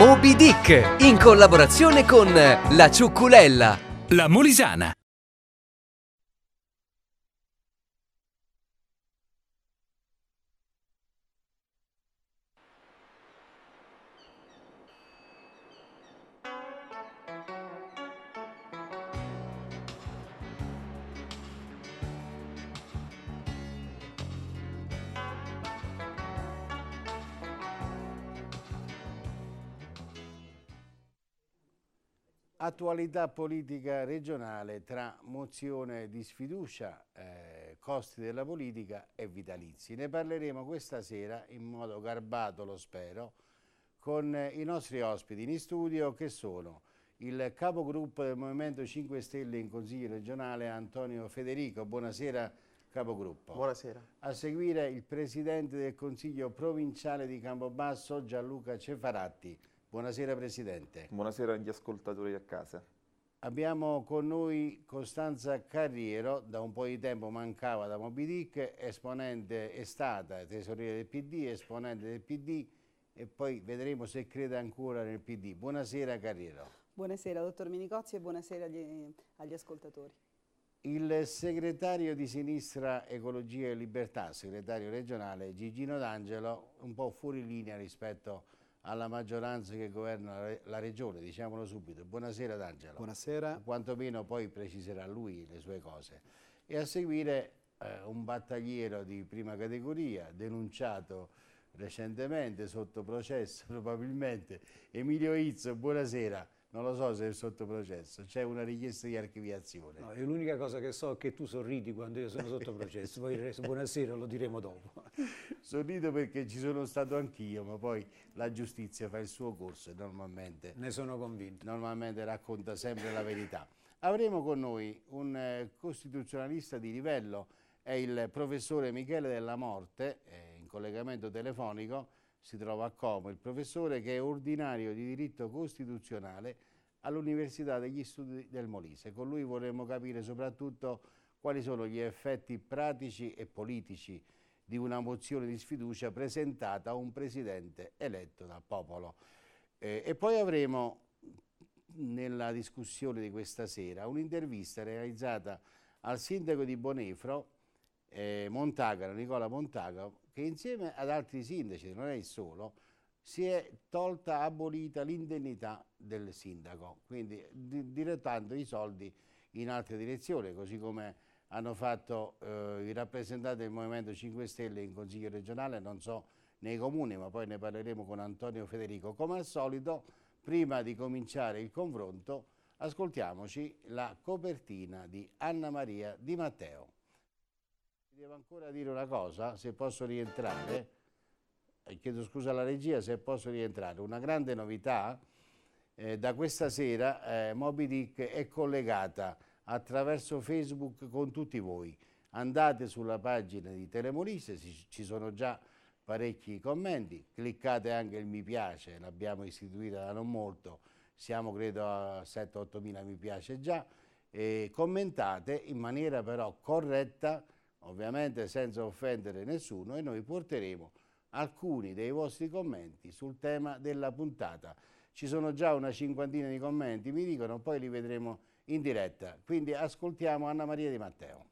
Moby Dick in collaborazione con La Ciucculella. La Molisana. Attualità politica regionale tra mozione di sfiducia, eh, costi della politica e vitalizi. Ne parleremo questa sera in modo garbato, lo spero, con eh, i nostri ospiti in studio che sono il capogruppo del Movimento 5 Stelle in Consiglio regionale Antonio Federico. Buonasera capogruppo. Buonasera. A seguire il presidente del Consiglio provinciale di Campobasso Gianluca Cefaratti Buonasera Presidente. Buonasera agli ascoltatori a casa. Abbiamo con noi Costanza Carriero, da un po' di tempo mancava da Moby Dick, esponente è stata tesoriere del PD, esponente del PD e poi vedremo se crede ancora nel PD. Buonasera Carriero. Buonasera dottor Minicozzi e buonasera agli, agli ascoltatori. Il segretario di Sinistra Ecologia e Libertà, segretario regionale Gigino D'Angelo, un po' fuori linea rispetto a alla maggioranza che governa la regione, diciamolo subito. Buonasera D'Angelo. Angelo. Buonasera. Quantomeno poi preciserà lui le sue cose. E a seguire eh, un battagliero di prima categoria, denunciato recentemente, sotto processo probabilmente, Emilio Izzo, buonasera non lo so se è sotto processo, c'è una richiesta di archiviazione. No, l'unica cosa che so è che tu sorridi quando io sono sotto processo, poi buonasera lo diremo dopo. Sorrido perché ci sono stato anch'io, ma poi la giustizia fa il suo corso e normalmente... Ne sono convinto. Normalmente racconta sempre la verità. Avremo con noi un eh, costituzionalista di livello, è il professore Michele Della Morte, eh, in collegamento telefonico, si trova a Como il professore che è ordinario di diritto costituzionale all'Università degli Studi del Molise. Con lui vorremmo capire soprattutto quali sono gli effetti pratici e politici di una mozione di sfiducia presentata a un presidente eletto dal popolo. Eh, e poi avremo nella discussione di questa sera un'intervista realizzata al sindaco di Bonefro, eh, Montagano, Nicola Montagano, che insieme ad altri sindaci, non è il solo, si è tolta, abolita l'indennità del sindaco, quindi di, direttando i soldi in altre direzioni, così come hanno fatto eh, i rappresentanti del Movimento 5 Stelle in Consiglio regionale, non so nei comuni, ma poi ne parleremo con Antonio Federico. Come al solito, prima di cominciare il confronto, ascoltiamoci la copertina di Anna Maria Di Matteo devo ancora dire una cosa, se posso rientrare, eh, chiedo scusa alla regia se posso rientrare, una grande novità, eh, da questa sera eh, Moby Dick è collegata attraverso Facebook con tutti voi. Andate sulla pagina di Telemonise, ci sono già parecchi commenti, cliccate anche il mi piace, l'abbiamo istituita da non molto, siamo credo a 7-8 mila mi piace già, e commentate in maniera però corretta ovviamente senza offendere nessuno, e noi porteremo alcuni dei vostri commenti sul tema della puntata. Ci sono già una cinquantina di commenti, mi dicono, poi li vedremo in diretta. Quindi ascoltiamo Anna Maria Di Matteo.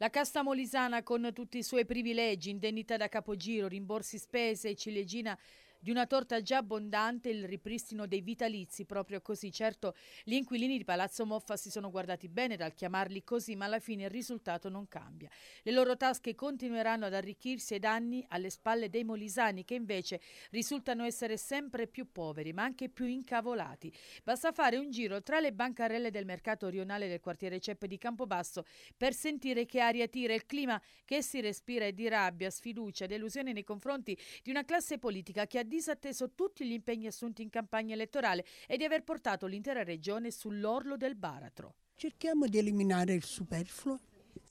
La casta molisana con tutti i suoi privilegi, indennità da capogiro, rimborsi spese e ciliegina di una torta già abbondante il ripristino dei vitalizi, proprio così. Certo, gli inquilini di Palazzo Moffa si sono guardati bene dal chiamarli così, ma alla fine il risultato non cambia. Le loro tasche continueranno ad arricchirsi ai danni alle spalle dei molisani, che invece risultano essere sempre più poveri, ma anche più incavolati. Basta fare un giro tra le bancarelle del mercato rionale del quartiere Ceppe di Campobasso per sentire che aria tira il clima che si respira è di rabbia, sfiducia, delusione nei confronti di una classe politica che ha disatteso tutti gli impegni assunti in campagna elettorale e di aver portato l'intera regione sull'orlo del baratro. Cerchiamo di eliminare il superfluo.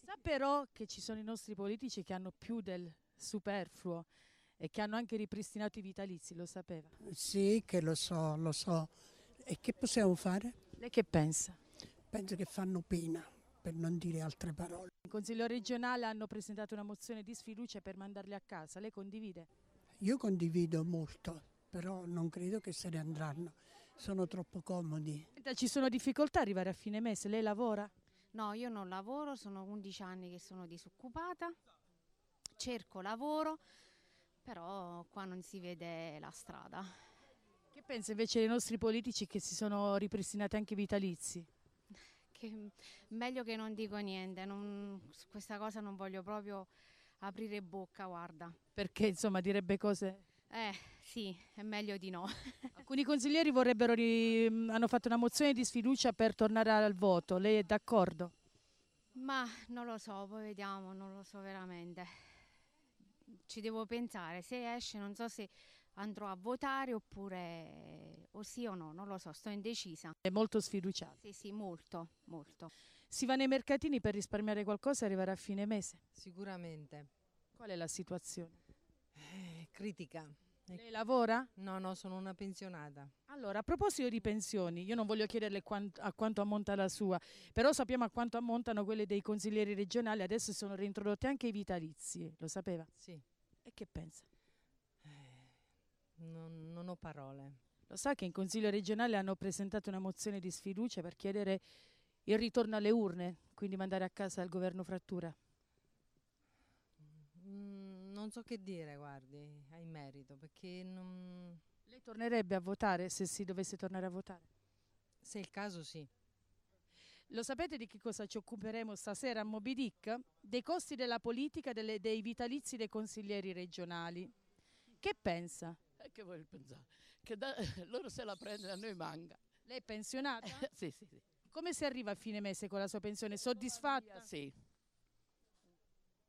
Sa però che ci sono i nostri politici che hanno più del superfluo e che hanno anche ripristinato i vitalizi, lo sapeva? Sì, che lo so, lo so. E che possiamo fare? Lei che pensa? Penso che fanno pena, per non dire altre parole. In Consiglio regionale hanno presentato una mozione di sfiducia per mandarli a casa, lei condivide? Io condivido molto, però non credo che se ne andranno, sono troppo comodi. Ci sono difficoltà ad arrivare a fine mese, lei lavora? No, io non lavoro, sono 11 anni che sono disoccupata, cerco lavoro, però qua non si vede la strada. Che pensa invece dei nostri politici che si sono ripristinati anche i vitalizi? Che meglio che non dico niente, non, su questa cosa non voglio proprio aprire bocca, guarda. Perché insomma direbbe cose... Eh sì, è meglio di no. Alcuni consiglieri vorrebbero ri... hanno fatto una mozione di sfiducia per tornare al voto, lei è d'accordo? Ma non lo so, poi vediamo, non lo so veramente. Ci devo pensare, se esce non so se andrò a votare oppure o sì o no, non lo so, sto indecisa. È molto sfiduciata. Sì, sì, molto, molto. Si va nei mercatini per risparmiare qualcosa e arrivare a fine mese? Sicuramente. Qual è la situazione? Eh, critica. Lei lavora? No, no, sono una pensionata. Allora, a proposito di pensioni, io non voglio chiederle quant a quanto ammonta la sua, però sappiamo a quanto ammontano quelle dei consiglieri regionali, adesso sono reintrodotte anche i vitalizi, lo sapeva? Sì. E che pensa? Eh, non, non ho parole. Lo sa che in consiglio regionale hanno presentato una mozione di sfiducia per chiedere il ritorno alle urne, quindi mandare a casa il governo frattura? Mm, non so che dire, guardi, hai merito, perché non... Lei tornerebbe a votare se si dovesse tornare a votare? Se è il caso sì. Lo sapete di che cosa ci occuperemo stasera a Moby Dick? Dei costi della politica, delle, dei vitalizi dei consiglieri regionali. Che pensa? Eh, che vuoi pensare? Che da, loro se la prendono, a noi manca. Lei è pensionata? sì, sì, sì. Come si arriva a fine mese con la sua pensione? Soddisfatta? Mia, sì.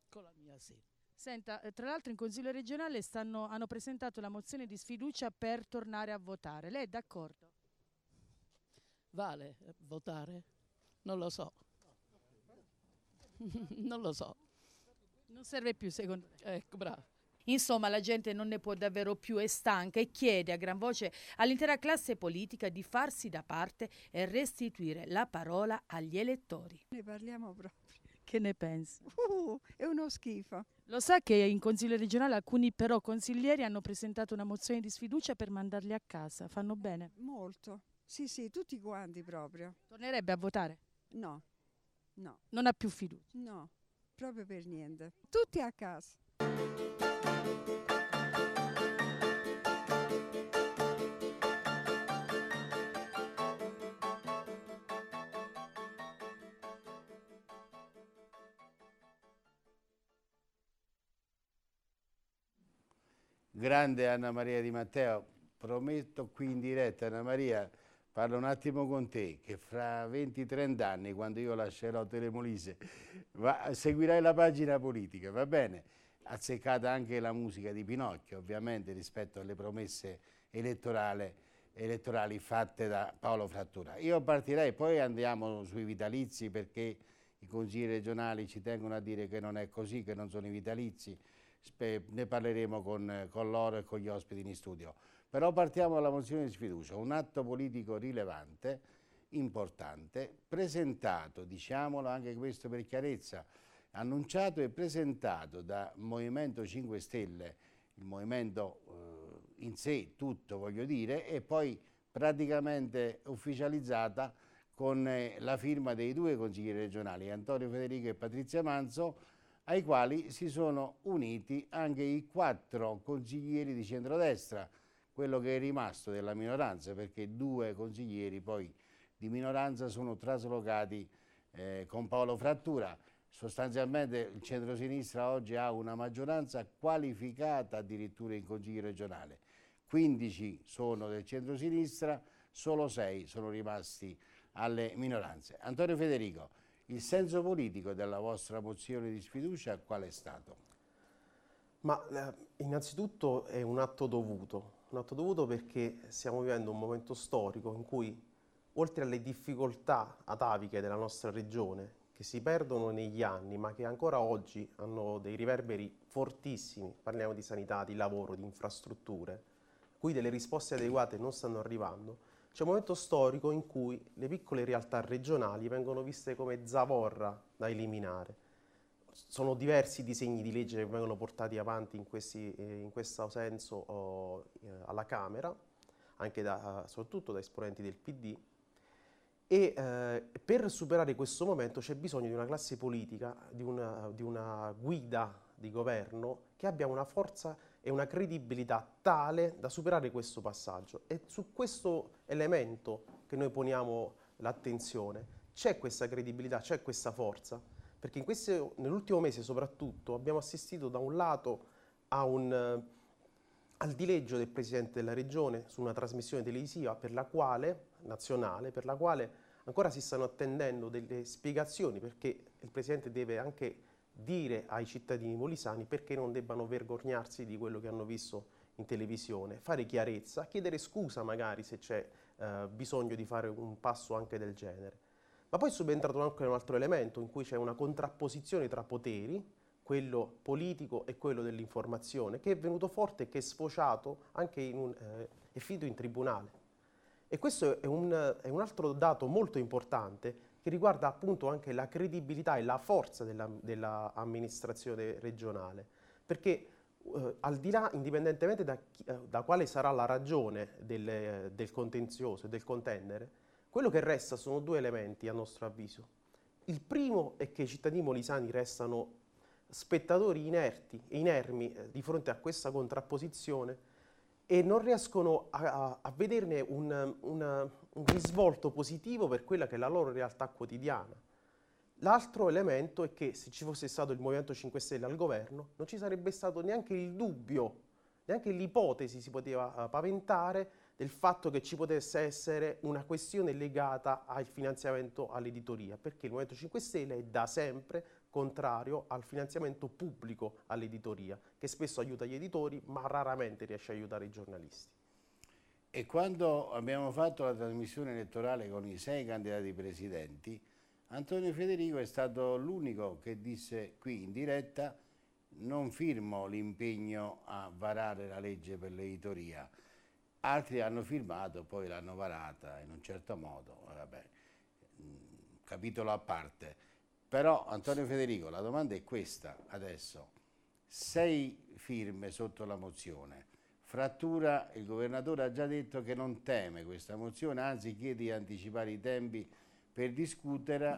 Con la mia sì. Senta, eh, tra l'altro in Consiglio regionale stanno, hanno presentato la mozione di sfiducia per tornare a votare. Lei è d'accordo? Vale eh, votare? Non lo so. non lo so. Non serve più secondo me. Ecco, bravo. Insomma, la gente non ne può davvero più, è stanca e chiede a gran voce all'intera classe politica di farsi da parte e restituire la parola agli elettori. Ne parliamo proprio. Che ne pensi? Uh, è uno schifo. Lo sa che in consiglio regionale alcuni però consiglieri hanno presentato una mozione di sfiducia per mandarli a casa. Fanno bene? Molto. Sì, sì, tutti quanti proprio. Tornerebbe a votare? No. No. Non ha più fiducia? No, proprio per niente. Tutti a casa grande Anna Maria Di Matteo, prometto qui in diretta Anna Maria, parlo un attimo con te, che fra 20-30 anni, quando io lascerò Telemolise, va, seguirai la pagina politica, va bene? azzeccata anche la musica di Pinocchio, ovviamente rispetto alle promesse elettorali, elettorali fatte da Paolo Frattura. Io partirei, poi andiamo sui vitalizi perché i consigli regionali ci tengono a dire che non è così, che non sono i vitalizi, ne parleremo con, con loro e con gli ospiti in studio. Però partiamo dalla mozione di sfiducia, un atto politico rilevante, importante, presentato, diciamolo anche questo per chiarezza, annunciato e presentato da Movimento 5 Stelle, il movimento eh, in sé tutto voglio dire, e poi praticamente ufficializzata con eh, la firma dei due consiglieri regionali, Antonio Federico e Patrizia Manzo, ai quali si sono uniti anche i quattro consiglieri di centrodestra, quello che è rimasto della minoranza, perché due consiglieri poi di minoranza sono traslocati eh, con Paolo Frattura. Sostanzialmente il centrosinistra oggi ha una maggioranza qualificata addirittura in Consiglio regionale. 15 sono del centrosinistra, solo 6 sono rimasti alle minoranze. Antonio Federico, il senso politico della vostra mozione di sfiducia qual è stato? Ma eh, innanzitutto è un atto dovuto, un atto dovuto perché stiamo vivendo un momento storico in cui oltre alle difficoltà ataviche della nostra regione, che si perdono negli anni ma che ancora oggi hanno dei riverberi fortissimi, parliamo di sanità, di lavoro, di infrastrutture, cui delle risposte adeguate non stanno arrivando, c'è un momento storico in cui le piccole realtà regionali vengono viste come zavorra da eliminare. Sono diversi i disegni di legge che vengono portati avanti in, questi, eh, in questo senso oh, eh, alla Camera, anche da, soprattutto da esponenti del PD, e eh, per superare questo momento c'è bisogno di una classe politica, di una, di una guida di governo che abbia una forza e una credibilità tale da superare questo passaggio. È su questo elemento che noi poniamo l'attenzione. C'è questa credibilità, c'è questa forza, perché nell'ultimo mese soprattutto abbiamo assistito da un lato un, eh, al dileggio del Presidente della Regione su una trasmissione televisiva per la quale, nazionale per la quale ancora si stanno attendendo delle spiegazioni perché il Presidente deve anche dire ai cittadini molisani perché non debbano vergognarsi di quello che hanno visto in televisione, fare chiarezza, chiedere scusa magari se c'è eh, bisogno di fare un passo anche del genere. Ma poi è subentrato anche un altro elemento in cui c'è una contrapposizione tra poteri, quello politico e quello dell'informazione, che è venuto forte e che è sfociato anche in un, eh, è in tribunale. E questo è un, è un altro dato molto importante che riguarda appunto anche la credibilità e la forza dell'amministrazione della regionale, perché eh, al di là, indipendentemente da, chi, eh, da quale sarà la ragione del, del contenzioso e del contendere, quello che resta sono due elementi a nostro avviso. Il primo è che i cittadini molisani restano spettatori inerti e inermi eh, di fronte a questa contrapposizione e non riescono a, a vederne un, un, un risvolto positivo per quella che è la loro realtà quotidiana. L'altro elemento è che se ci fosse stato il Movimento 5 Stelle al governo non ci sarebbe stato neanche il dubbio, neanche l'ipotesi si poteva eh, paventare del fatto che ci potesse essere una questione legata al finanziamento all'editoria, perché il Movimento 5 Stelle è da sempre contrario al finanziamento pubblico all'editoria, che spesso aiuta gli editori ma raramente riesce a aiutare i giornalisti. E quando abbiamo fatto la trasmissione elettorale con i sei candidati presidenti, Antonio Federico è stato l'unico che disse qui in diretta non firmo l'impegno a varare la legge per l'editoria. Altri hanno firmato, poi l'hanno varata in un certo modo, vabbè, mm, capitolo a parte. Però Antonio Federico, la domanda è questa adesso. Sei firme sotto la mozione. Frattura, il governatore ha già detto che non teme questa mozione, anzi chiede di anticipare i tempi per,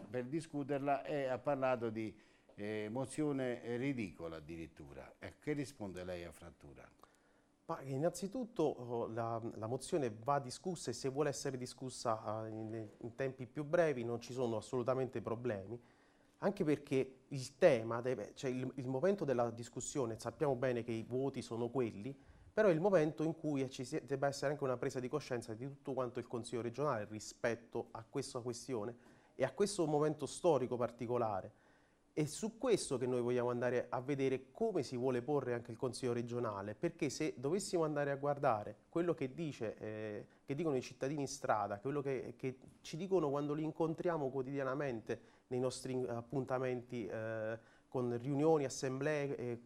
per discuterla e ha parlato di eh, mozione ridicola addirittura. Eh, che risponde lei a Frattura? Ma innanzitutto oh, la, la, mozione va discussa e se vuole essere discussa ah, in, in tempi più brevi non ci sono assolutamente problemi anche perché il tema, deve, cioè il, il, momento della discussione, sappiamo bene che i voti sono quelli, però è il momento in cui ci si, debba essere anche una presa di coscienza di tutto quanto il Consiglio regionale rispetto a questa questione e a questo momento storico particolare. È su questo che noi vogliamo andare a vedere come si vuole porre anche il Consiglio regionale, perché se dovessimo andare a guardare quello che, dice, eh, che dicono i cittadini in strada, quello che, che ci dicono quando li incontriamo quotidianamente, nei nostri eh, appuntamenti eh, con riunioni, assemblee, eh,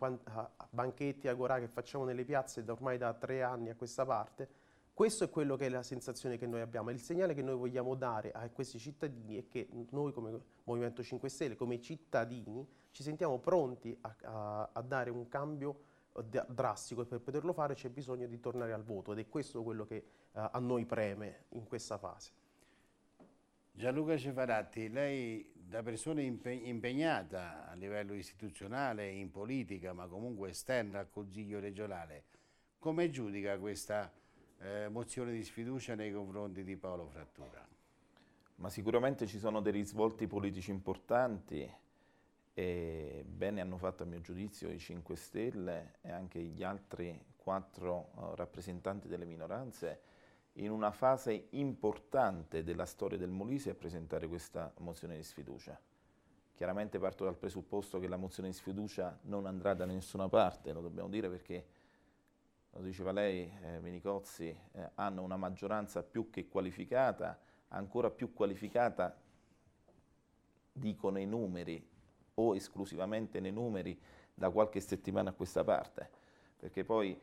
banchetti, agorà che facciamo nelle piazze da ormai da tre anni a questa parte, questo è quello che è la sensazione che noi abbiamo, il segnale che noi vogliamo dare a questi cittadini è che noi come Movimento 5 Stelle, come cittadini, ci sentiamo pronti a, a, a dare un cambio eh, drastico e per poterlo fare c'è bisogno di tornare al voto ed è questo quello che uh, a noi preme in questa fase. Gianluca Cefaratti, lei da persona impegnata a livello istituzionale, in politica, ma comunque esterna al Consiglio regionale, come giudica questa eh, mozione di sfiducia nei confronti di Paolo Frattura? Ma sicuramente ci sono dei risvolti politici importanti e bene hanno fatto a mio giudizio i 5 Stelle e anche gli altri quattro eh, rappresentanti delle minoranze in una fase importante della storia del Molise a presentare questa mozione di sfiducia. Chiaramente parto dal presupposto che la mozione di sfiducia non andrà da nessuna parte, lo dobbiamo dire perché, lo diceva lei, eh, Minicozzi, eh, hanno una maggioranza più che qualificata, ancora più qualificata, dicono i numeri, o esclusivamente nei numeri, da qualche settimana a questa parte, perché poi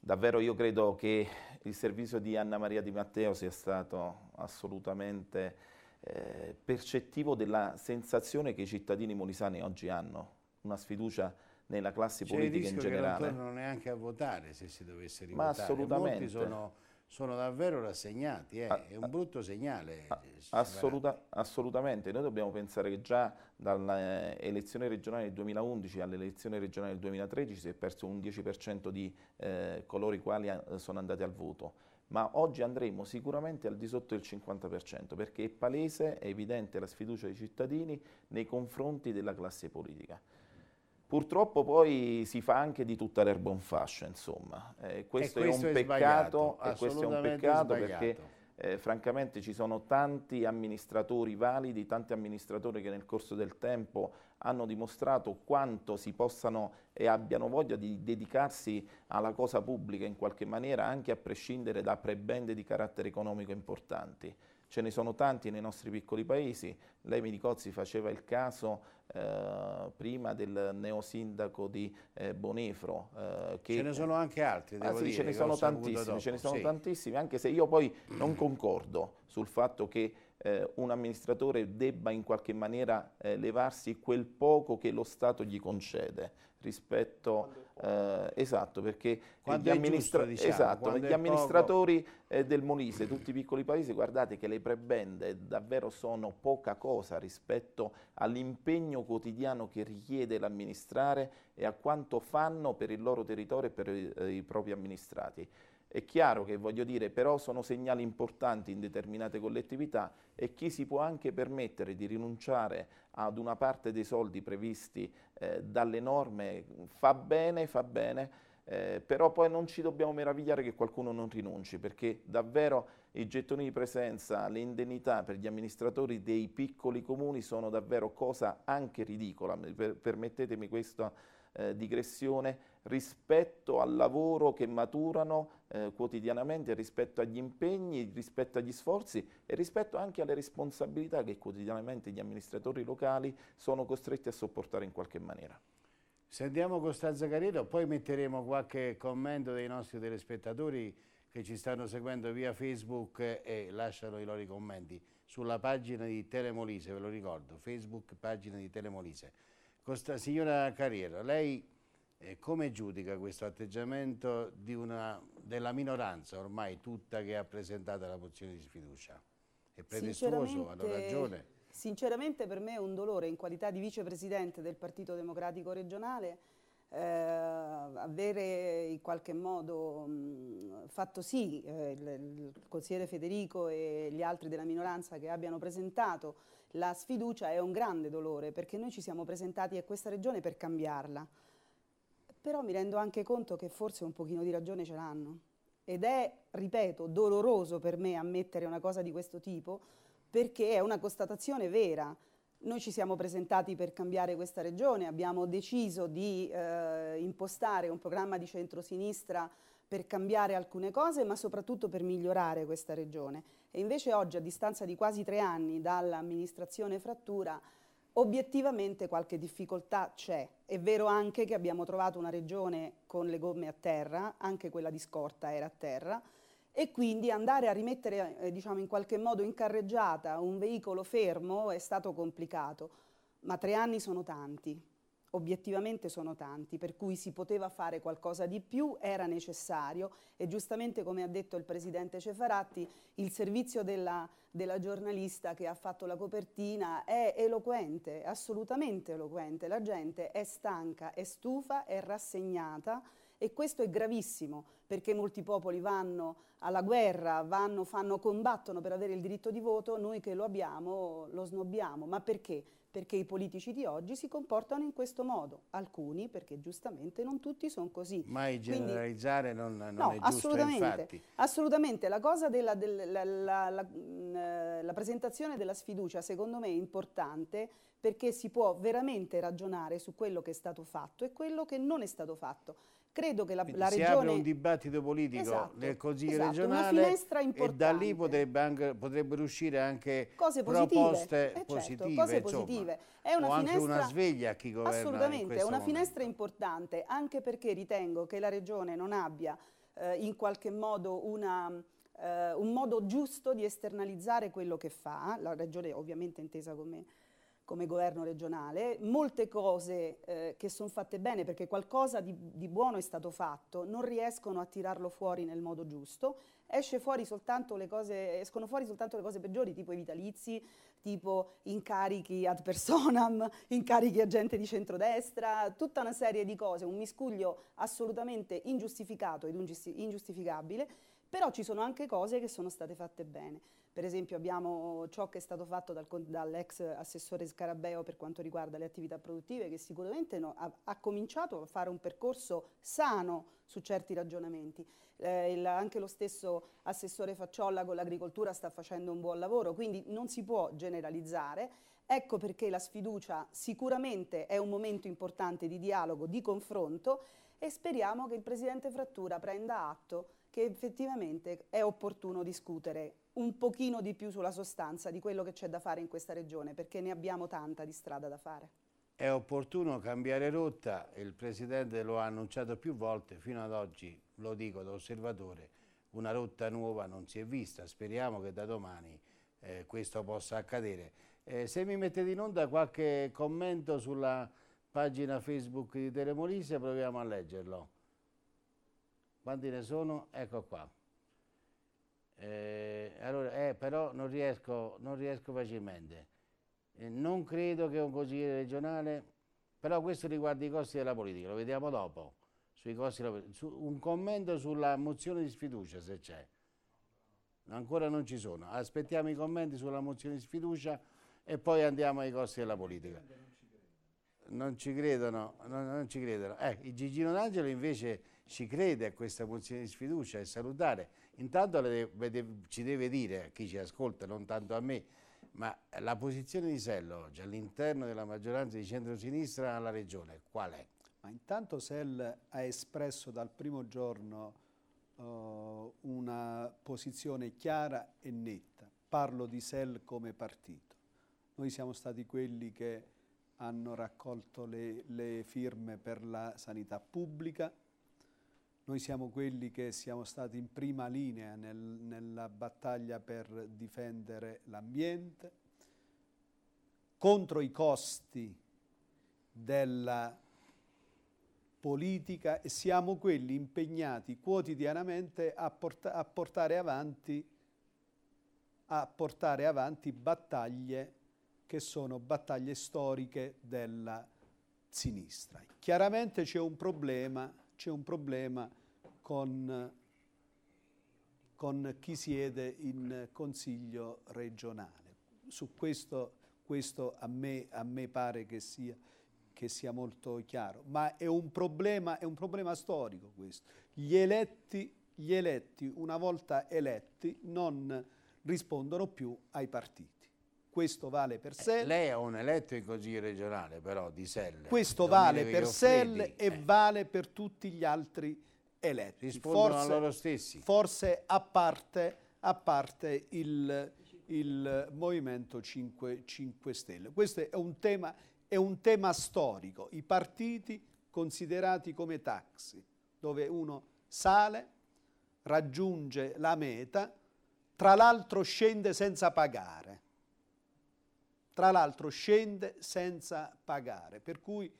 davvero io credo che il servizio di Anna Maria Di Matteo sia stato assolutamente eh, percettivo della sensazione che i cittadini molisani oggi hanno, una sfiducia nella classe politica in generale. C'è il che non tornano neanche a votare se si dovesse rivotare. Ma assolutamente. Molti sono sono davvero rassegnati, eh. è un brutto segnale. Eh, Assoluta, assolutamente, noi dobbiamo pensare che già dall'elezione eh, regionale del 2011 all'elezione regionale del 2013 si è perso un 10% di eh, coloro i quali eh, sono andati al voto ma oggi andremo sicuramente al di sotto del 50% perché è palese, è evidente la sfiducia dei cittadini nei confronti della classe politica. Purtroppo poi si fa anche di tutta l'erba un fascio, insomma. Eh, questo, questo, è peccato, questo, è un peccato, sbagliato. perché eh, francamente ci sono tanti amministratori validi, tanti amministratori che nel corso del tempo hanno dimostrato quanto si possano e abbiano voglia di dedicarsi alla cosa pubblica in qualche maniera, anche a prescindere da prebende di carattere economico importanti ce ne sono tanti nei nostri piccoli paesi. Lei Minicozzi faceva il caso eh, prima del neosindaco di eh, Bonefro. Eh, che, ce ne sono anche altri, ah, devo ah, sì, dire, Ce ne sono tantissimi, ce ne sono sì. tantissimi, anche se io poi non concordo sul fatto che eh, un amministratore debba in qualche maniera eh, levarsi quel poco che lo Stato gli concede rispetto eh, esatto, perché gli, amministra- giusto, diciamo, esatto, gli amministratori poco... Eh, del Molise, tutti i piccoli paesi, guardate che le prebende davvero sono poca cosa rispetto all'impegno quotidiano che richiede l'amministrare e a quanto fanno per il loro territorio e per i, eh, i propri amministrati. È chiaro che, voglio dire, però sono segnali importanti in determinate collettività e chi si può anche permettere di rinunciare ad una parte dei soldi previsti eh, dalle norme fa bene, fa bene, eh, però poi non ci dobbiamo meravigliare che qualcuno non rinunci, perché davvero i gettoni di presenza, le indennità per gli amministratori dei piccoli comuni sono davvero cosa anche ridicola, per, permettetemi questa eh, digressione, rispetto al lavoro che maturano eh, quotidianamente, rispetto agli impegni, rispetto agli sforzi e rispetto anche alle responsabilità che quotidianamente gli amministratori locali sono costretti a sopportare in qualche maniera. Sentiamo Costanza con poi metteremo qualche commento dei nostri telespettatori che ci stanno seguendo via Facebook e lasciano i loro commenti sulla pagina di Telemolise, ve lo ricordo, Facebook pagina di Telemolise. Costa, signora Carriera, lei e come giudica questo atteggiamento una, della minoranza ormai tutta che ha presentato la mozione di sfiducia? È pretestuoso, hanno ragione? Sinceramente per me è un dolore in qualità di vicepresidente del Partito Democratico regionale eh, avere in qualche modo mh, fatto sì eh, il, il, consigliere Federico e gli altri della minoranza che abbiano presentato la sfiducia è un grande dolore perché noi ci siamo presentati a questa regione per cambiarla però mi rendo anche conto che forse un pochino di ragione ce l'hanno. Ed è, ripeto, doloroso per me ammettere una cosa di questo tipo, perché è una constatazione vera. Noi ci siamo presentati per cambiare questa regione, abbiamo deciso di eh, impostare un programma di centrosinistra per cambiare alcune cose, ma soprattutto per migliorare questa regione. E invece oggi, a distanza di quasi tre anni dall'amministrazione frattura, Obiettivamente qualche difficoltà c'è. È vero anche che abbiamo trovato una regione con le gomme a terra, anche quella di scorta era a terra, e quindi andare a rimettere eh, diciamo, in qualche modo in carreggiata un veicolo fermo è stato complicato, ma tre anni sono tanti obiettivamente sono tanti, per cui si poteva fare qualcosa di più, era necessario e giustamente come ha detto il Presidente Cefaratti, il servizio della, della giornalista che ha fatto la copertina è eloquente, assolutamente eloquente, la gente è stanca, è stufa, è rassegnata e questo è gravissimo perché molti popoli vanno alla guerra, vanno, fanno, combattono per avere il diritto di voto, noi che lo abbiamo lo snobbiamo, ma perché? perché i politici di oggi si comportano in questo modo, alcuni perché giustamente non tutti sono così. Mai generalizzare Quindi, non, non no, è giusto, assolutamente, infatti. Assolutamente, la cosa della del, la, la, la, mm, eh, la presentazione della sfiducia secondo me è importante perché si può veramente ragionare su quello che è stato fatto e quello che non è stato fatto. Credo che la, la regione... Si apre un dibattito politico esatto, nel Consiglio esatto, regionale e da lì potrebbe anche, potrebbero uscire anche cose positive, proposte eh certo, positive. cose positive. È una o finestra, anche una sveglia a chi governa Assolutamente, è una momento. finestra importante, anche perché ritengo che la regione non abbia eh, in qualche modo una... Uh, un modo giusto di esternalizzare quello che fa, la regione ovviamente intesa come come governo regionale, molte cose eh, che sono fatte bene perché qualcosa di, di, buono è stato fatto, non riescono a tirarlo fuori nel modo giusto, fuori cose, escono fuori soltanto le cose peggiori, tipo i vitalizi, tipo incarichi ad personam, incarichi a gente di centrodestra, tutta una serie di cose, un miscuglio assolutamente ingiustificato ed ingiustificabile, però ci sono anche cose che sono state fatte bene. Per esempio abbiamo ciò che è stato fatto dal, dall'ex assessore Scarabeo per quanto riguarda le attività produttive che sicuramente no, ha, ha, cominciato a fare un percorso sano su certi ragionamenti. Eh, il, anche lo stesso assessore Facciolla con l'agricoltura sta facendo un buon lavoro, quindi non si può generalizzare. Ecco perché la sfiducia sicuramente è un momento importante di dialogo, di confronto e speriamo che il Presidente Frattura prenda atto che effettivamente è opportuno discutere un pochino di più sulla sostanza di quello che c'è da fare in questa regione, perché ne abbiamo tanta di strada da fare. È opportuno cambiare rotta, il Presidente lo ha annunciato più volte, fino ad oggi, lo dico da osservatore, una rotta nuova non si è vista, speriamo che da domani eh, questo possa accadere. Eh, se mi mettete in onda qualche commento sulla pagina Facebook di Telemolise proviamo a leggerlo quanti ne sono? Ecco qua. Eh, allora, eh, però non riesco, non riesco facilmente. Eh, non credo che un consigliere regionale, però questo riguarda i costi della politica, lo vediamo dopo. Sui costi della, su, un commento sulla mozione di sfiducia se c'è. Ancora non ci sono. Aspettiamo i commenti sulla mozione di sfiducia e poi andiamo ai costi della politica. Non ci credono, non, non ci credono. Eh, Gigino D'Angelo invece ci crede a questa mozione di sfiducia e salutare. Intanto ci deve dire, a chi ci ascolta, non tanto a me, ma la posizione di Sello oggi all'interno della maggioranza di centro-sinistra alla regione, qual è? Ma intanto Sell ha espresso dal primo giorno uh, una posizione chiara e netta. Parlo di Sell come partito. Noi siamo stati quelli che hanno raccolto le, le firme per la sanità pubblica, noi siamo quelli che siamo stati in prima linea nel, nella battaglia per difendere l'ambiente contro i costi della politica e siamo quelli impegnati quotidianamente a, porta a, portare, avanti, a portare avanti battaglie che sono battaglie storiche della sinistra. Chiaramente c'è un problema c'è un problema con, con, chi siede in consiglio regionale. Su questo, questo a, me, a me pare che sia che sia molto chiaro, ma è un, problema, è un problema, storico questo. Gli eletti, gli eletti, una volta eletti, non rispondono più ai partiti questo vale per eh, Selle. Eh, lei è un eletto in consiglio regionale però di Selle. Questo vale per Selle e eh. vale per tutti gli altri eletti. Rispondono forse, loro stessi. Forse a parte, a parte il, il, Movimento 5, 5 Stelle. Questo è un, tema, è un tema storico. I partiti considerati come taxi, dove uno sale, raggiunge la meta, tra l'altro scende senza pagare tra l'altro scende senza pagare, per cui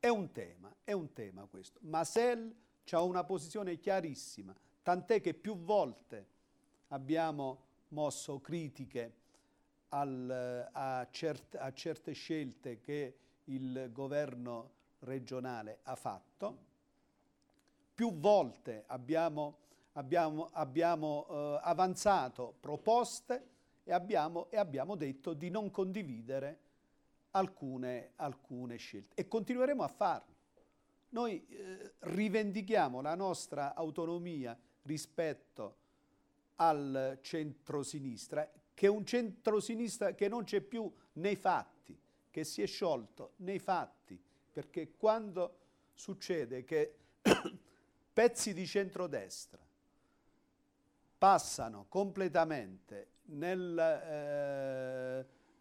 è un tema, è un tema questo. Masel ha una posizione chiarissima, tant'è che più volte abbiamo mosso critiche al, a, cert, a certe scelte che il governo regionale ha fatto. Più volte abbiamo, abbiamo, abbiamo eh, avanzato proposte e abbiamo, e abbiamo detto di non condividere alcune, alcune, scelte e continueremo a farlo. Noi eh, rivendichiamo la nostra autonomia rispetto al centrosinistra, che è un centrosinistra che non c'è più nei fatti, che si è sciolto nei fatti, perché quando succede che pezzi di centrodestra passano completamente nel,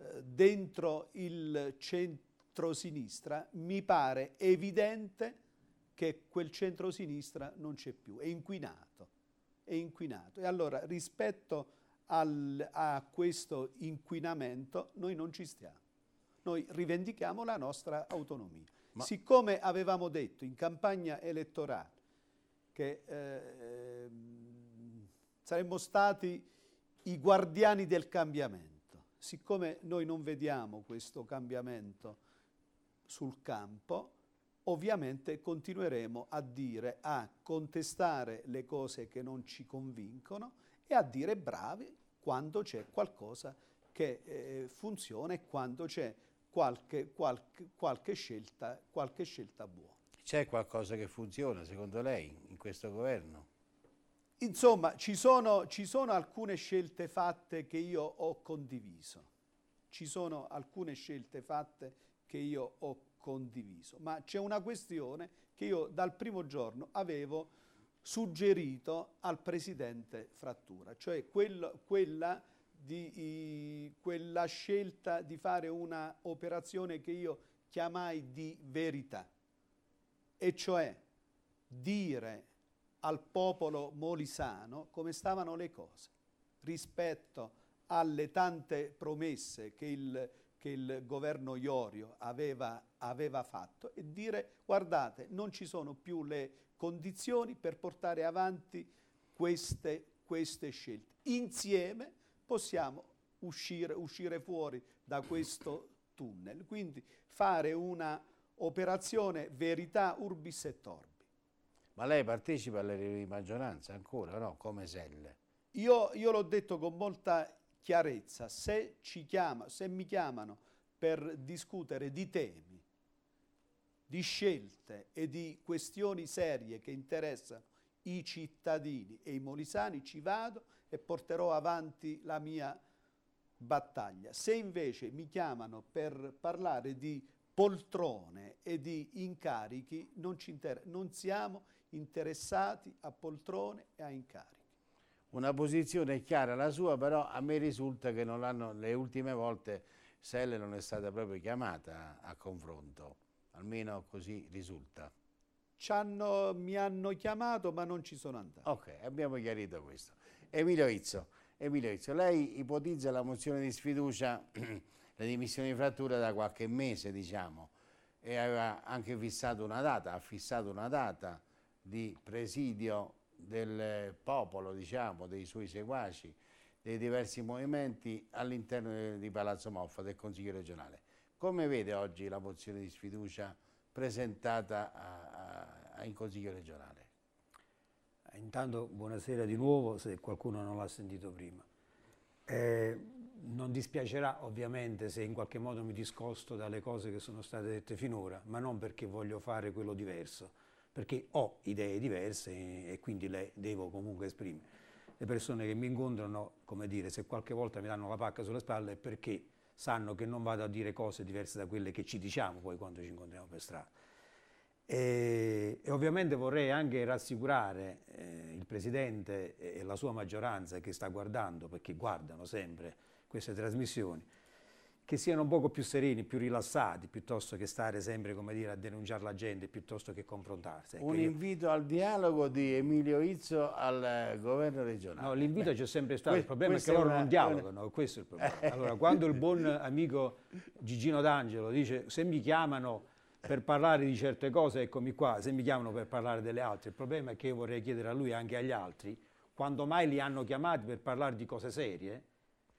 eh, dentro il centrosinistra, mi pare evidente che quel centrosinistra non c'è più, è inquinato, è inquinato. E allora rispetto al, a questo inquinamento noi non ci stiamo, noi rivendichiamo la nostra autonomia. Ma... Siccome avevamo detto in campagna elettorale che eh, ehm, saremmo stati i guardiani del cambiamento. Siccome noi non vediamo questo cambiamento sul campo, ovviamente continueremo a dire, a contestare le cose che non ci convincono e a dire bravi quando c'è qualcosa che eh, funziona e quando c'è qualche, qualche, qualche, scelta, qualche scelta buona. C'è qualcosa che funziona secondo lei in questo governo? Insomma, ci sono, ci sono, alcune scelte fatte che io ho condiviso, ci sono alcune scelte fatte che io ho condiviso, ma c'è una questione che io dal primo giorno avevo suggerito al Presidente Frattura, cioè quello, quella, di, i, quella scelta di fare una operazione che io chiamai di verità, e cioè dire al popolo molisano come stavano le cose rispetto alle tante promesse che il, che il governo Iorio aveva, aveva fatto e dire guardate non ci sono più le condizioni per portare avanti queste, queste scelte. Insieme possiamo uscire, uscire fuori da questo tunnel, quindi fare una operazione verità urbis et orbis. Ma lei partecipa alle riunioni di maggioranza ancora, no? Come Selle? Io, io l'ho detto con molta chiarezza, se, chiama, se mi chiamano per discutere di temi, di scelte e di questioni serie che interessano i cittadini e i molisani, ci vado e porterò avanti la mia battaglia. Se invece mi chiamano per parlare di poltrone e di incarichi, non, non siamo interessati a poltrone e a incarichi. Una posizione chiara la sua, però a me risulta che non l'hanno, le ultime volte Selle non è stata proprio chiamata a confronto, almeno così risulta. Hanno, mi hanno chiamato ma non ci sono andato. Ok, abbiamo chiarito questo. Emilio Izzo, Emilio Izzo lei ipotizza la mozione di sfiducia, le dimissioni di frattura da qualche mese diciamo, e aveva anche fissato una data, ha fissato una data di presidio del popolo, diciamo, dei suoi seguaci, dei diversi movimenti all'interno di Palazzo Moffa del Consiglio regionale. Come vede oggi la mozione di sfiducia presentata a, a, in Consiglio regionale? Intanto buonasera di nuovo se qualcuno non l'ha sentito prima. Eh, non dispiacerà ovviamente se in qualche modo mi discosto dalle cose che sono state dette finora, ma non perché voglio fare quello diverso, perché ho idee diverse e quindi le devo comunque esprimere. Le persone che mi incontrano, come dire, se qualche volta mi danno la pacca sulle spalle è perché sanno che non vado a dire cose diverse da quelle che ci diciamo poi quando ci incontriamo per strada. E, e ovviamente vorrei anche rassicurare eh, il Presidente e la sua maggioranza che sta guardando, perché guardano sempre queste trasmissioni, che siano un poco più sereni, più rilassati, piuttosto che stare sempre dire, a denunciare la gente, piuttosto che confrontarsi. Ecco, un io... invito al dialogo di Emilio Izzo al eh, governo regionale. No, l'invito c'è sempre stato, il problema è che loro una... non dialogano, questo è il problema. Eh. Allora, quando il buon amico Gigino D'Angelo dice se mi chiamano per parlare di certe cose, eccomi qua, se mi chiamano per parlare delle altre, il problema è che io vorrei chiedere a lui e anche agli altri, quando mai li hanno chiamati per parlare di cose serie,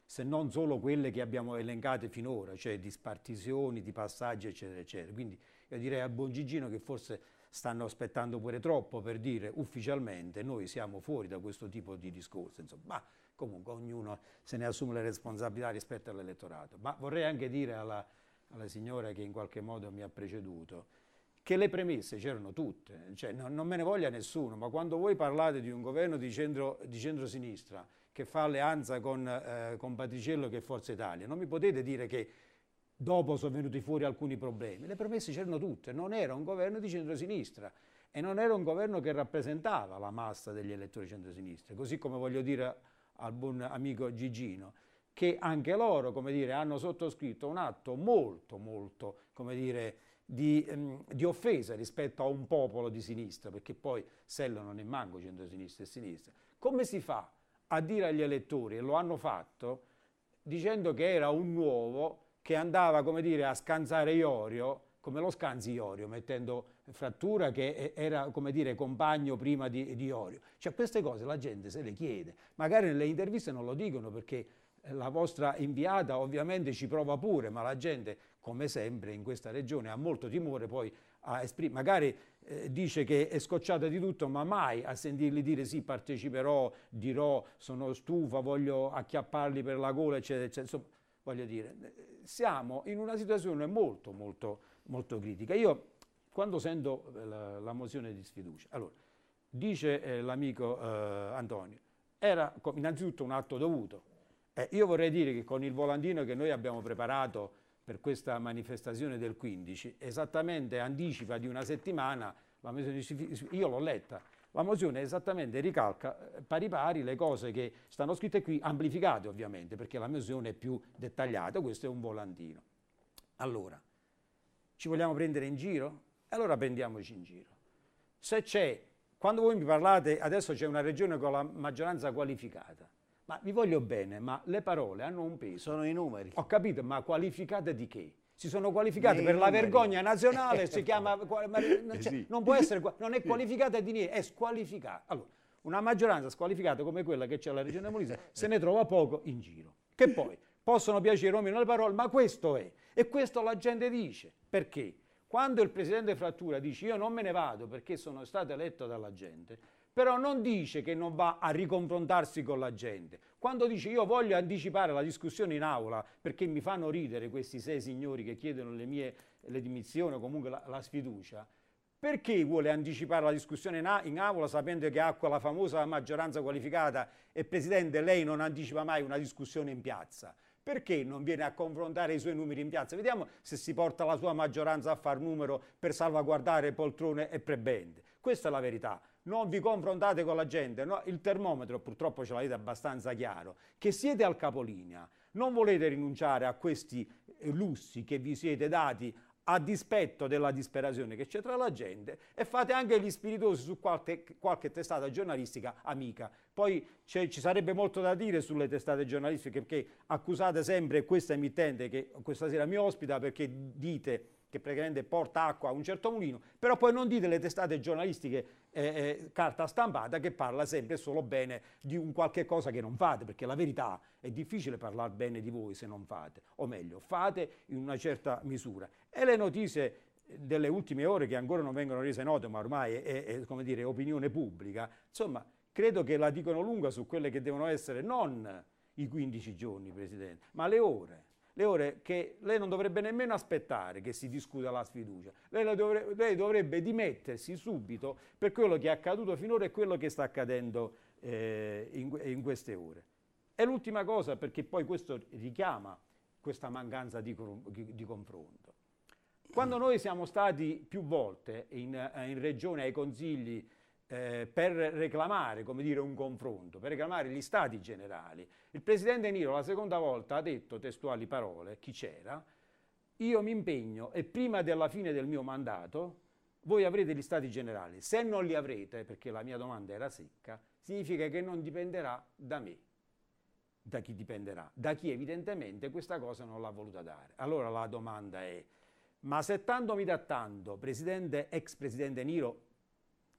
se non solo quelle che abbiamo elencate finora, cioè di spartizioni, di passaggi, eccetera, eccetera. Quindi io direi a buon Gigino che forse stanno aspettando pure troppo per dire ufficialmente noi siamo fuori da questo tipo di discorso, insomma, ma comunque ognuno se ne assume le responsabilità rispetto all'elettorato. Ma vorrei anche dire alla, alla signora che in qualche modo mi ha preceduto, che le premesse c'erano tutte, cioè, no, non me ne voglia nessuno, ma quando voi parlate di un governo di, centro, di centrosinistra che fa alleanza con, eh, con Patriciello che è Forza Italia. Non mi potete dire che dopo sono venuti fuori alcuni problemi. Le promesse c'erano tutte, non era un governo di centrosinistra e non era un governo che rappresentava la massa degli elettori centrosinistra, così come voglio dire al buon amico Gigino che anche loro dire, hanno sottoscritto un atto molto, molto dire, di, ehm, di, offesa rispetto a un popolo di sinistra, perché poi Sello non è manco centrosinistra e sinistra. Come si fa a dire agli elettori, e lo hanno fatto, dicendo che era un nuovo che andava come dire, a scansare Iorio, come lo scansi Iorio, mettendo frattura che era come dire, compagno prima di, di Iorio. Cioè queste cose la gente se le chiede, magari nelle interviste non lo dicono perché eh, la vostra inviata ovviamente ci prova pure, ma la gente, come sempre in questa regione, ha molto timore poi a esprimere. Magari eh, dice che è scocciata di tutto, ma mai a sentirli dire sì, parteciperò, dirò, sono stufa, voglio acchiapparli per la gola, eccetera, eccetera. Insomma, voglio dire, eh, siamo in una situazione molto, molto, molto critica. Io, quando sento eh, la, la mozione di sfiducia, allora, dice eh, l'amico eh, Antonio, era innanzitutto un atto dovuto. io vorrei dire che con il volantino che noi abbiamo preparato per questa manifestazione del 15, esattamente anticipa di una settimana, io l'ho letta, la mozione esattamente ricalca eh, pari pari le cose che stanno scritte qui, amplificate ovviamente, perché la mozione è più dettagliata, questo è un volantino. Allora, ci vogliamo prendere in giro? Allora prendiamoci in giro. Se c'è, quando voi mi parlate, adesso c'è una regione con la maggioranza qualificata, ma vi voglio bene, ma le parole hanno un peso. Sono i numeri. Ho capito, ma qualificate di che? si sono qualificate Nei per numeri. la vergogna nazionale, si chiama, non, sì. non, può essere, non è qualificata di niente, è squalificata. Allora, una maggioranza squalificata come quella che c'è alla regione Molise se ne trova poco in giro. Che poi possono piacere o meno le parole, ma questo è. E questo la gente dice. Perché? Quando il presidente Frattura dice io non me ne vado perché sono stato eletto dalla gente, però non dice che non va a riconfrontarsi con la gente. Quando dice io voglio anticipare la discussione in aula perché mi fanno ridere questi sei signori che chiedono le mie le dimissioni o comunque la, la sfiducia, perché vuole anticipare la discussione in, in, aula sapendo che ha quella famosa maggioranza qualificata e Presidente lei non anticipa mai una discussione in piazza? Perché non viene a confrontare i suoi numeri in piazza? Vediamo se si porta la sua maggioranza a far numero per salvaguardare poltrone e prebende. Questa è la verità non vi confrontate con la gente, no? il termometro purtroppo ce l'avete abbastanza chiaro, che siete al capolinea, non volete rinunciare a questi eh, lussi che vi siete dati a dispetto della disperazione che c'è tra la gente e fate anche gli spiritosi su qualche, qualche testata giornalistica amica. Poi ci sarebbe molto da dire sulle testate giornalistiche perché accusate sempre questa emittente che questa sera mi ospita perché dite che praticamente porta acqua a un certo mulino, però poi non dite le testate giornalistiche eh, eh carta stampata che parla sempre solo bene di un qualche cosa che non fate, perché la verità è difficile parlare bene di voi se non fate, o meglio, fate in una certa misura. E le notizie delle ultime ore che ancora non vengono rese note, ma ormai è, è come dire, opinione pubblica, insomma, credo che la dicano lunga su quelle che devono essere non i 15 giorni, Presidente, ma le ore le ore che lei non dovrebbe nemmeno aspettare che si discuta la sfiducia, lei, dovrebbe, lei dovrebbe dimettersi subito per quello che è accaduto finora e quello che sta accadendo eh, in, in queste ore. E l'ultima cosa, perché poi questo richiama questa mancanza di, di, confronto. Quando noi siamo stati più volte in, in regione ai consigli eh, per reclamare come dire, un confronto, per reclamare gli stati generali. Il presidente Niro la seconda volta ha detto testuali parole, chi c'era, io mi impegno e prima della fine del mio mandato voi avrete gli stati generali. Se non li avrete, perché la mia domanda era secca, significa che non dipenderà da me. Da chi dipenderà? Da chi evidentemente questa cosa non l'ha voluta dare. Allora la domanda è, ma se tanto mi dà tanto, presidente, ex presidente Niro,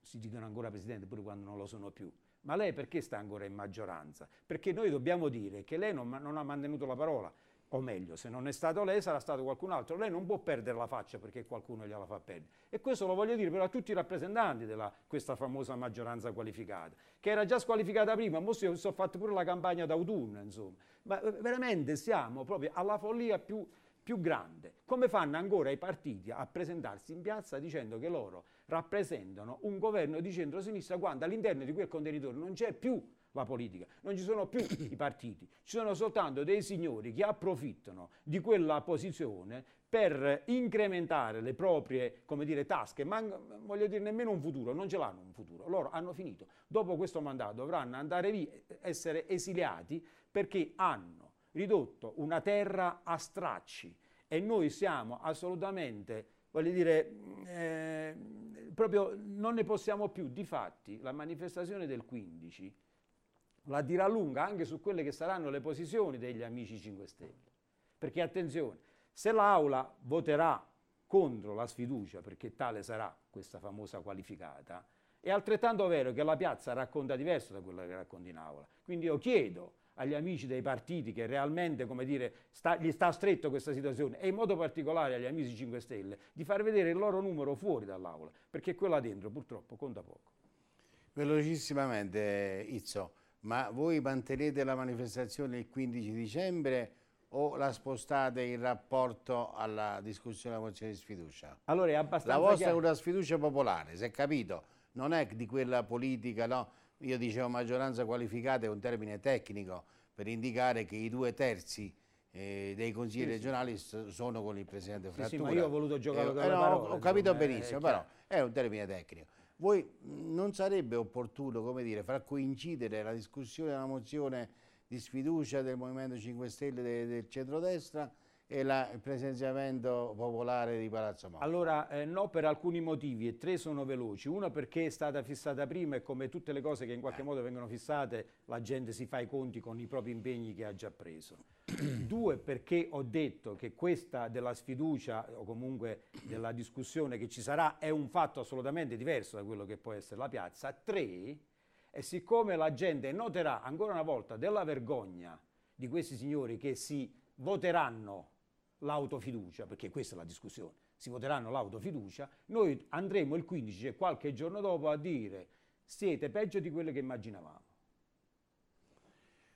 si dicono ancora presidente pure quando non lo sono più. Ma lei perché sta ancora in maggioranza? Perché noi dobbiamo dire che lei non, non ha mantenuto la parola, o meglio, se non è stato lei sarà stato qualcun altro. Lei non può perdere la faccia perché qualcuno gliela fa perdere. E questo lo voglio dire però a tutti i rappresentanti di questa famosa maggioranza qualificata, che era già squalificata prima, mo si sono fatto pure la campagna d'autunno, insomma. Ma eh, veramente siamo proprio alla follia più più grande. Come fanno ancora i partiti a presentarsi in piazza dicendo che loro rappresentano un governo di centrosinistra quando all'interno di quel contenitore non c'è più la politica, non ci sono più i partiti, ci sono soltanto dei signori che approfittano di quella posizione per incrementare le proprie dire, tasche, ma voglio dire nemmeno un futuro, non ce l'hanno un futuro, loro hanno finito, dopo questo mandato dovranno andare via, essere esiliati perché hanno ridotto una terra a stracci e noi siamo assolutamente, voglio dire, eh, proprio non ne possiamo più. Difatti la manifestazione del 15 la dirà lunga anche su quelle che saranno le posizioni degli amici 5 Stelle. Perché attenzione, se l'Aula voterà contro la sfiducia, perché tale sarà questa famosa qualificata, è altrettanto vero che la piazza racconta diverso da quella che racconta in aula. Quindi io chiedo agli amici dei partiti che realmente come dire, sta, gli sta stretto questa situazione e in modo particolare agli amici 5 Stelle di far vedere il loro numero fuori dall'aula, perché quella dentro purtroppo conta poco. Velocissimamente Izzo, ma voi mantenete la manifestazione il 15 dicembre o la spostate in rapporto alla discussione della mozione di sfiducia? Allora è abbastanza La vostra chiaro. è una sfiducia popolare, si è capito, non è di quella politica, no? Io dicevo maggioranza qualificata è un termine tecnico per indicare che i due terzi eh, dei consigli sì, regionali sì. sono con il presidente Frattura. Sì, ma io ho voluto giocare eh, con eh, no, parola, Ho capito insomma, benissimo, è però è un termine tecnico. Voi non sarebbe opportuno, come dire, far coincidere la discussione della mozione di sfiducia del Movimento 5 Stelle e del centrodestra e il presenziamento popolare di Palazzo Monte? Allora eh, no per alcuni motivi e tre sono veloci. Uno perché è stata fissata prima e come tutte le cose che in qualche eh. modo vengono fissate la gente si fa i conti con i propri impegni che ha già preso. Due perché ho detto che questa della sfiducia o comunque della discussione che ci sarà è un fatto assolutamente diverso da quello che può essere la piazza. Tre e siccome la gente noterà ancora una volta della vergogna di questi signori che si voteranno l'autofiducia, perché questa è la discussione, si voteranno l'autofiducia, noi andremo il 15 e qualche giorno dopo a dire siete peggio di quello che immaginavamo.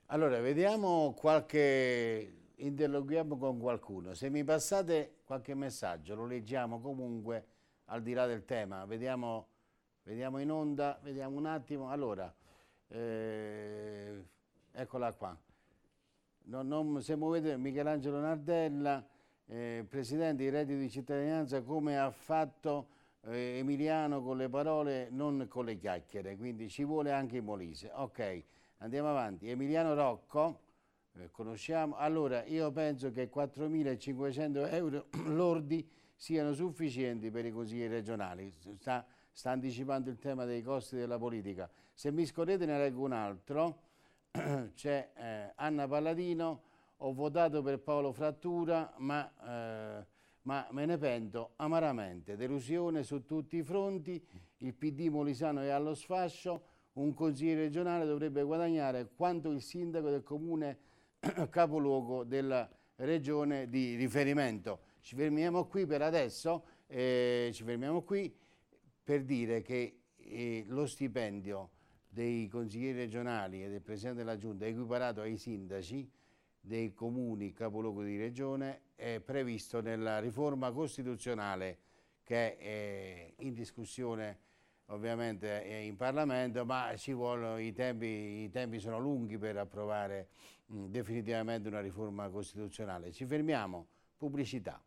Allora, vediamo qualche... interloquiamo con qualcuno. Se mi passate qualche messaggio, lo leggiamo comunque al di là del tema. Vediamo, vediamo in onda, vediamo un attimo. Allora, eh, eccola qua non, non, se muovete Michelangelo Nardella, eh, presidente di reddito di cittadinanza, come ha fatto eh, Emiliano con le parole, non con le chiacchiere, quindi ci vuole anche in Molise. Ok, andiamo avanti. Emiliano Rocco, eh, conosciamo. Allora, io penso che 4.500 euro lordi siano sufficienti per i consigli regionali. Sta, sta anticipando il tema dei costi della politica. Se mi scorrete ne leggo un altro c'è eh, Anna Palladino, ho votato per Paolo Frattura, ma, eh, ma, me ne pento amaramente. Delusione su tutti i fronti, il PD molisano è allo sfascio, un consigliere regionale dovrebbe guadagnare quanto il sindaco del comune capoluogo della regione di riferimento. Ci fermiamo qui per adesso, eh, ci fermiamo qui per dire che eh, lo stipendio dei consiglieri regionali e del Presidente della Giunta equiparato ai sindaci dei comuni capoluogo di regione è previsto nella riforma costituzionale che è in discussione ovviamente in Parlamento, ma vogliono, i, tempi, i, tempi, sono lunghi per approvare mh, definitivamente una riforma costituzionale. Ci fermiamo, pubblicità.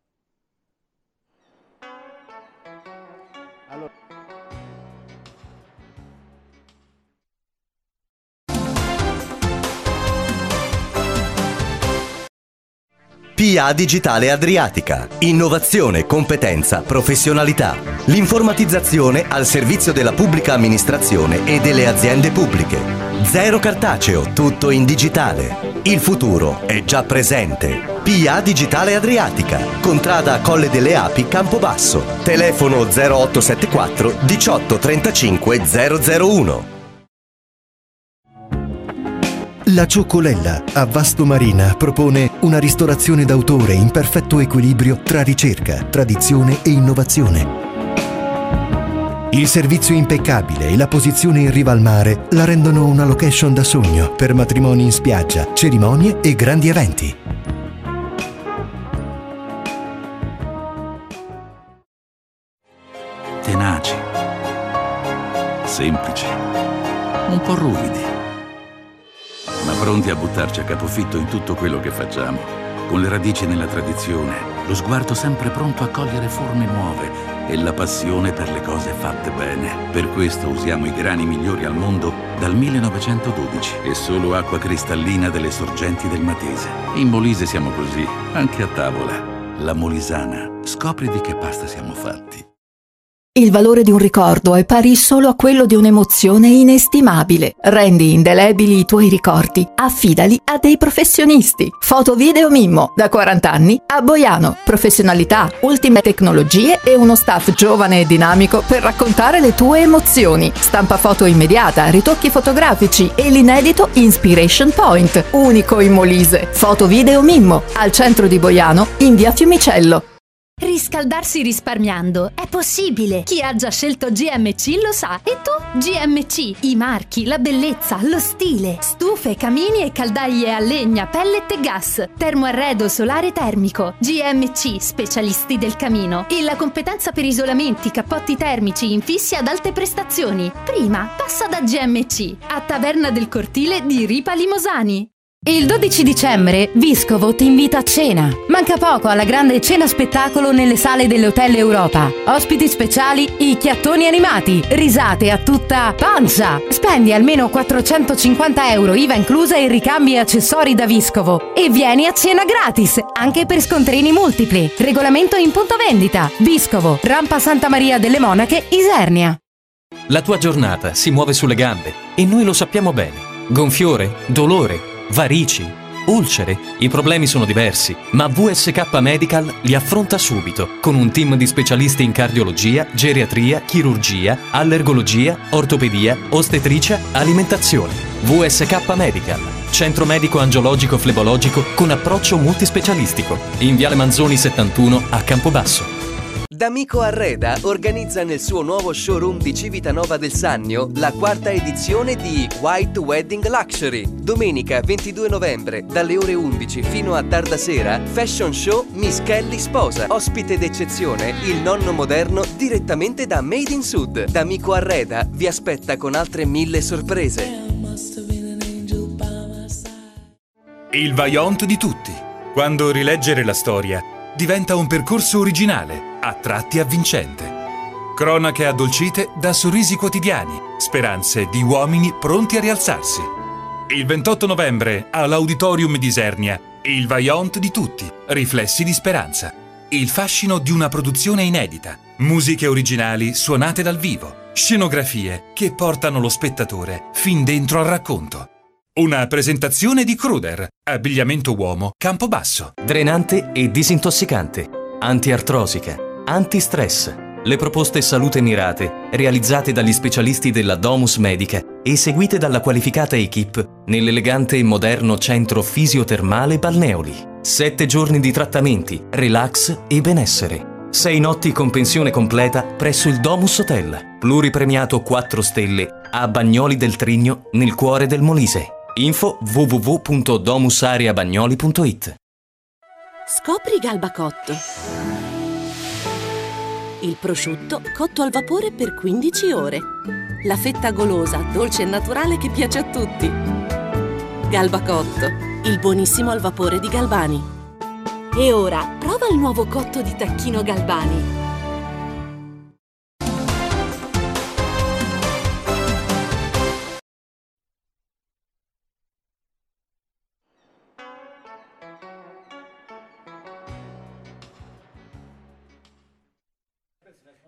PA Digitale Adriatica. Innovazione, competenza, professionalità. L'informatizzazione al servizio della pubblica amministrazione e delle aziende pubbliche. Zero cartaceo, tutto in digitale. Il futuro è già presente. PA Digitale Adriatica. Contrada Colle delle Api, Campobasso. Telefono 0874 18 001. La Cioccolella a Vasto Marina propone una ristorazione d'autore in perfetto equilibrio tra ricerca, tradizione e innovazione. Il servizio impeccabile e la posizione in riva al mare la rendono una location da sogno per matrimoni in spiaggia, cerimonie e grandi eventi. Tenaci, semplici, un po' ruvidi ma pronti a buttarci a capofitto in tutto quello che facciamo, con le radici nella tradizione, lo sguardo sempre pronto a cogliere forme nuove e la passione per le cose fatte bene. Per questo usiamo i grani migliori al mondo dal 1912 e solo acqua cristallina delle sorgenti del Matese. In Molise siamo così, anche a tavola. La Molisana, scopri di che pasta siamo fatti. Il valore di un ricordo è pari solo a quello di un'emozione inestimabile. Rendi indelebili i tuoi ricordi, affidali a dei professionisti. Foto Video Mimmo, da 40 anni, a Boiano. Professionalità, ultime tecnologie e uno staff giovane e dinamico per raccontare le tue emozioni. Stampa foto immediata, ritocchi fotografici e l'inedito Inspiration Point, unico in Molise. Foto Video Mimmo, al centro di Boiano, in via Fiumicello. Riscaldarsi risparmiando è possibile. Chi ha già scelto GMC lo sa. E tu? GMC. I marchi, la bellezza, lo stile. Stufe, camini e caldaie a legna, pellet e gas. Termoarredo solare termico. GMC, specialisti del camino. E la competenza per isolamenti, cappotti termici, infissi ad alte prestazioni. Prima, passa da GMC. A Taverna del Cortile di Ripa Limosani. Il 12 dicembre Viscovo ti invita a cena. Manca poco alla grande cena spettacolo nelle sale dell'Hotel Europa. Ospiti speciali, i chiattoni animati, risate a tutta pancia. Spendi almeno 450 euro IVA inclusa e ricambi e accessori da Viscovo. E vieni a cena gratis, anche per scontrini multipli. Regolamento in punto vendita. Viscovo, Rampa Santa Maria delle Monache, Isernia. La tua giornata si muove sulle gambe e noi lo sappiamo bene. Gonfiore, dolore varici, ulcere. I problemi sono diversi, ma VSK Medical li affronta subito con un team di specialisti in cardiologia, geriatria, chirurgia, allergologia, ortopedia, ostetricia, alimentazione. VSK Medical. Centro medico angiologico flebologico con approccio multispecialistico in Viale Manzoni 71 a Campobasso. D'Amico Arreda organizza nel suo nuovo showroom di Civitanova del Sannio la quarta edizione di White Wedding Luxury. Domenica 22 novembre, dalle ore 11 fino a tarda sera, fashion show Miss Kelly Sposa. Ospite d'eccezione, il nonno moderno direttamente da Made in Sud. D'Amico Arreda vi aspetta con altre mille sorprese. Il Vaiont di tutti. Quando rileggere la storia diventa un percorso originale, a tratti avvincente. Cronache addolcite da sorrisi quotidiani, speranze di uomini pronti a rialzarsi. Il 28 novembre, all'Auditorium di Isernia, il Vaillant di tutti, riflessi di speranza. Il fascino di una produzione inedita, musiche originali suonate dal vivo, scenografie che portano lo spettatore fin dentro al racconto. Una presentazione di Kruder. Abbigliamento uomo, Campobasso. Drenante e disintossicante. Antiartrosica. Antistress. Le proposte salute mirate, realizzate dagli specialisti della Domus Medica e seguite dalla qualificata equip nell'elegante e moderno centro fisiotermale Balneoli. Sette giorni di trattamenti, relax e benessere. Sei notti con pensione completa presso il Domus Hotel, pluripremiato 4 stelle a Bagnoli del Trigno nel cuore del Molise. Info www.domusariabagnoli.it Scopri Galbacotto. Il prosciutto cotto al vapore per 15 ore. La fetta golosa, dolce e naturale che piace a tutti. Galbacotto, il buonissimo al vapore di Galbani. E ora prova il nuovo cotto di tacchino Galbani.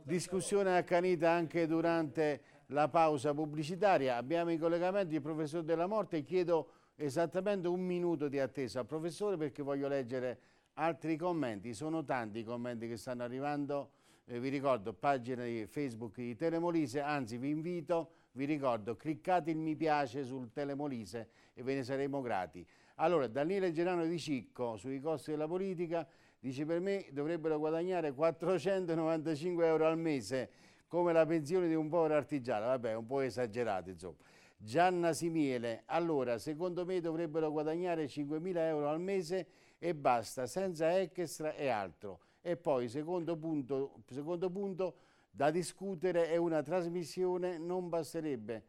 Discussione accanita anche durante la pausa pubblicitaria. Abbiamo in collegamento il professor Della Morte. Chiedo esattamente un minuto di attesa al professore perché voglio leggere altri commenti. Sono tanti i commenti che stanno arrivando. Eh, vi ricordo pagina di Facebook di Telemolise, anzi vi invito, vi ricordo, cliccate il mi piace sul Telemolise e ve ne saremo grati. Allora, Daniele Gerano di Cicco sui costi della politica Dice per me dovrebbero guadagnare 495 euro al mese come la pensione di un povero artigiano, vabbè un po' esagerato insomma. Gianna Simiele, allora secondo me dovrebbero guadagnare 5.000 euro al mese e basta, senza extra e altro. E poi, secondo punto, secondo punto da discutere è una trasmissione, non basterebbe.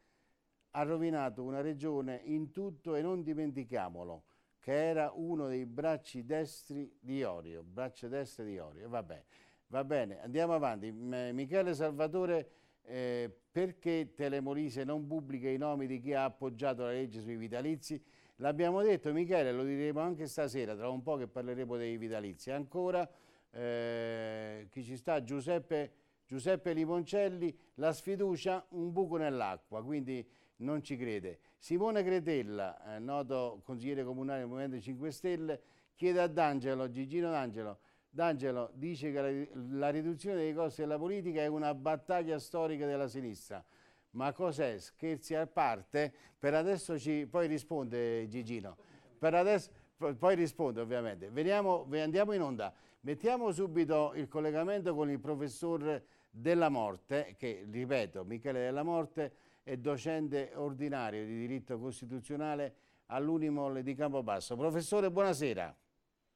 Ha rovinato una regione in tutto e non dimentichiamolo che era uno dei bracci destri di Orio, braccio destro di Orio, va bene, va bene, andiamo avanti. Michele Salvatore, eh, perché Telemolise non pubblica i nomi di chi ha appoggiato la legge sui vitalizi? L'abbiamo detto Michele, lo diremo anche stasera, tra un po' che parleremo dei vitalizi. Ancora, eh, chi ci sta? Giuseppe, Giuseppe Limoncelli, la sfiducia, un buco nell'acqua, quindi non ci crede. Simone Cretella, eh, noto consigliere comunale del Movimento 5 Stelle, chiede a Angelo, Gigino D'Angelo, D'Angelo dice che la, la riduzione dei costi della politica è una battaglia storica della sinistra. Ma cos'è? Scherzi a parte? Per adesso ci... poi risponde Gigino. Per adesso poi risponde ovviamente. Veniamo, andiamo in onda. Mettiamo subito il collegamento con il professor Della Morte, che ripeto, Michele Della Morte, e docente ordinario di diritto costituzionale all'Unimol di Campobasso. Professore, buonasera.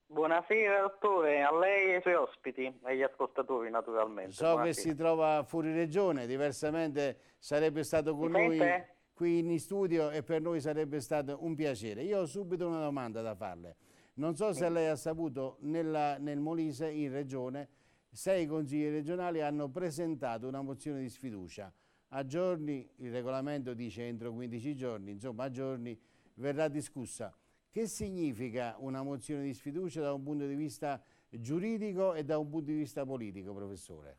Buonasera dottore, a lei e ai suoi ospiti, e agli ascoltatori naturalmente. So buonasera. che si trova fuori regione, diversamente sarebbe stato con noi qui in studio e per noi sarebbe stato un piacere. Io ho subito una domanda da farle. Non so se lei ha saputo, nella, nel Molise, in regione, sei consigli regionali hanno presentato una mozione di sfiducia a giorni, il regolamento dice entro 15 giorni, insomma a giorni verrà discussa. Che significa una mozione di sfiducia da un punto di vista giuridico e da un punto di vista politico, professore?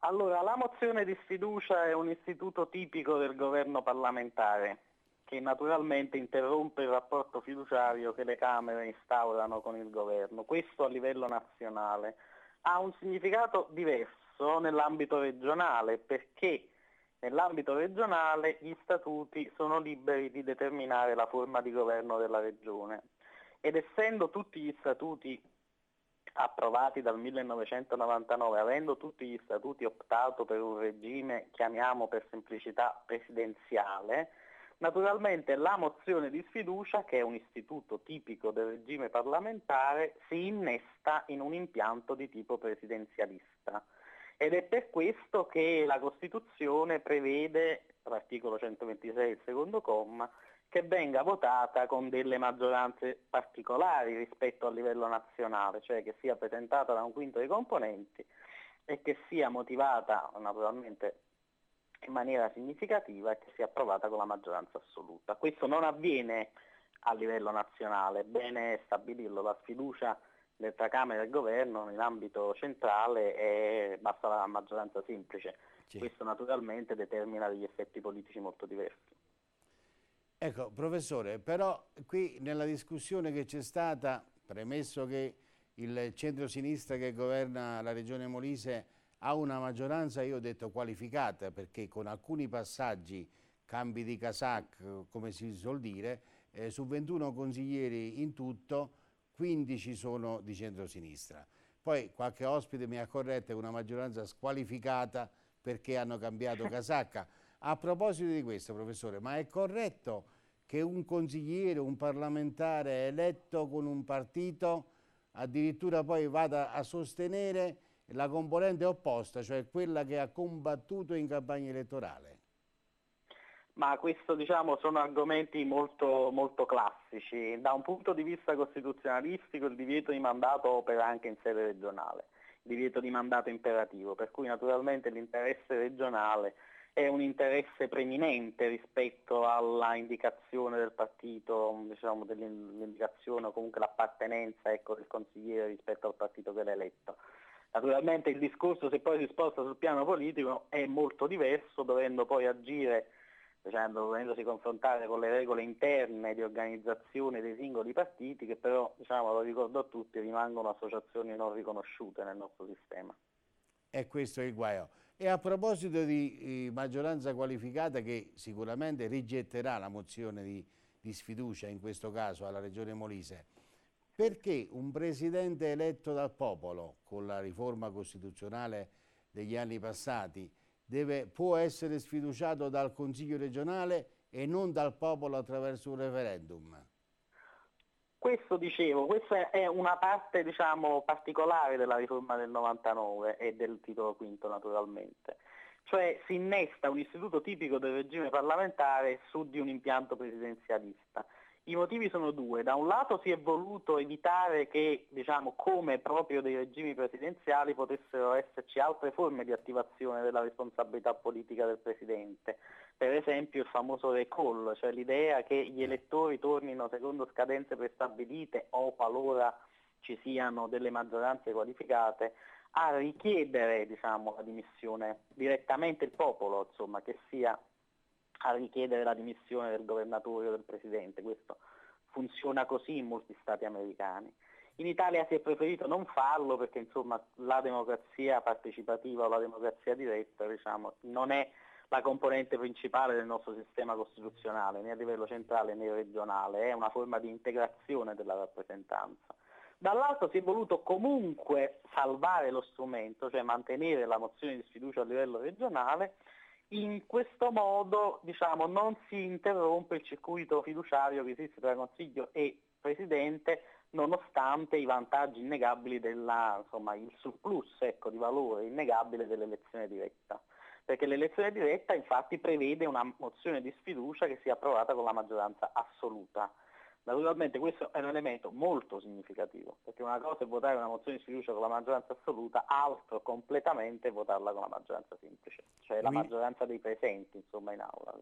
Allora, la mozione di sfiducia è un istituto tipico del governo parlamentare che naturalmente interrompe il rapporto fiduciario che le Camere instaurano con il governo, questo a livello nazionale. Ha un significato diverso basso nell'ambito regionale perché nell'ambito regionale gli statuti sono liberi di determinare la forma di governo della regione ed essendo tutti gli statuti approvati dal 1999, avendo tutti gli statuti optato per un regime, chiamiamo per semplicità, presidenziale, naturalmente la mozione di sfiducia, che è un istituto tipico del regime parlamentare, si innesta in un impianto di tipo presidenzialista. Ed è per questo che la Costituzione prevede, l'articolo 126, il secondo comma, che venga votata con delle maggioranze particolari rispetto al livello nazionale, cioè che sia presentata da un quinto dei componenti e che sia motivata naturalmente in maniera significativa e che sia approvata con la maggioranza assoluta. Questo non avviene a livello nazionale, bene stabilirlo, la sfiducia l'altra Camera del governo nell'ambito centrale e basta la maggioranza semplice. Sì. Questo naturalmente determina degli effetti politici molto diversi. Ecco, professore, però qui nella discussione che c'è stata, premesso che il centro-sinistra che governa la regione Molise ha una maggioranza, io ho detto qualificata, perché con alcuni passaggi, cambi di casac, come si suol dire, eh, su 21 consiglieri in tutto, 15 sono di centrosinistra. Poi qualche ospite mi ha corretto, è una maggioranza squalificata perché hanno cambiato casacca. A proposito di questo, professore, ma è corretto che un consigliere, un parlamentare eletto con un partito addirittura poi vada a sostenere la componente opposta, cioè quella che ha combattuto in campagna elettorale? Ma questo diciamo, sono argomenti molto, molto, classici. Da un punto di vista costituzionalistico il divieto di mandato opera anche in sede regionale, il divieto di mandato imperativo, per cui naturalmente l'interesse regionale è un interesse preminente rispetto alla indicazione del partito, diciamo, dell'indicazione o comunque l'appartenenza ecco, del consigliere rispetto al partito che l'ha eletto. Naturalmente il discorso se poi si sposta sul piano politico è molto diverso, dovendo poi agire diciamo, dovendosi confrontare con le regole interne di organizzazione dei singoli partiti che però, diciamo, lo ricordo a tutti, rimangono associazioni non riconosciute nel nostro sistema. E questo è il guaio. E a proposito di eh, maggioranza qualificata che sicuramente rigetterà la mozione di, di sfiducia in questo caso alla Regione Molise, perché un presidente eletto dal popolo con la riforma costituzionale degli anni passati deve, può essere sfiduciato dal Consiglio regionale e non dal popolo attraverso un referendum. Questo dicevo, questa è una parte diciamo, particolare della riforma del 99 e del titolo quinto naturalmente, cioè si innesta un istituto tipico del regime parlamentare su di un impianto presidenzialista. I motivi sono due. Da un lato si è voluto evitare che, diciamo, come proprio dei regimi presidenziali, potessero esserci altre forme di attivazione della responsabilità politica del Presidente. Per esempio il famoso recall, cioè l'idea che gli elettori tornino secondo scadenze prestabilite o qualora ci siano delle maggioranze qualificate a richiedere diciamo, la dimissione direttamente il popolo, insomma, che sia a richiedere la dimissione del governatore o del presidente, questo funziona così in molti stati americani. In Italia si è preferito non farlo perché insomma, la democrazia partecipativa o la democrazia diretta diciamo, non è la componente principale del nostro sistema costituzionale, né a livello centrale né regionale, è una forma di integrazione della rappresentanza. Dall'altro si è voluto comunque salvare lo strumento, cioè mantenere la mozione di sfiducia a livello regionale, in questo modo diciamo, non si interrompe il circuito fiduciario che esiste tra Consiglio e Presidente nonostante i vantaggi innegabili della, insomma, il surplus ecco, di valore innegabile dell'elezione diretta. Perché l'elezione diretta infatti prevede una mozione di sfiducia che sia approvata con la maggioranza assoluta. Naturalmente questo è un elemento molto significativo, perché una cosa è votare una mozione di sfiducia con la maggioranza assoluta, altro completamente votarla con la maggioranza semplice, cioè Emilio... la maggioranza dei presenti insomma, in aula.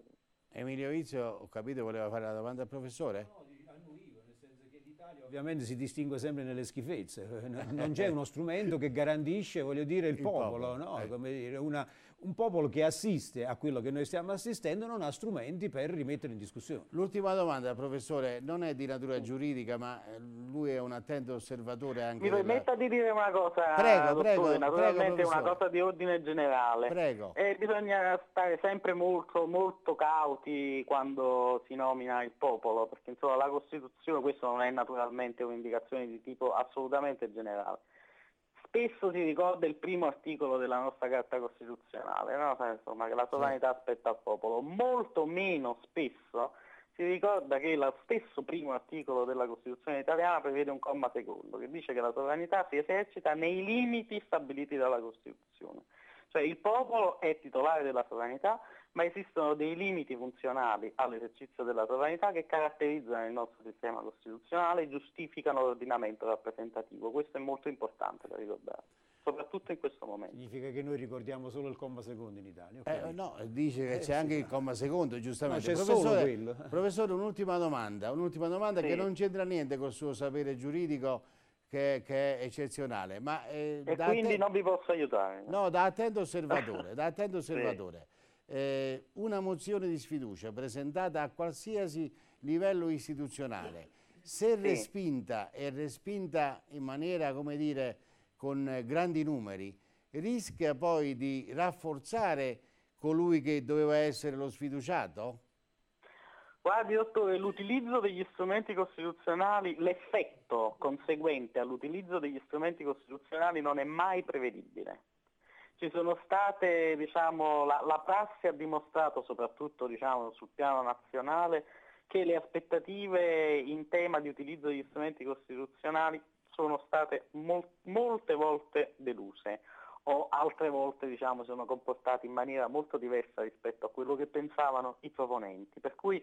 Emilio Vizio, ho capito, voleva fare la domanda al professore? No, annuivo, nel senso che l'Italia ovviamente si distingue sempre nelle schifezze, non c'è uno strumento che garantisce, voglio dire, il, il popolo, popolo. No? Eh. Dire, una, un popolo che assiste a quello che noi stiamo assistendo non ha strumenti per rimettere in discussione. L'ultima domanda, professore, non è di natura giuridica, ma eh, lui è un attento osservatore anche... Mi della... permetta di dire una cosa, prego, prego, naturalmente prego, una cosa di ordine generale. Prego. E bisogna stare sempre molto, molto cauti quando si nomina il popolo, perché insomma la Costituzione, questo non è naturalmente un'indicazione di tipo assolutamente generale spesso si ricorda il primo articolo della nostra Carta Costituzionale, no? Cioè, insomma, che la sovranità aspetta al popolo, molto meno spesso si ricorda che lo stesso primo articolo della Costituzione italiana prevede un comma secondo che dice che la sovranità si esercita nei limiti stabiliti dalla Costituzione. Cioè il popolo è titolare della sovranità ma esistono dei limiti funzionali all'esercizio della sovranità che caratterizzano il nostro sistema costituzionale e giustificano l'ordinamento rappresentativo. Questo è molto importante da ricordare soprattutto in questo momento. Significa che noi ricordiamo solo il comma secondo in Italia. Okay. Eh, no, dice che eh, c'è sì, anche no. il comma secondo, giustamente. No, professore, quello. professore, un'ultima domanda, un'ultima domanda sì. che non c'entra niente col suo sapere giuridico che, che è eccezionale. Ma, eh, e quindi non vi posso aiutare. No, no da attento osservatore, da attento osservatore eh, una mozione di sfiducia presentata a qualsiasi livello istituzionale, se sì. respinta e respinta in maniera, come dire, con grandi numeri, rischia poi di rafforzare colui che doveva essere lo sfiduciato? Guardi dottore, l'utilizzo degli strumenti costituzionali, l'effetto conseguente all'utilizzo degli strumenti costituzionali non è mai prevedibile. Ci sono state, diciamo, la, la prassi ha dimostrato soprattutto diciamo, sul piano nazionale che le aspettative in tema di utilizzo degli strumenti costituzionali sono state mol- molte volte deluse o altre volte diciamo, sono comportate in maniera molto diversa rispetto a quello che pensavano i proponenti. Per cui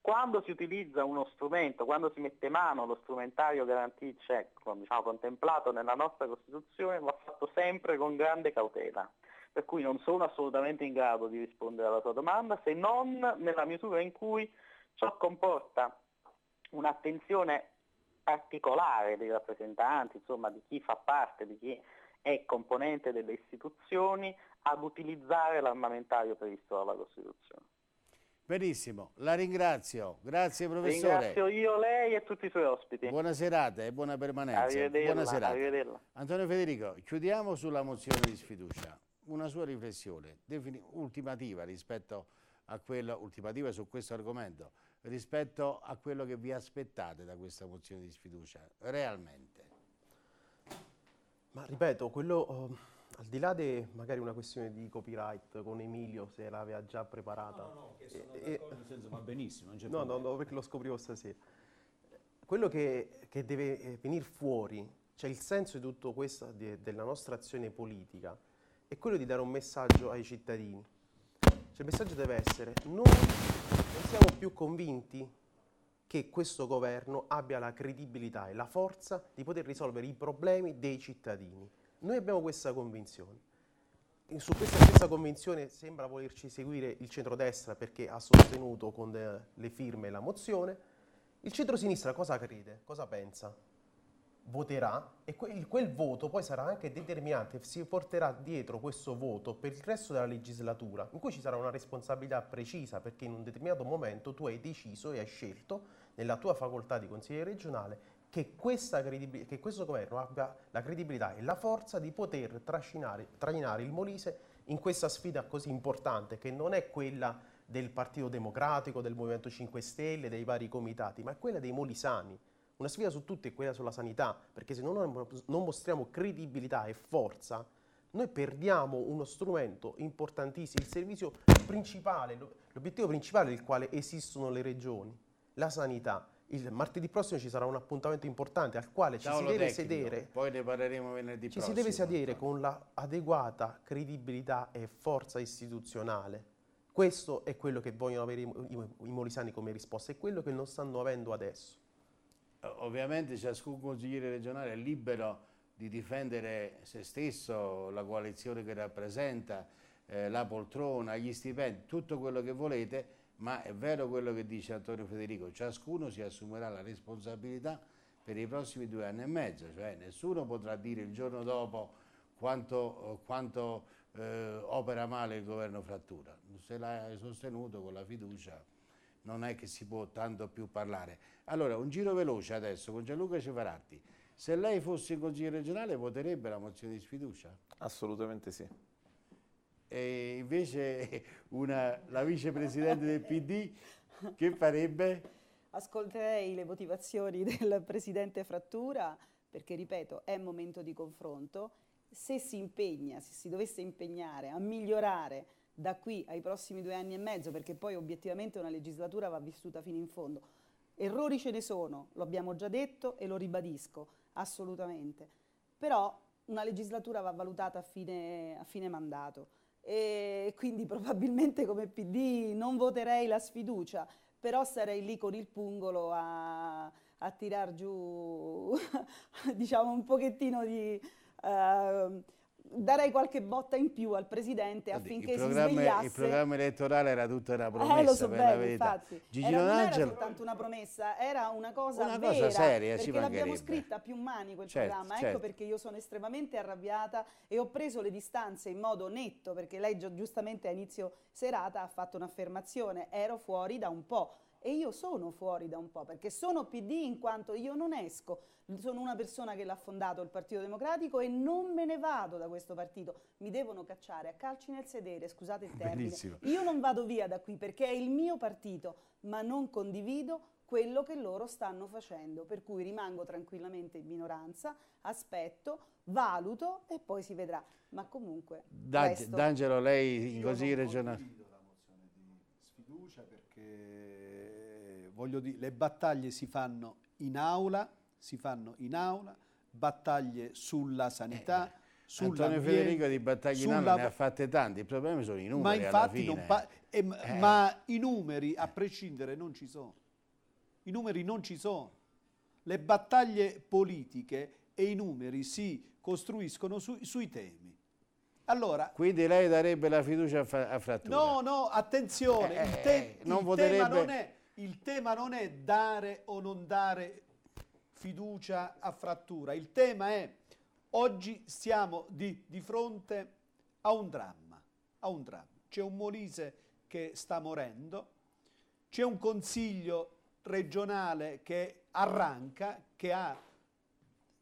quando si utilizza uno strumento, quando si mette mano allo strumentario garantito, ecco, cioè, diciamo, contemplato nella nostra Costituzione, va fatto sempre con grande cautela per cui non sono assolutamente in grado di rispondere alla tua domanda se non nella misura in cui ciò comporta un'attenzione particolare dei rappresentanti, insomma di chi fa parte, di chi è componente delle istituzioni ad utilizzare l'armamentario previsto dalla Costituzione. Benissimo, la ringrazio. Grazie professore. Ringrazio io, lei e tutti i suoi ospiti. Buona serata e buona permanenza. Arrivederla, buona serata. Arrivederla. Antonio Federico, chiudiamo sulla mozione di sfiducia. Una sua riflessione ultimativa rispetto a quello ultimativa su questo argomento, rispetto a quello che vi aspettate da questa mozione di sfiducia realmente. Ma ripeto, quello oh, al di là di magari una questione di copyright con Emilio, se l'aveva già preparata. No, no, no che sono e, nel senso va benissimo. Certo no, no, no, perché lo scoprivo stasera. Quello che, che deve eh, venire fuori, cioè il senso di tutto questo, di, della nostra azione politica, è quello di dare un messaggio ai cittadini. Cioè il messaggio deve essere, noi non siamo più convinti che questo governo abbia la credibilità e la forza di poter risolvere i problemi dei cittadini. Noi abbiamo questa convinzione. E su questa stessa convinzione sembra volerci seguire il centrodestra perché ha sostenuto con eh, le firme la mozione. Il centrosinistra cosa crede? Cosa pensa? Voterà e quel, quel voto poi sarà anche determinante, si porterà dietro questo voto per il resto della legislatura, in cui ci sarà una responsabilità precisa perché in un determinato momento tu hai deciso e hai scelto nella tua facoltà di consigliere regionale che, che, questo governo abbia la credibilità e la forza di poter trascinare il Molise in questa sfida così importante che non è quella del Partito Democratico, del Movimento 5 Stelle, dei vari comitati, ma è quella dei molisani. Una sfida su tutte è quella sulla sanità, perché se non, non mostriamo credibilità e forza, noi perdiamo uno strumento importantissimo, il servizio principale, l'obiettivo principale del quale esistono le regioni, la sanità il martedì prossimo ci sarà un appuntamento importante al quale ci si deve tecnico, sedere. Poi ne parleremo venerdì ci prossimo. Ci si deve sedere con l'adeguata la credibilità e forza istituzionale. Questo è quello che vogliono avere i, i, i molisani come risposta, è quello che non stanno avendo adesso. Ovviamente ciascun consigliere regionale è libero di difendere se stesso, la coalizione che rappresenta, eh, la poltrona, gli stipendi, tutto quello che volete, ma è vero quello che dice Antonio Federico, ciascuno si assumerà la responsabilità per i prossimi due anni e mezzo, cioè nessuno potrà dire il giorno dopo quanto, eh, quanto eh, opera male il governo frattura, se l'hai sostenuto con la fiducia non è che si può tanto più parlare. Allora, un giro veloce adesso con Gianluca Cefaratti, se lei fosse in consiglio regionale voterebbe la mozione di sfiducia? Assolutamente sì e invece una, la vicepresidente del PD che farebbe? Ascolterei le motivazioni del presidente Frattura perché, ripeto, è momento di confronto. Se si impegna, se si dovesse impegnare a migliorare da qui ai prossimi due anni e mezzo, perché poi obiettivamente una legislatura va vissuta fino in fondo, errori ce ne sono, lo abbiamo già detto e lo ribadisco, assolutamente. Però una legislatura va valutata a fine, a fine mandato e quindi probabilmente come PD non voterei la sfiducia, però sarei lì con il pungolo a, a tirar giù diciamo un pochettino di... Uh, darei qualche botta in più al presidente affinché il si svegliasse. Il programma elettorale era tutta una promessa eh, lo so per bene, la verità. Infatti. Gigino era, non era soltanto una promessa, era una cosa una vera, cosa seria, perché ci l'abbiamo scritta a più mani quel certo, programma, ecco certo. ecco perché io sono estremamente arrabbiata e ho preso le distanze in modo netto, perché lei giustamente a inizio serata ha fatto un'affermazione, ero fuori da un po' e io sono fuori da un po', perché sono PD in quanto io non esco, sono una persona che l'ha fondato il Partito Democratico e non me ne vado da questo partito, mi devono cacciare a calci nel sedere, scusate il termine. Benissimo. Io non vado via da qui perché è il mio partito, ma non condivido quello che loro stanno facendo, per cui rimango tranquillamente in minoranza, aspetto, valuto e poi si vedrà. Ma comunque... D'Angelo, lei così ragiona... voglio dire, le battaglie si fanno in aula, si fanno in aula, battaglie sulla sanità. Eh, Antonio Federico di battaglie sulla... in aula ne ha fatte tante, il problema sono i numeri ma infatti Non pa- eh, eh. Ma i numeri, a prescindere, non ci sono. I numeri non ci sono. Le battaglie politiche e i numeri si costruiscono su, sui temi. Allora, Quindi lei darebbe la fiducia a, fra- a Frattura? No, no, attenzione, eh, il, eh, te- non il voterebbe... tema non è il tema non è dare o non dare fiducia a frattura, il tema è oggi siamo di, di fronte a un dramma, a un dramma. C'è un Molise che sta morendo, c'è un consiglio regionale che arranca, che, ha,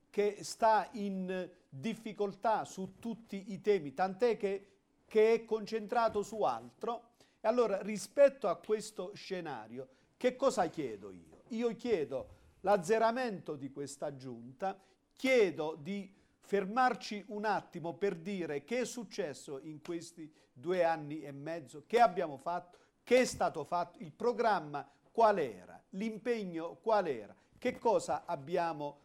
che sta in difficoltà su tutti i temi, tant'è che, che è concentrato su altro. E allora rispetto a questo scenario che cosa chiedo io? Io chiedo l'azzeramento di questa giunta, chiedo di fermarci un attimo per dire che è successo in questi due anni e mezzo, che abbiamo fatto, che è stato fatto, il programma qual era, l'impegno qual era, che cosa abbiamo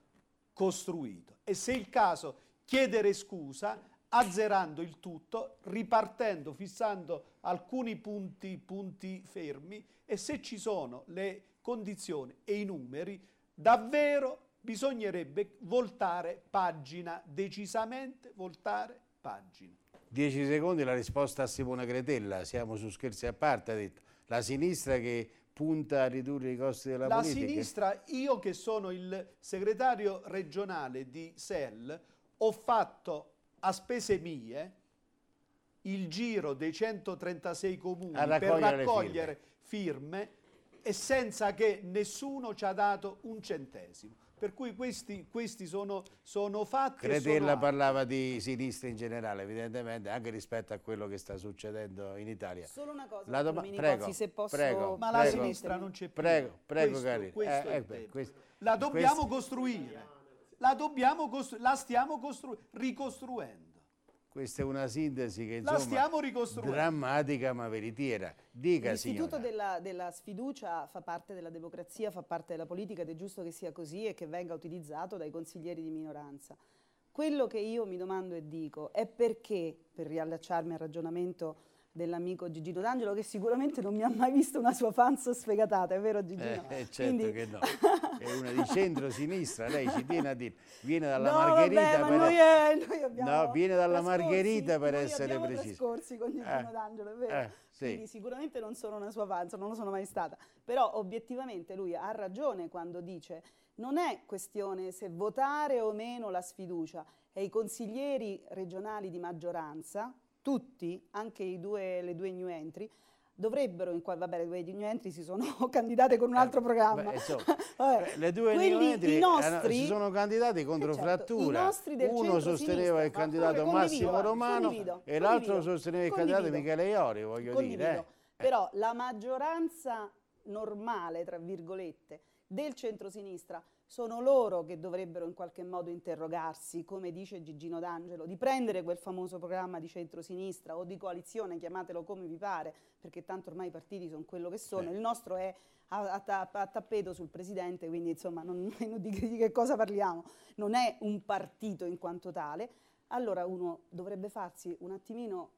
costruito e se è il caso chiedere scusa azzerando il tutto, ripartendo, fissando alcuni punti, punti fermi e se ci sono le condizioni e i numeri, davvero bisognerebbe voltare pagina, decisamente voltare pagina. Dieci secondi la risposta a Simona Cretella, siamo su scherzi a parte, ha detto la sinistra che punta a ridurre i costi della la politica. La sinistra, io che sono il segretario regionale di SEL, ho fatto a spese mie il giro dei 136 comuni raccogliere per raccogliere firme e senza che nessuno ci ha dato un centesimo. Per cui questi, questi sono, sono, fatti. Cretella sono parlava di sinistra in generale, evidentemente, anche rispetto a quello che sta succedendo in Italia. Solo una cosa, la doma- prego, se posso... prego, ma prego, la sinistra non c'è più. Prego, prego questo, cari. Questo eh, eh, questo, la dobbiamo questo... costruire, la, dobbiamo costru- la stiamo costru- ricostruendo. Questa è una sintesi che insomma, la stiamo ricostruendo. drammatica ma veritiera. Dica, L'istituto della, della, sfiducia fa parte della democrazia, fa parte della politica ed è giusto che sia così e che venga utilizzato dai consiglieri di minoranza. Quello che io mi domando e dico è perché, per riallacciarmi al ragionamento dell'amico Gigino D'Angelo che sicuramente non mi ha mai visto una sua fans sfegatata, è vero eh, Gigino? Eh, certo Quindi... che no, è una di centro-sinistra, lei ci viene a dire, viene dalla no, Margherita, vabbè, per... Noi è, eh, noi no, viene dalla Margherita per essere precisi. trascorsi con Gigino eh, D'Angelo, è vero? Eh, sì. Quindi sicuramente non sono una sua fans, non lo sono mai stata, però obiettivamente lui ha ragione quando dice non è questione se votare o meno la sfiducia, è i consiglieri regionali di maggioranza tutti, anche due, le due new entry, dovrebbero, in qual, vabbè le due new entry si sono candidate con un eh, altro eh, programma. Beh, insomma, le due Quelli, new entry eh, nostri, si sono candidati contro eh, certo, frattura. Uno sosteneva il candidato Massimo Romano condivido, e l'altro sosteneva il candidato Michele Iori, voglio condivido, dire. Eh. Però la maggioranza normale, tra virgolette, del centrosinistra sono loro che dovrebbero in qualche modo interrogarsi, come dice Gigino D'Angelo, di prendere quel famoso programma di centrosinistra o di coalizione, chiamatelo come vi pare, perché tanto ormai i partiti sono quello che sono, Beh. il nostro è a, a, a, tappeto sul presidente, quindi insomma non, non di, di che cosa parliamo, non è un partito in quanto tale, allora uno dovrebbe farsi un attimino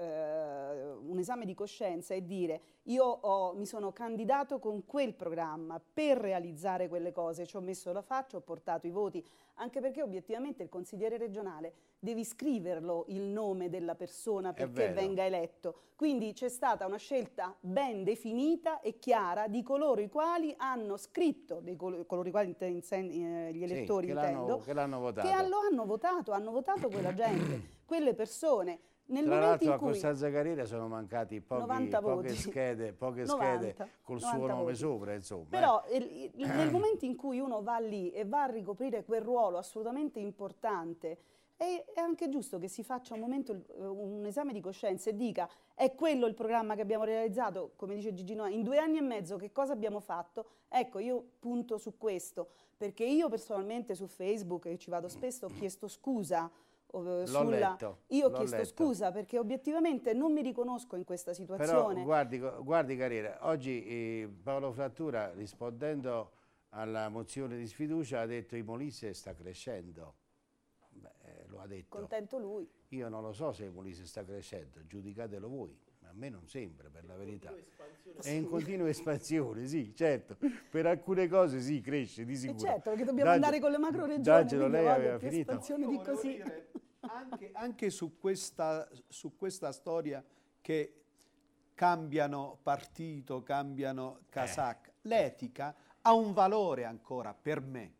eh, un esame di coscienza e dire io ho, mi sono candidato con quel programma per realizzare quelle cose, ci ho messo la faccia, ho portato i voti, anche perché obiettivamente il consigliere regionale devi scriverlo il nome della persona perché venga eletto. Quindi c'è stata una scelta ben definita e chiara di coloro i quali hanno scritto, di coloro i quali eh, gli elettori sì, che intendo, che, hanno, che, che lo hanno votato, hanno votato quella gente, quelle persone nel Tra l'altro a Costanza Carriera sono mancati pochi, poche, schede, poche 90, schede col suo nome voti. sopra, insomma. Eh. Però eh. nel momento in cui uno va lì e va a ricoprire quel ruolo assolutamente importante, è, anche giusto che si faccia un momento eh, un esame di coscienza e dica è quello il programma che abbiamo realizzato, come dice Gigino, in due anni e mezzo che cosa abbiamo fatto? Ecco, io punto su questo, perché io personalmente su Facebook, e ci vado spesso, ho chiesto scusa eh, l'ho sulla... letto, Io ho chiesto letto. scusa perché obiettivamente non mi riconosco in questa situazione. Però guardi, guardi carriera, oggi eh, Paolo Frattura rispondendo alla mozione di sfiducia ha detto che Molise sta crescendo. Beh, eh, lo ha detto. Contento lui. Io non lo so se Molise sta crescendo, giudicatelo voi a me non sembra per la verità. È in continua espansione, sì, certo. Per alcune cose sì, cresce di eh, sicuro. E certo, perché dobbiamo Dagge, andare con le macro regioni. Daggelo, lei aveva finito. Espansione no, di così. Dire, anche, anche su, questa, su questa storia che cambiano partito, cambiano eh. casacca, l'etica ha un valore ancora per me.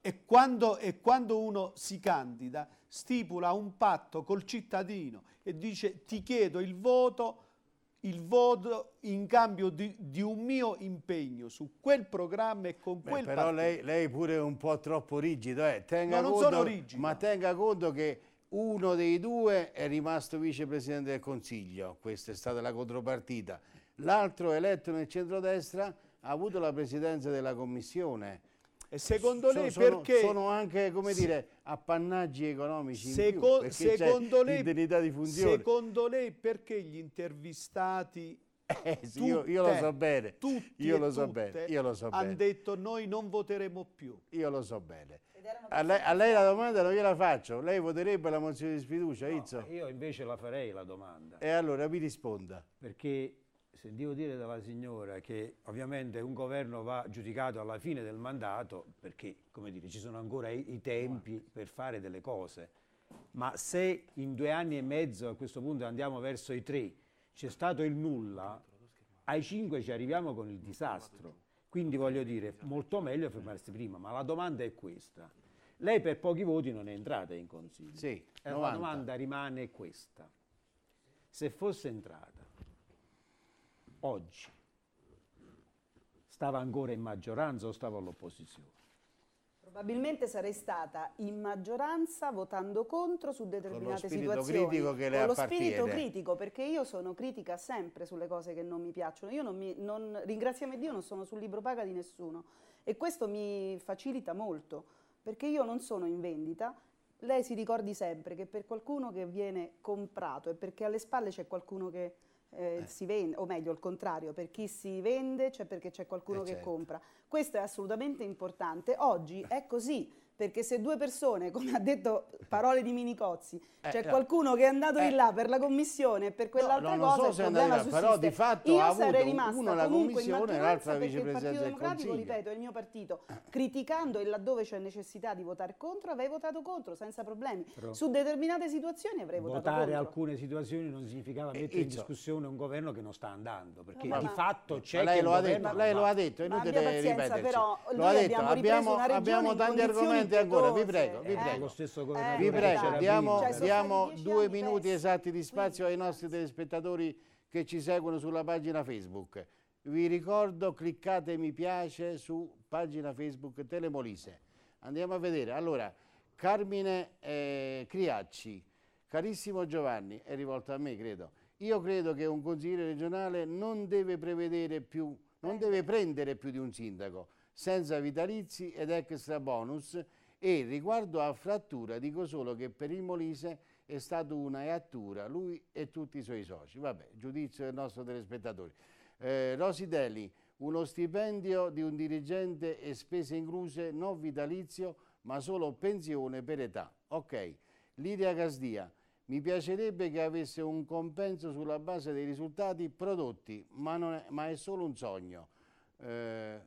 E quando, e quando uno si candida stipula un patto col cittadino e dice ti chiedo il voto, il voto in cambio di, di un mio impegno su quel programma e con Beh, quel però partito. lei, lei pure è un po' troppo rigido, eh. tenga no, conto, rigido. Ma tenga conto che uno dei due è rimasto vicepresidente del Consiglio, questa è stata la contropartita. L'altro eletto nel centrodestra ha avuto la presidenza della Commissione e secondo lei sono, perché... Sono anche, come dire, appannaggi economici seco, più, secondo lei, di funzione. Secondo lei perché gli intervistati eh, sì, tutte, io, io, lo so bene, tutti io lo so bene, io lo so hanno detto noi non voteremo più. Io lo so bene. A lei, a lei, la domanda non gliela faccio, lei voterebbe la mozione di sfiducia, no, Izzo? Io invece la farei la domanda. E allora mi risponda. Perché sentivo dire dalla signora che ovviamente un governo va giudicato alla fine del mandato perché, come dire, ci sono ancora i, i tempi per fare delle cose, ma se in due anni e mezzo a questo punto andiamo verso i tre, c'è stato il nulla, ai cinque ci arriviamo con il disastro. Quindi voglio dire, molto meglio fermarsi prima, ma la domanda è questa. Lei per pochi voti non è entrata in Consiglio. Sì, eh, la domanda rimane questa. Se fosse entrata, oggi. Stava ancora in maggioranza o stava all'opposizione? Probabilmente sarei stata in maggioranza votando contro su determinate situazioni. Con lo spirito critico che le Con lo spirito critico, perché io sono critica sempre sulle cose che non mi piacciono. Io non mi, non, ringraziamo Dio, non sono sul libro paga di nessuno. E questo mi facilita molto, perché io non sono in vendita. Lei si ricordi sempre che per qualcuno che viene comprato e perché alle spalle c'è qualcuno che eh, eh, si vende, o meglio il contrario, per chi si vende c'è cioè perché c'è qualcuno eh che certo. compra. Questo è assolutamente importante. Oggi è così perché se due persone, come ha detto parole di Minicozzi, eh, c'è cioè qualcuno che è andato eh, in là per la commissione e per quell'altra no, cosa, so se andava, però di fatto Io sarei rimasta uno la commissione e l'altra la vicepresidenza del Il Partito Democratico, ripeto, è il mio partito, criticando e laddove c'è necessità di votare contro, avrei votato contro senza problemi. Però Su determinate situazioni avrei votato contro. Votare alcune situazioni non significava eh, mettere eh, in discussione un governo che non sta andando, perché ma di ma fatto c'è lei lo ha detto, lei lo ha detto, è inutile ripeterci. Però lo abbiamo tanti argomenti niente ancora, vi prego, vi ecco. prego. Eh, vi prego, diamo, cioè, diamo due minuti esatti di spazio ai nostri telespettatori che ci seguono sulla pagina Facebook. Vi ricordo, cliccate mi piace su pagina Facebook Telemolise. Andiamo a vedere. Allora, Carmine eh, Criacci, carissimo Giovanni, è rivolto a me, credo. Io credo che un consigliere regionale non deve prevedere più, non deve prendere più di un sindaco, senza vitalizi ed extra bonus e riguardo a frattura dico solo che per il Molise è stata una eattura, lui e tutti i suoi soci. Vabbè, giudizio del nostro telespettatore. Eh, Rosidelli, uno stipendio di un dirigente e spese incluse non vitalizio ma solo pensione per età. Ok. Lidia Casdia, mi piacerebbe che avesse un compenso sulla base dei risultati prodotti, ma è, ma è solo un sogno. Eh,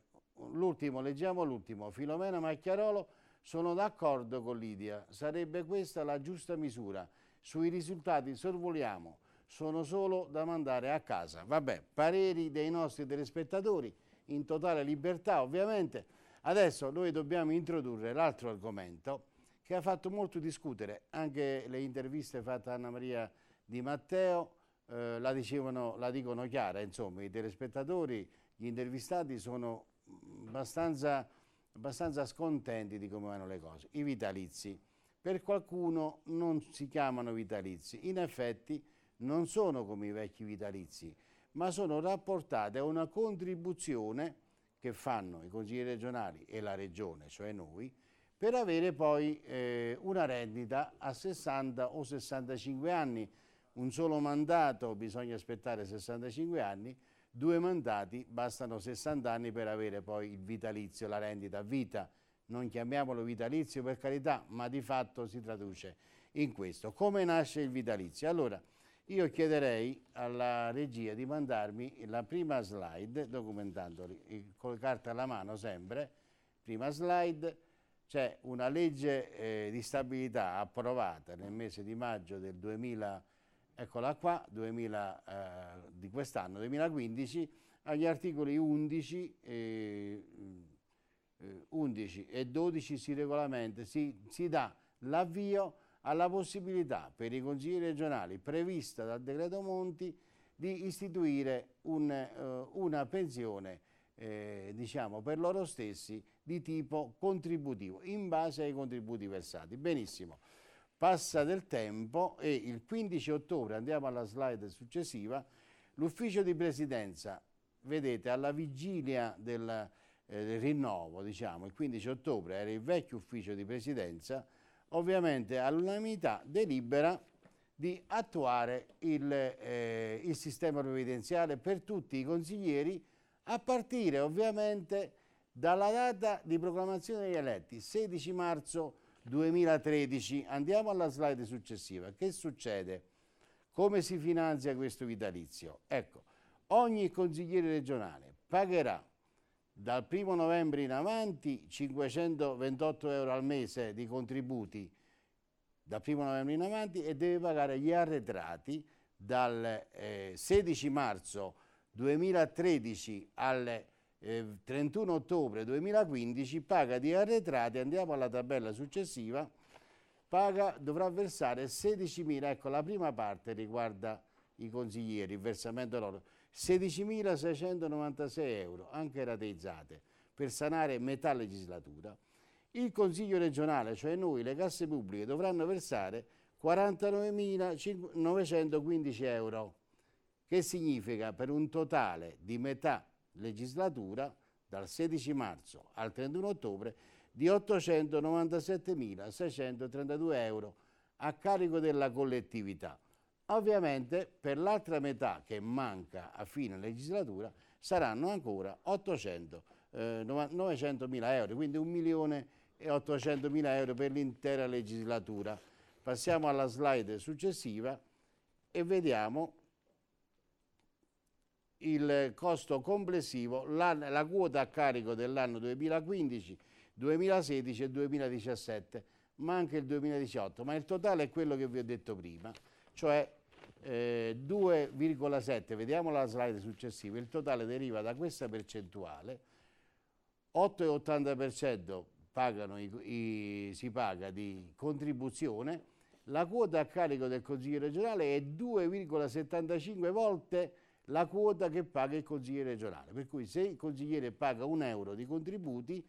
l'ultimo, leggiamo l'ultimo. Filomena Macchiarolo, sono d'accordo con Lidia, sarebbe questa la giusta misura. Sui risultati sorvoliamo, sono solo da mandare a casa. Vabbè, pareri dei nostri telespettatori, in totale libertà ovviamente. Adesso noi dobbiamo introdurre l'altro argomento che ha fatto molto discutere, anche le interviste fatte a Anna Maria Di Matteo eh, la, dicevano, la dicono chiara, insomma i telespettatori, gli intervistati sono mm, abbastanza abbastanza scontenti di come vanno le cose, i vitalizi. Per qualcuno non si chiamano vitalizi, in effetti non sono come i vecchi vitalizi, ma sono rapportate a una contribuzione che fanno i consigli regionali e la regione, cioè noi, per avere poi eh, una rendita a 60 o 65 anni. Un solo mandato bisogna aspettare 65 anni, due mandati, bastano 60 anni per avere poi il vitalizio, la rendita a vita. Non chiamiamolo vitalizio per carità, ma di fatto si traduce in questo. Come nasce il vitalizio? Allora, io chiederei alla regia di mandarmi la prima slide, documentandoli con carta alla mano sempre, prima slide, c'è una legge eh, di stabilità approvata nel mese di maggio del 2020 eccola qua, 2000, eh, di quest'anno, 2015, agli articoli 11 eh, eh, e, 11 e 12 si regolamenta, si, si dà l'avvio alla possibilità per i consigli regionali prevista dal decreto Monti di istituire un, eh, una pensione eh, diciamo, per loro stessi di tipo contributivo, in base ai contributi versati. Benissimo. Passa del tempo e il 15 ottobre, andiamo alla slide successiva, l'ufficio di presidenza, vedete, alla vigilia del, eh, del rinnovo, diciamo, il 15 ottobre era il vecchio ufficio di presidenza, ovviamente all'unanimità delibera di attuare il, eh, il, sistema previdenziale per tutti i consiglieri a partire ovviamente dalla data di proclamazione degli eletti, 16 marzo 2013. Andiamo alla slide successiva. Che succede? Come si finanzia questo vitalizio? Ecco, ogni consigliere regionale pagherà dal 1 novembre in avanti 528 euro al mese di contributi dal 1 novembre in avanti e deve pagare gli arretrati dal eh, 16 marzo 2013 al 31 eh, ottobre 2015 paga di arretrati, andiamo alla tabella successiva, paga, dovrà versare 16.000, ecco la prima parte riguarda i consiglieri, il versamento loro, 16.696 euro, anche rateizzate, per sanare metà legislatura. Il Consiglio regionale, cioè noi, le casse pubbliche, dovranno versare 49.915 euro, che significa per un totale di metà legislatura dal 16 marzo al 31 ottobre di 897.632 euro a carico della collettività. Ovviamente per l'altra metà che manca a fine legislatura saranno ancora 800, 900.000 eh, euro, quindi 1.800.000 euro per l'intera legislatura. Passiamo alla slide successiva e vediamo il costo complessivo, la, la quota a carico dell'anno 2015, 2016 e 2017, ma anche il 2018, ma il totale è quello che vi ho detto prima, cioè eh, 2,7, vediamo la slide successiva, il totale deriva da questa percentuale, 8,80% pagano i, i, si paga di contribuzione, la quota a carico del Consiglio regionale è 2,75 volte la quota che paga il consigliere regionale. Per cui se il consigliere paga un euro di contributi,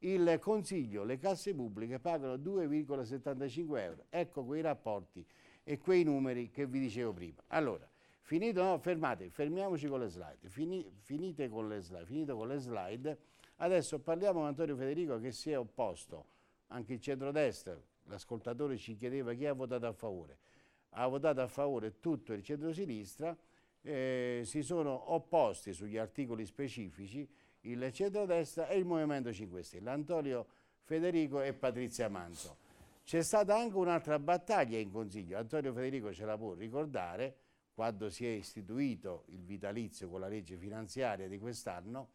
il Consiglio, le casse pubbliche pagano 2,75 euro. Ecco quei rapporti e quei numeri che vi dicevo prima. Allora, finito, no, fermate, fermiamoci con le slide. Fini, finite con le slide, finito con le slide. Adesso parliamo con Antonio Federico che si è opposto, anche il centrodestra, l'ascoltatore ci chiedeva chi ha votato a favore. Ha votato a favore tutto il centrosinistra sinistra eh, si sono opposti sugli articoli specifici il centrodestra e il Movimento 5 Stelle, Antonio Federico e Patrizia Manzo. C'è stata anche un'altra battaglia in Consiglio, Antonio Federico ce la può ricordare, quando si è istituito il vitalizio con la legge finanziaria di quest'anno,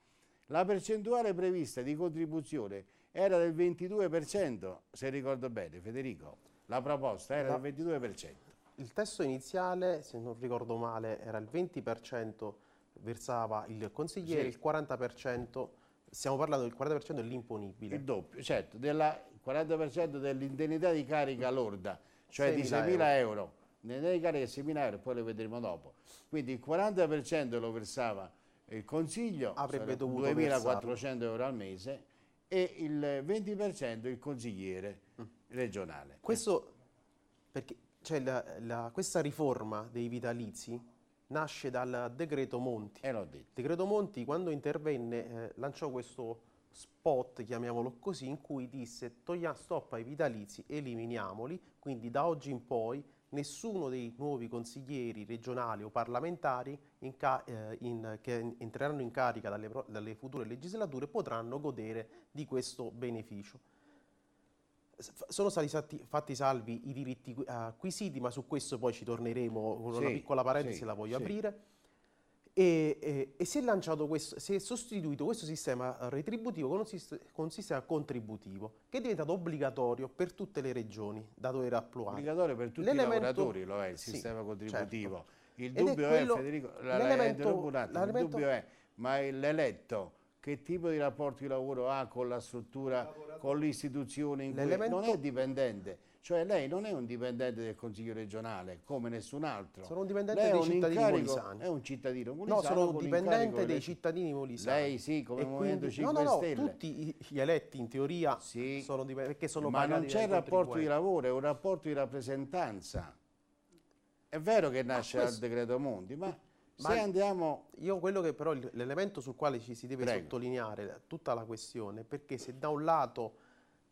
la percentuale prevista di contribuzione era del 22%, se ricordo bene Federico, la proposta era del 22% il testo iniziale, se non ricordo male, era il 20% versava il consigliere, sì. il 40% stiamo parlando del 40% dell'imponibile. Il doppio, certo, del 40% dell'indennità di carica lorda, cioè 6 di 6.000 euro. euro. L'indennità di carica 6.000 euro, poi lo vedremo dopo. Quindi il 40% lo versava il Consiglio, avrebbe dovuto 2.400 euro al mese, e il 20% il consigliere mm. regionale. Questo perché cioè la, la, questa riforma dei vitalizi nasce dal decreto Monti. Eh, l'ho detto. Il decreto Monti quando intervenne eh, lanciò questo spot, chiamiamolo così, in cui disse togliamo stop ai vitalizi, eliminiamoli, quindi da oggi in poi nessuno dei nuovi consiglieri regionali o parlamentari in ca- eh, in, che entreranno in carica dalle, dalle future legislature potranno godere di questo beneficio sono stati fatti salvi i diritti acquisiti, ma su questo poi ci torneremo con sì, una piccola parentesi, sì, la voglio sì. aprire. E, e, e si, è questo, si, è sostituito questo sistema retributivo con un, con un, sistema contributivo che è diventato obbligatorio per tutte le regioni da dover applicare. Obbligatorio per tutti L'elemento, i lavoratori lo è il sistema contributivo. Certo. Il, dubbio è quello, è, Federico, l'elemento, l'elemento, il dubbio è, ma l'eletto che tipo di rapporto di lavoro ha con la struttura, con l'istituzione in cui non è dipendente. Cioè lei non è un dipendente del Consiglio regionale, come nessun altro. Sono un dipendente lei dei un cittadini molisani. È un cittadino molisano. No, sono un dipendente dei cittadini molisani. Lei sì, come e Movimento quindi, 5 no, no, Stelle. No, tutti gli eletti in teoria sì, sono dipendenti, perché sono Ma non c'è rapporto di lavoro, è un rapporto di rappresentanza. È vero che nasce dal decreto Monti, ma ma se andiamo... Io quello che però l'elemento sul quale ci si deve Prego. sottolineare tutta la questione, perché se da un lato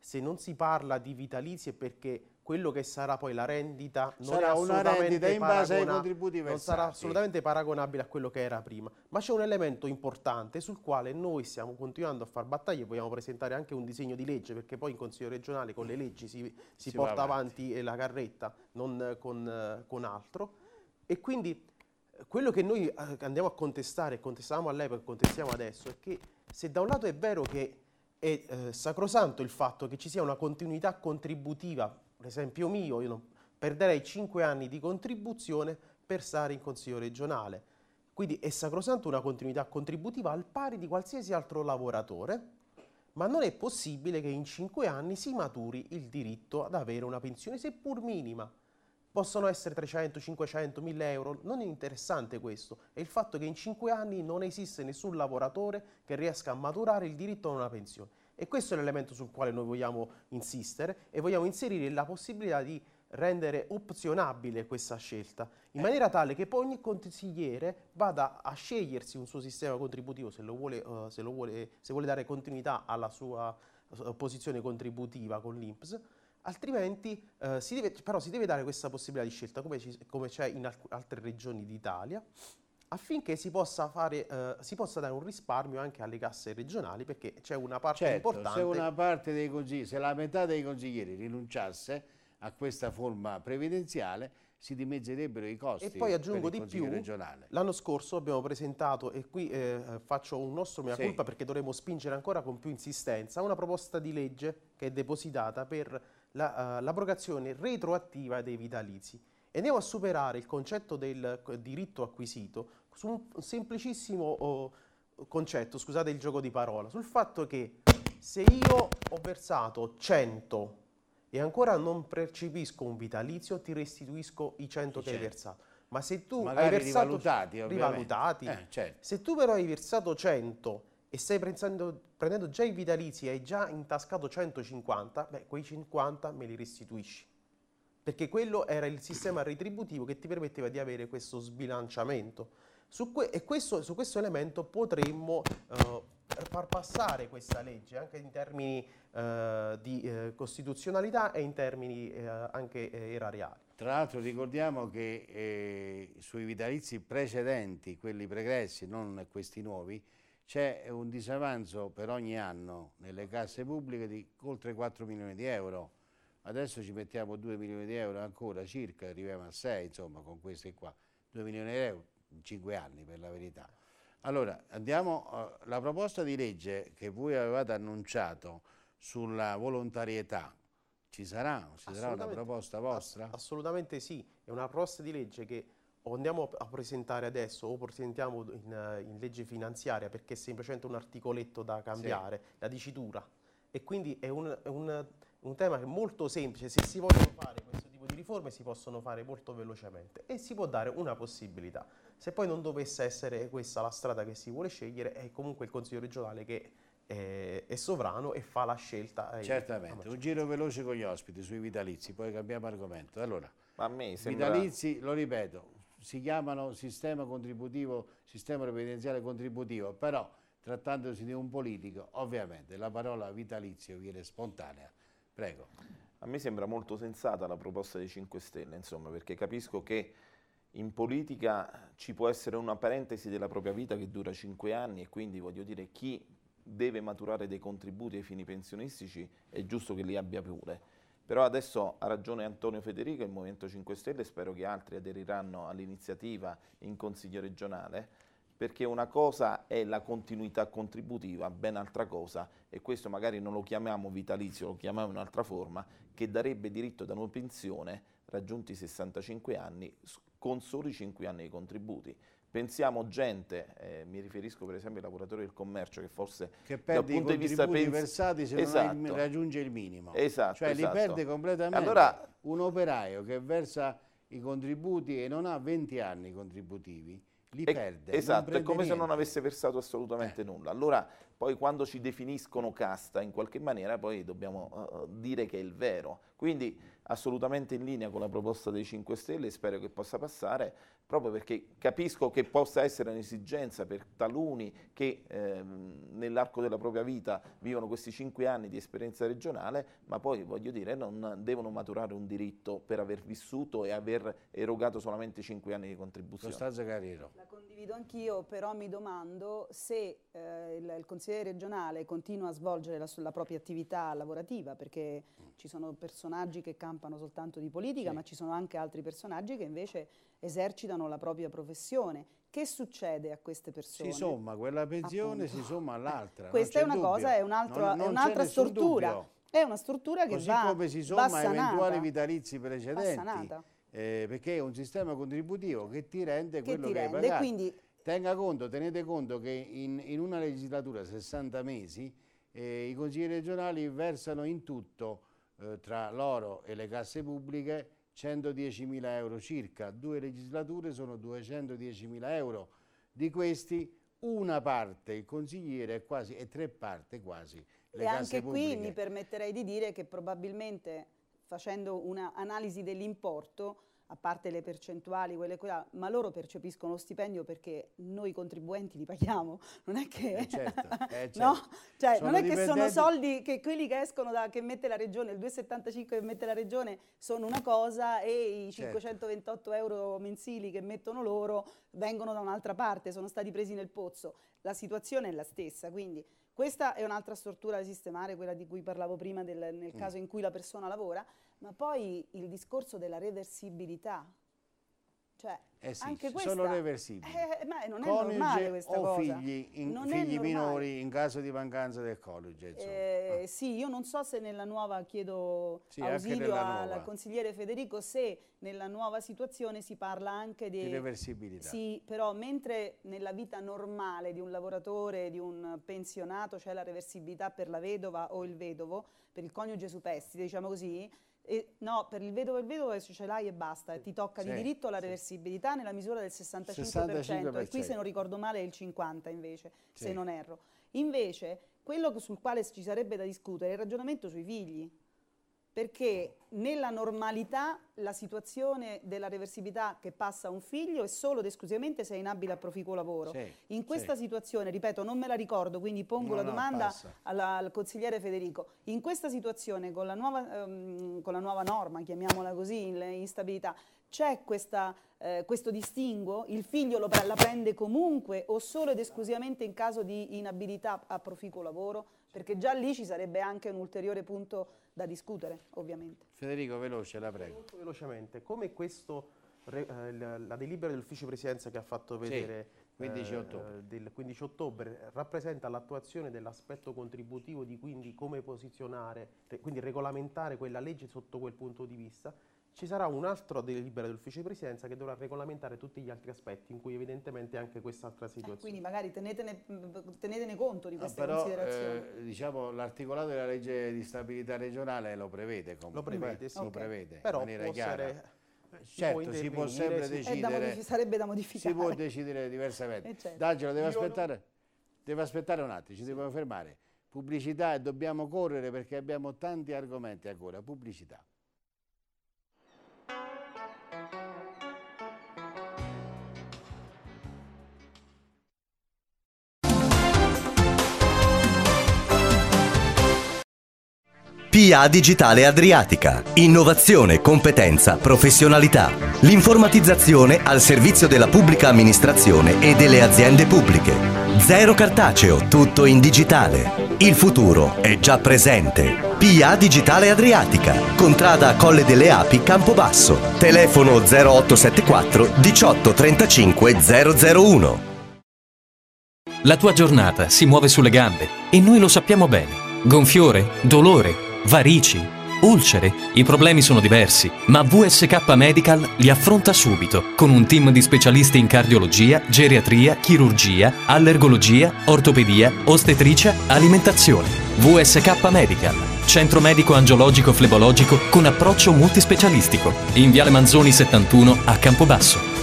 se non si parla di vitalizi è perché quello che sarà poi la rendita non, sarà una rendita in base ai non sarà assolutamente paragonabile a quello che era prima. Ma c'è un elemento importante sul quale noi stiamo continuando a far battaglie, vogliamo presentare anche un disegno di legge, perché poi in Consiglio regionale con le leggi si, si, si porta avanti. avanti. la carretta, non con, con altro. E quindi quello che noi eh, andiamo a contestare, contestavamo all'epoca e contestiamo adesso, è che se da un lato è vero che è eh, sacrosanto il fatto che ci sia una continuità contributiva, per esempio mio, io non, perderei 5 anni di contribuzione per stare in consiglio regionale. Quindi è sacrosanto una continuità contributiva al pari di qualsiasi altro lavoratore, ma non è possibile che in 5 anni si maturi il diritto ad avere una pensione, seppur minima. Possono essere 300, 500, 1000 euro, non è interessante questo, è il fatto che in 5 anni non esiste nessun lavoratore che riesca a maturare il diritto a una pensione. E questo è l'elemento sul quale noi vogliamo insistere e vogliamo inserire la possibilità di rendere opzionabile questa scelta, in maniera tale che poi ogni consigliere vada a scegliersi un suo sistema contributivo, se, vuole, eh, se, vuole, se vuole dare continuità alla sua eh, posizione contributiva con l'INPS, altrimenti eh, si deve, però si deve dare questa possibilità di scelta come, ci, come c'è in alc- altre regioni d'Italia affinché si possa, fare, eh, si possa, dare un risparmio anche alle casse regionali perché c'è una parte certo, importante. Se una parte dei se la metà dei consiglieri rinunciasse a questa forma previdenziale si dimezzerebbero i costi. E poi aggiungo di più, regionale. l'anno scorso abbiamo presentato, e qui eh, faccio un nostro mea sì. colpa perché dovremmo spingere ancora con più insistenza, una proposta di legge che è depositata per la, uh, l'abrogazione retroattiva dei vitalizi. E andiamo a superare il concetto del eh, diritto acquisito su un semplicissimo oh, concetto, scusate il gioco di parola, sul fatto che se io ho versato 100 e ancora non percepisco un vitalizio, ti restituisco i 100 che hai versato. Ma se tu Magari hai versato rivalutati, rivalutati eh, certo. se tu però hai versato 100 e stai prendendo, prendendo già i vitalizi e hai già intascato 150, beh, quei 50 me li restituisci. Perché quello era il sistema retributivo che ti permetteva di avere questo sbilanciamento. Su que- e questo, su questo elemento potremmo eh, far passare questa legge anche in termini eh, di eh, costituzionalità e in termini eh, anche eh, erariali. Tra l'altro ricordiamo che eh, sui vitalizi precedenti, quelli pregressi, non questi nuovi, c'è un disavanzo per ogni anno nelle casse pubbliche di oltre 4 milioni di euro. Adesso ci mettiamo 2 milioni di euro ancora circa, arriviamo a 6, insomma, con questi qua. 2 milioni di euro in 5 anni per la verità. Allora, andiamo, eh, la proposta di legge che voi avevate annunciato sulla volontarietà, ci sarà? Ci sarà una proposta vostra? Ass assolutamente sì, è una proposta di legge che o andiamo a presentare adesso o presentiamo in, in legge finanziaria perché è semplicemente un articoletto da cambiare, sì. la dicitura. E quindi è un, è un, un tema che è molto semplice, se si vogliono fare questo tipo di riforme si possono fare molto velocemente e si può dare una possibilità. Se poi non dovesse essere questa la strada che si vuole scegliere, è comunque il Consiglio regionale che è, è sovrano e fa la scelta. Certamente, un giro veloce con gli ospiti sui vitalizi, poi cambiamo argomento. Allora, Ma a me sembra... vitalizi, lo ripeto, si chiamano sistema contributivo, sistema previdenziale contributivo, però trattandosi di un politico, ovviamente la parola vitalizio viene spontanea. Prego. A me sembra molto sensata la proposta dei 5 Stelle, insomma, perché capisco che in politica ci può essere una parentesi della propria vita che dura 5 anni e quindi voglio dire chi deve maturare dei contributi ai fini pensionistici è giusto che li abbia pure. Però adesso ha ragione Antonio Federico e il Movimento 5 Stelle, spero che altri aderiranno all'iniziativa in Consiglio regionale, perché una cosa è la continuità contributiva, ben altra cosa, e questo magari non lo chiamiamo vitalizio, lo chiamiamo in un'altra forma, che darebbe diritto da una pensione raggiunti i 65 anni con soli 5 anni di contributi. Pensiamo gente, eh, mi riferisco per esempio ai lavoratori del commercio che forse che dal punto di vista pensi... versati se esatto. non raggiunge il minimo. Esatto, cioè esatto. li perde completamente. Allora, un operaio che versa i contributi e non ha 20 anni contributivi, li e, perde. Esatto, è come niente. se non avesse versato assolutamente eh. nulla. Allora, poi quando ci definiscono casta, in qualche maniera poi dobbiamo uh, dire che è il vero. Quindi assolutamente in linea con la proposta dei 5 Stelle, spero che possa passare, proprio perché capisco che possa essere un'esigenza per taluni che ehm, nell'arco della propria vita vivono questi cinque anni di esperienza regionale, ma poi voglio dire non devono maturare un diritto per aver vissuto e aver erogato solamente cinque anni di contribuzione. Costanza La condivido anch'io, però mi domando se eh, il, il, consigliere regionale continua a svolgere la, la, propria attività lavorativa, perché ci sono personaggi che campano soltanto di politica, sì. ma ci sono anche altri personaggi che invece esercitano la propria professione. Che succede a queste persone? Si somma quella pensione, Appunto. si somma all'altra. Questa è una dubbio. cosa, è, un'altra, non, non è un'altra stortura. Dubbio. È una struttura che Così va Così come si somma sanata, eventuali vitalizi precedenti, eh, perché è un sistema contributivo che ti rende quello che, rende. hai pagato. Quindi, Tenga conto, tenete conto che in, in una legislatura, 60 mesi, eh, i consigli regionali versano in tutto, eh, tra l'oro e le casse pubbliche, 110.000 euro circa, due legislature sono 210.000 euro, di questi una parte il consigliere è quasi, e tre parti quasi le e anche qui mi permetterei di dire che probabilmente facendo un'analisi dell'importo a parte le percentuali, quelle quella, ma loro percepiscono lo stipendio perché noi contribuenti li paghiamo, non è che, eh certo, eh certo. No? Cioè, non è che sono soldi che quelli che escono da, che mette la regione, il 2,75 che mette la regione sono una cosa e i 528 certo. euro mensili che mettono loro vengono da un'altra parte, sono stati presi nel pozzo. La situazione è la stessa, quindi questa è un'altra struttura da sistemare, quella di cui parlavo prima del, nel mm. caso in cui la persona lavora ma poi il discorso della reversibilità, cioè eh sì, Anche questa, sono reversibili. Eh, eh, ma non è coniuge normale questa o cosa. figli, in, figli minori in caso di mancanza del coniuge. Eh, ah. Sì, io non so se nella nuova, chiedo sì, ausilio al consigliere Federico, se nella nuova situazione si parla anche di... Di reversibilità. Sì, però mentre nella vita normale di un lavoratore, di un pensionato, c'è cioè la reversibilità per la vedova o il vedovo, per il coniuge superstite, diciamo così, e, no, per il vedovo e il vedovo se ce l'hai e basta, ti tocca sì, di diritto la reversibilità mortalità nella misura del 65%, 65%. e qui se non ricordo male è il 50% invece, sì. se non erro. Invece quello sul quale ci sarebbe da discutere è il ragionamento sui figli, perché nella normalità la situazione della reversibilità che passa a un figlio è solo ed esclusivamente se è inabile a proficuo lavoro. Sì, in questa sì. situazione, ripeto, non me la ricordo, quindi pongo no, la domanda no, alla, al consigliere Federico. In questa situazione, con la nuova, ehm, con la nuova norma, chiamiamola così, in, instabilità, c'è questa, eh, questo distinguo? Il figlio pre- la prende comunque o solo ed esclusivamente in caso di inabilità a proficuo lavoro? Perché già lì ci sarebbe anche un ulteriore punto da discutere, ovviamente. Federico, veloce, la prego. Molto velocemente, come questo, eh, la delibera dell'ufficio presidenza che ha fatto vedere sì. 15 eh, ottobre. del 15 ottobre rappresenta l'attuazione dell'aspetto contributivo di quindi come posizionare, quindi regolamentare quella legge sotto quel punto di vista ci sarà un'altra delibera dell'ufficio di presidenza che dovrà regolamentare tutti gli altri aspetti, in cui evidentemente anche quest'altra eh, situazione. Eh, quindi magari tenetene, tenetene, conto di ah, queste no, però, considerazioni. Eh, diciamo, l'articolato della legge di stabilità regionale lo prevede comunque. Lo prevede, eh, sì. Okay. prevede però in maniera chiara. Essere, eh, si certo, si può sempre sì. decidere. Da sarebbe da modificare. Si può decidere diversamente. Certo. D'Angelo deve aspettare, non... deve aspettare un attimo, ci dobbiamo fermare. Pubblicità e dobbiamo correre perché abbiamo tanti argomenti ancora. Pubblicità. PA Digitale Adriatica. Innovazione, competenza, professionalità. L'informatizzazione al servizio della pubblica amministrazione e delle aziende pubbliche. Zero cartaceo, tutto in digitale. Il futuro è già presente. PA Digitale Adriatica. Contrada Colle delle Api, Campobasso. Telefono 0874 1835 001. La tua giornata si muove sulle gambe e noi lo sappiamo bene. Gonfiore, dolore varici, ulcere. I problemi sono diversi, ma VSK Medical li affronta subito, con un team di specialisti in cardiologia, geriatria, chirurgia, allergologia, ortopedia, ostetricia, alimentazione. VSK Medical. Centro medico angiologico flebologico con approccio multispecialistico. In Viale Manzoni 71 a Campobasso.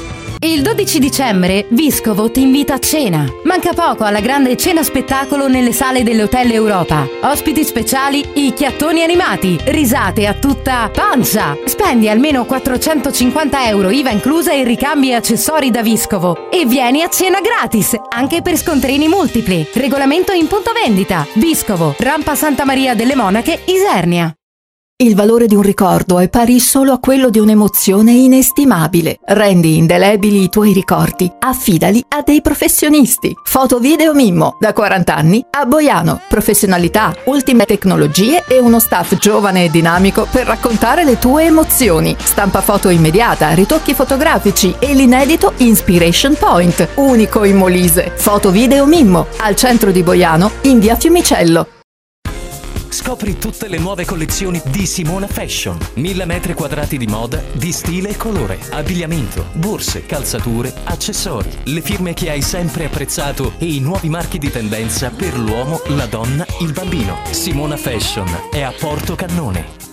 Il 12 dicembre Vescovo ti invita a cena. Manca poco alla grande cena spettacolo nelle sale dell'Hotel Europa. Ospiti speciali, i chiattoni animati, risate a tutta pancia. Spendi almeno 450 euro IVA inclusa e ricambi e accessori da Vescovo. E vieni a cena gratis, anche per scontrini multipli. Regolamento in punto vendita. Vescovo, Rampa Santa Maria delle Monache, Isernia. Il valore di un ricordo è pari solo a quello di un'emozione inestimabile. Rendi indelebili i tuoi ricordi, affidali a dei professionisti. Foto Video Mimmo, da 40 anni, a Boiano. Professionalità, ultime tecnologie e uno staff giovane e dinamico per raccontare le tue emozioni. Stampa foto immediata, ritocchi fotografici e l'inedito Inspiration Point, unico in Molise. Foto Video Mimmo, al centro di Boiano, in via Fiumicello. Scopri tutte le nuove collezioni di Simona Fashion. 1000 metri quadrati di moda, di stile e colore, abbigliamento, borse, calzature, accessori, le firme che hai sempre apprezzato e i nuovi marchi di tendenza per l'uomo, la donna, il bambino. Simona Fashion è a Porto Cannone.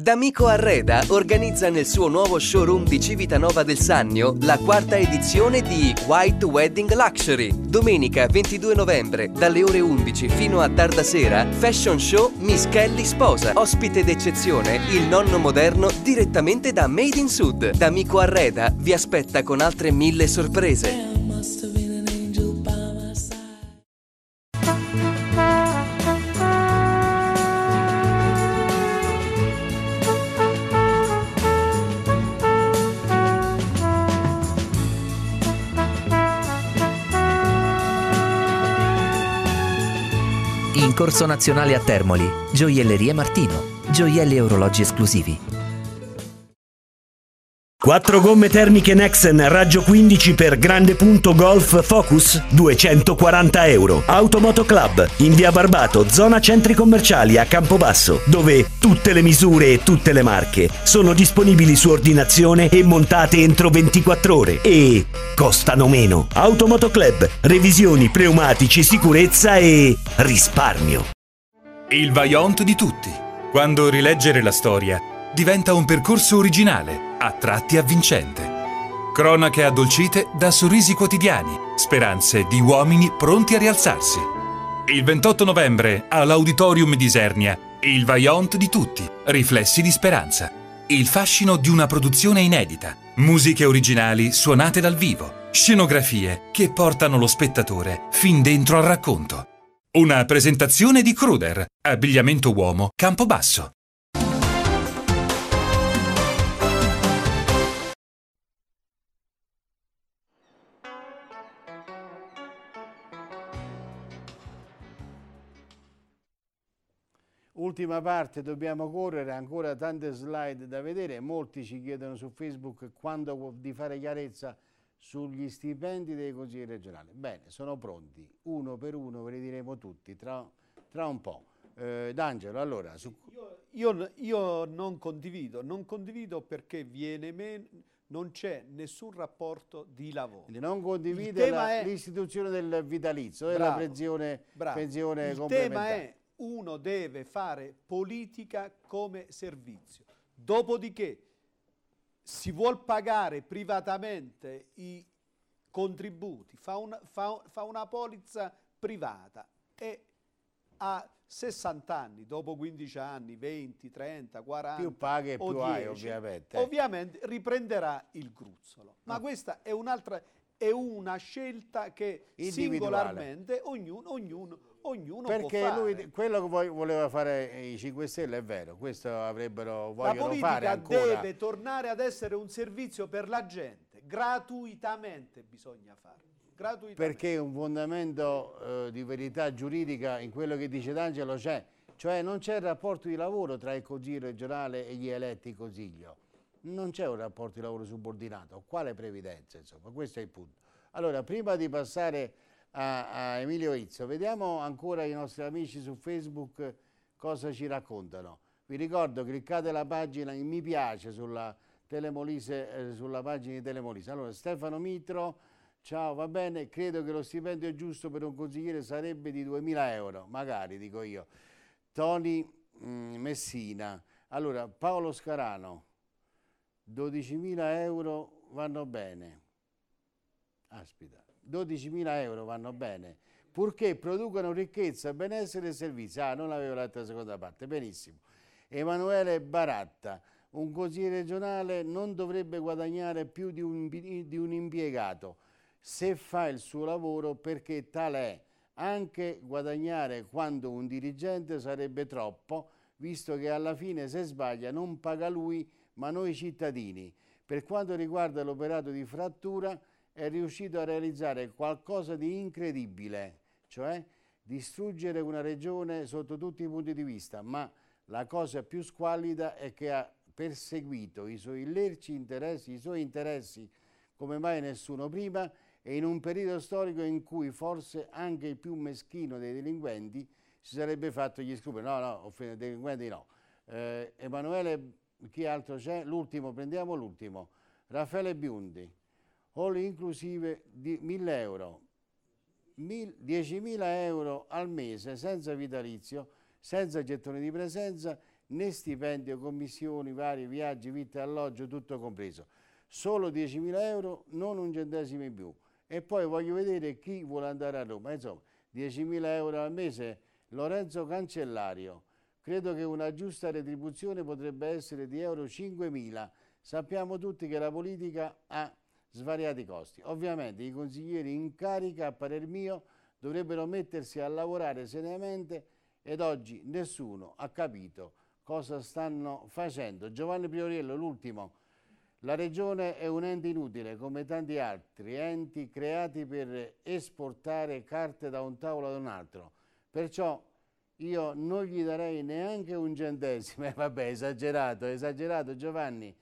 D'Amico Arreda organizza nel suo nuovo showroom di Civitanova del Sannio la quarta edizione di White Wedding Luxury. Domenica 22 novembre, dalle ore 11 fino a tarda sera, fashion show Miss Kelly Sposa. Ospite d'eccezione, il nonno moderno direttamente da Made in Sud. D'Amico Arreda vi aspetta con altre mille sorprese. Corso Nazionale a Termoli, Gioielleria Martino, gioielli e orologi esclusivi. Quattro gomme termiche Nexen raggio 15 per Grande Punto Golf Focus 240 euro. Automoto Club in via Barbato, zona centri commerciali a Campobasso, dove tutte le misure e tutte le marche sono disponibili su ordinazione e montate entro 24 ore e costano meno. Automoto Club, revisioni, pneumatici, sicurezza e risparmio. Il Vaiont di tutti. Quando rileggere la storia diventa un percorso originale, a tratti avvincente. Cronache addolcite da sorrisi quotidiani, speranze di uomini pronti a rialzarsi. Il 28 novembre, all'Auditorium di Isernia, il Vaillant di tutti, riflessi di speranza. Il fascino di una produzione inedita, musiche originali suonate dal vivo, scenografie che portano lo spettatore fin dentro al racconto. Una presentazione di Kruder, abbigliamento uomo, Campobasso. Ultima parte, dobbiamo correre, ancora tante slide da vedere, molti ci chiedono su Facebook quando, di fare chiarezza sugli stipendi dei consigli regionali. Bene, sono pronti, uno per uno ve li diremo tutti tra, tra un po'. Eh, D'Angelo, allora... Su... Io, io, io, non condivido, non condivido perché viene meno, non c'è nessun rapporto di lavoro. Quindi non condivide l'istituzione è... del vitalizio, della pensione, pensione Il complementare. Il tema è uno deve fare politica come servizio. Dopodiché si vuol pagare privatamente i contributi, fa, un, fa, fa una polizza privata e a 60 anni, dopo 15 anni, 20, 30, 40, più paghi e più 10, hai ovviamente. Ovviamente riprenderà il gruzzolo. Ma ah. questa è un'altra è una scelta che singolarmente ognuno, ognuno ognuno Perché lui, quello che voleva fare i 5 Stelle è vero, questo avrebbero vogliono fare ancora. La politica deve tornare ad essere un servizio per la gente, gratuitamente bisogna farlo. Perché un fondamento eh, di verità giuridica in quello che dice D'Angelo c'è, cioè non c'è rapporto di lavoro tra il Consiglio regionale e gli eletti Consiglio. Non c'è un rapporto di lavoro subordinato, quale previdenza? Insomma, questo è il punto. Allora, prima di passare a, a Emilio Izzo. Vediamo ancora i nostri amici su Facebook cosa ci raccontano. Vi ricordo, cliccate la pagina in mi piace sulla, Telemolise, eh, sulla pagina di Telemolise. Allora, Stefano Mitro, ciao, va bene, credo che lo stipendio giusto per un consigliere sarebbe di 2.000 euro, magari, dico io. Tony mh, mm, Messina, allora, Paolo Scarano, 12.000 euro vanno bene. Aspita. 12.000 euro vanno bene, purché producano ricchezza, benessere e servizi. Ah, non avevo letto la seconda parte, benissimo. Emanuele Baratta, un consigliere regionale non dovrebbe guadagnare più di un, di un impiegato se fa il suo lavoro perché tale è. Anche guadagnare quando un dirigente sarebbe troppo, visto che alla fine se sbaglia non paga lui ma noi cittadini. Per quanto riguarda l'operato di frattura, è riuscito a realizzare qualcosa di incredibile, cioè distruggere una regione sotto tutti i punti di vista, ma la cosa più squallida è che ha perseguito i suoi lerci interessi, i suoi interessi come mai nessuno prima e in un periodo storico in cui forse anche il più meschino dei delinquenti si sarebbe fatto gli scrupoli. No, no, delinquenti no. Eh, Emanuele, chi altro c'è? L'ultimo, prendiamo l'ultimo. Raffaele Biundi all inclusive di 1000 euro, 10.000 euro al mese senza vitalizio, senza gettone di presenza, né stipendio, commissioni, vari viaggi, vita, alloggio, tutto compreso. Solo 10.000 euro, non un centesimo in più. E poi voglio vedere chi vuole andare a Roma. Insomma, 10.000 euro al mese, Lorenzo Cancellario. Credo che una giusta retribuzione potrebbe essere di euro 5.000. Sappiamo tutti che la politica ha svariati costi. Ovviamente i consiglieri in carica, a parer mio, dovrebbero mettersi a lavorare seriamente ed oggi nessuno ha capito cosa stanno facendo. Giovanni Prioriello, l'ultimo. La regione è un ente inutile come tanti altri enti creati per esportare carte da un tavolo ad un altro. Perciò io non gli darei neanche un centesimo. Eh, vabbè, esagerato, esagerato Giovanni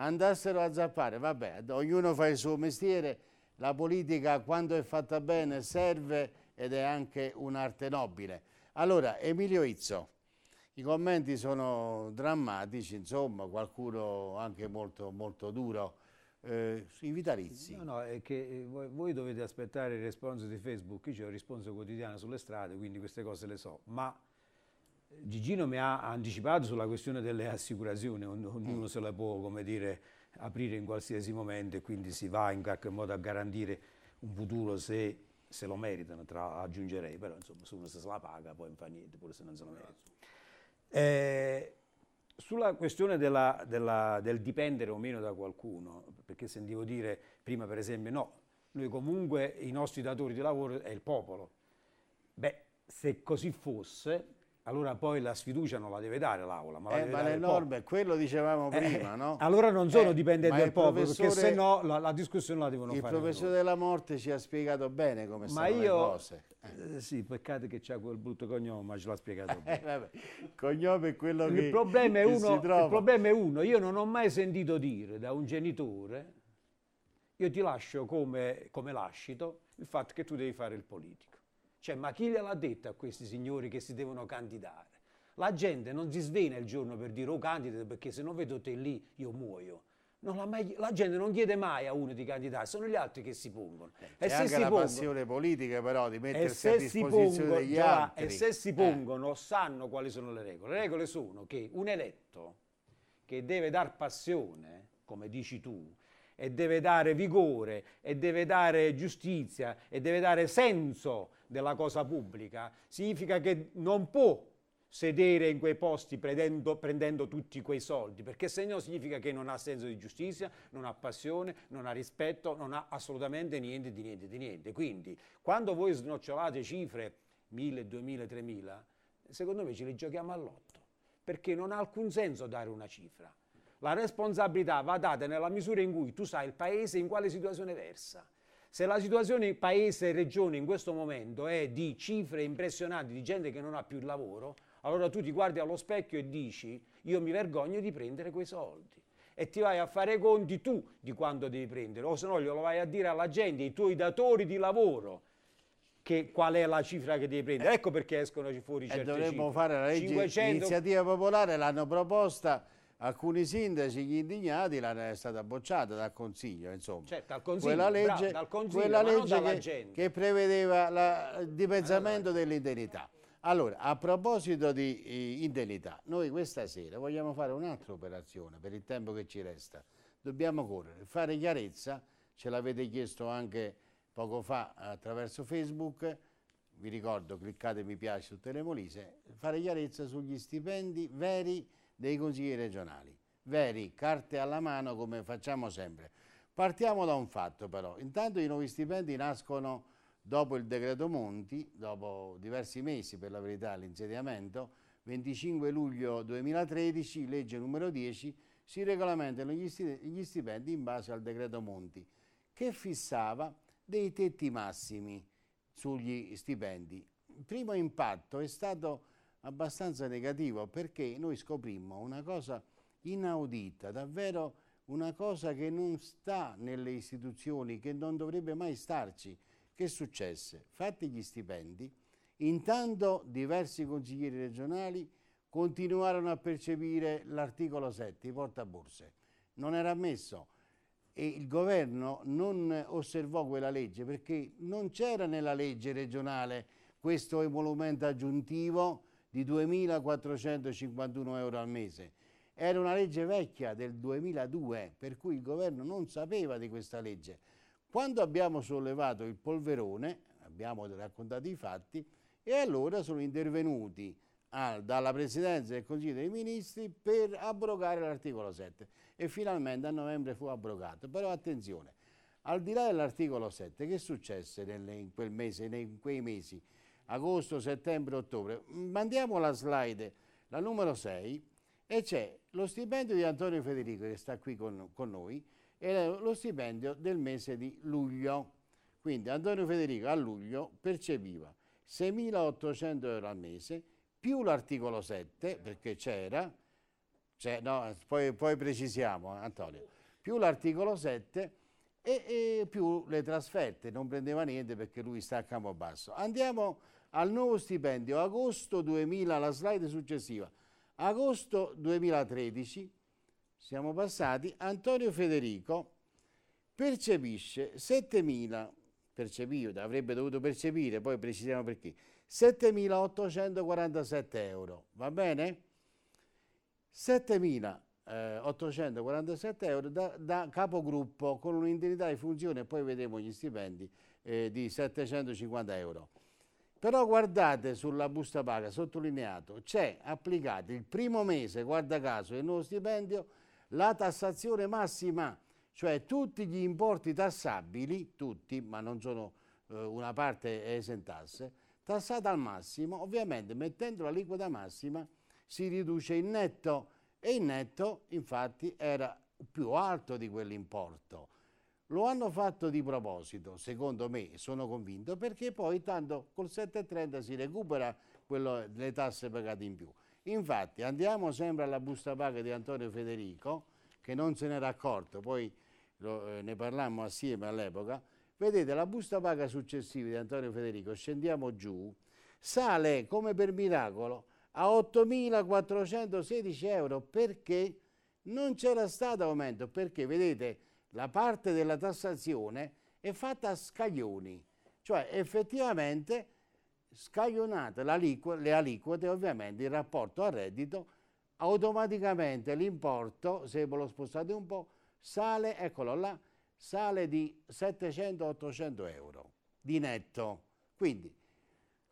andassero a zappare, vabbè, ognuno fa il suo mestiere, la politica quando è fatta bene serve ed è anche un'arte nobile. Allora, Emilio Izzo, i commenti sono drammatici, insomma, qualcuno anche molto, molto duro. Eh, I vitalizi. No, no, è che eh, voi, voi dovete aspettare il responso di Facebook, io ho il risponso quotidiano sulle strade, quindi queste cose le so, ma Gigino mi ha anticipato sulla questione delle assicurazioni, mm. ognuno se la può dire, aprire in qualsiasi momento e quindi si va in qualche modo a garantire un futuro se, se lo meritano, tra, aggiungerei, però insomma se uno se la paga poi non fa niente, pure se non se lo merita. Eh, sulla questione della, della, del dipendere o meno da qualcuno, perché sentivo dire prima per esempio no, noi comunque i nostri datori di lavoro è il popolo. Beh, se così fosse allora poi la sfiducia non la deve dare l'aula. Ma, eh, ma le norme, quello dicevamo eh, prima, eh, no? Allora non sono eh, dipendenti dal popolo, perché se no la, la, discussione la devono il fare. Il professore della morte ci ha spiegato bene come ma sono io, le cose. Eh. eh. Sì, peccato che c'ha quel brutto cognome, ma ce l'ha spiegato eh, bene. cognome è quello il che, problema è che uno, Il problema è uno, io non ho mai sentito dire da un genitore, io ti lascio come, come lascito, il fatto che tu devi fare il politico. Cioè, ma chi gliel'ha detto a questi signori che si devono candidare? La gente non si svena il giorno per dire, oh candidate, perché se non vedo te lì io muoio. La, mai, la, gente non chiede mai a uno di candidare, sono gli altri che si pongono. C'è e anche la pongono, passione politica però di mettersi a disposizione pongono, degli già, altri. E se si eh. pongono eh. sanno quali sono le regole. Le regole sono che un eletto che deve dar passione, come dici tu, e deve dare vigore e deve dare giustizia e deve dare senso della cosa pubblica, significa che non può sedere in quei posti prendendo, prendendo, tutti quei soldi, perché se no significa che non ha senso di giustizia, non ha passione, non ha rispetto, non ha assolutamente niente di niente di niente. Quindi quando voi snocciolate cifre 1000, 2000, 3000, secondo me ce le giochiamo all'otto, perché non ha alcun senso dare una cifra. La responsabilità va data nella misura in cui tu sai il paese in quale situazione versa. Se la situazione paese e regione in questo momento è di cifre impressionanti di gente che non ha più il lavoro, allora tu ti guardi allo specchio e dici io mi vergogno di prendere quei soldi e ti vai a fare i conti tu di quanto devi prendere, o se no glielo vai a dire alla gente, ai tuoi datori di lavoro, che, qual è la cifra che devi prendere. Ecco perché escono fuori e eh, certe dovremmo dovremmo fare la legge 500... iniziativa popolare, l'hanno proposta alcuni sindaci, gli indignati, è stata bocciata dal Consiglio, insomma. Certo, al Consiglio, quella legge, bravo, consiglio, quella legge che, che, prevedeva la, il dimezzamento dell'indennità. Allora, a proposito di eh, indennità, noi questa sera vogliamo fare un'altra operazione per il tempo che ci resta. Dobbiamo correre, fare chiarezza, ce l'avete chiesto anche poco fa attraverso Facebook, vi ricordo cliccate mi piace su Telemolise, fare chiarezza sugli stipendi veri dei consigli regionali, veri, carte alla mano come facciamo sempre. Partiamo da un fatto però, intanto i nuovi stipendi nascono dopo il decreto Monti, dopo diversi mesi per la verità l'insediamento, 25 luglio 2013, legge numero 10, si regolamentano gli stipendi in base al decreto Monti, che fissava dei tetti massimi sugli stipendi. Il primo impatto è stato abbastanza negativo perché noi scoprimmo una cosa inaudita, davvero una cosa che non sta nelle istituzioni, che non dovrebbe mai starci. Che successe? Fatti gli stipendi, intanto diversi consiglieri regionali continuarono a percepire l'articolo 7, i portaborse. Non era ammesso e il governo non osservò quella legge perché non c'era nella legge regionale questo emolumento aggiuntivo di 2.451 euro al mese. Era una legge vecchia del 2002, per cui il governo non sapeva di questa legge. Quando abbiamo sollevato il polverone, abbiamo raccontato i fatti, e allora sono intervenuti al, ah, dalla Presidenza del Consiglio dei Ministri per abrogare l'articolo 7 e finalmente a novembre fu abrogato. Però attenzione, al di là dell'articolo 7, che successe nelle, in, mese, in quei mesi? agosto, settembre, ottobre. Mm, mandiamo la slide, la numero 6, e c'è lo stipendio di Antonio Federico che sta qui con, con noi e lo stipendio del mese di luglio. Quindi Antonio Federico a luglio percepiva 6.800 euro al mese più l'articolo 7 perché c'era, no, poi, poi, precisiamo eh, Antonio, più l'articolo 7 e, e, più le trasferte, non prendeva niente perché lui sta a basso. Andiamo al nuovo stipendio agosto 2000, la slide successiva, agosto 2013, siamo passati, Antonio Federico percepisce 7.000, percepito, avrebbe dovuto percepire, poi precisiamo perché, 7.847 euro, va bene? 7.847 euro da, da, capogruppo con un'indennità di funzione, poi vedremo gli stipendi, eh, di 750 euro. Però guardate sulla busta paga, sottolineato, c'è applicato il primo mese, guarda caso, il nuovo stipendio, la tassazione massima, cioè tutti gli importi tassabili, tutti, ma non sono eh, una parte esentasse, tassata al massimo, ovviamente mettendo la liquida massima si riduce il netto e il netto infatti era più alto di quell'importo lo hanno fatto di proposito, secondo me, sono convinto, perché poi tanto col 7,30 si recupera quello, le tasse pagate in più. Infatti andiamo sempre alla busta paga di Antonio Federico, che non se n'era accorto, poi lo, eh, ne parlammo assieme all'epoca. Vedete, la busta paga successiva di Antonio Federico, scendiamo giù, sale come per miracolo a 8.416 euro perché non c'era stato aumento, perché vedete la parte della tassazione è fatta a scaglioni, cioè effettivamente scaglionate le aliquote, ovviamente in rapporto al reddito, automaticamente l'importo, se ve lo spostate un po', sale, eccolo là, sale di 700-800 euro di netto. Quindi,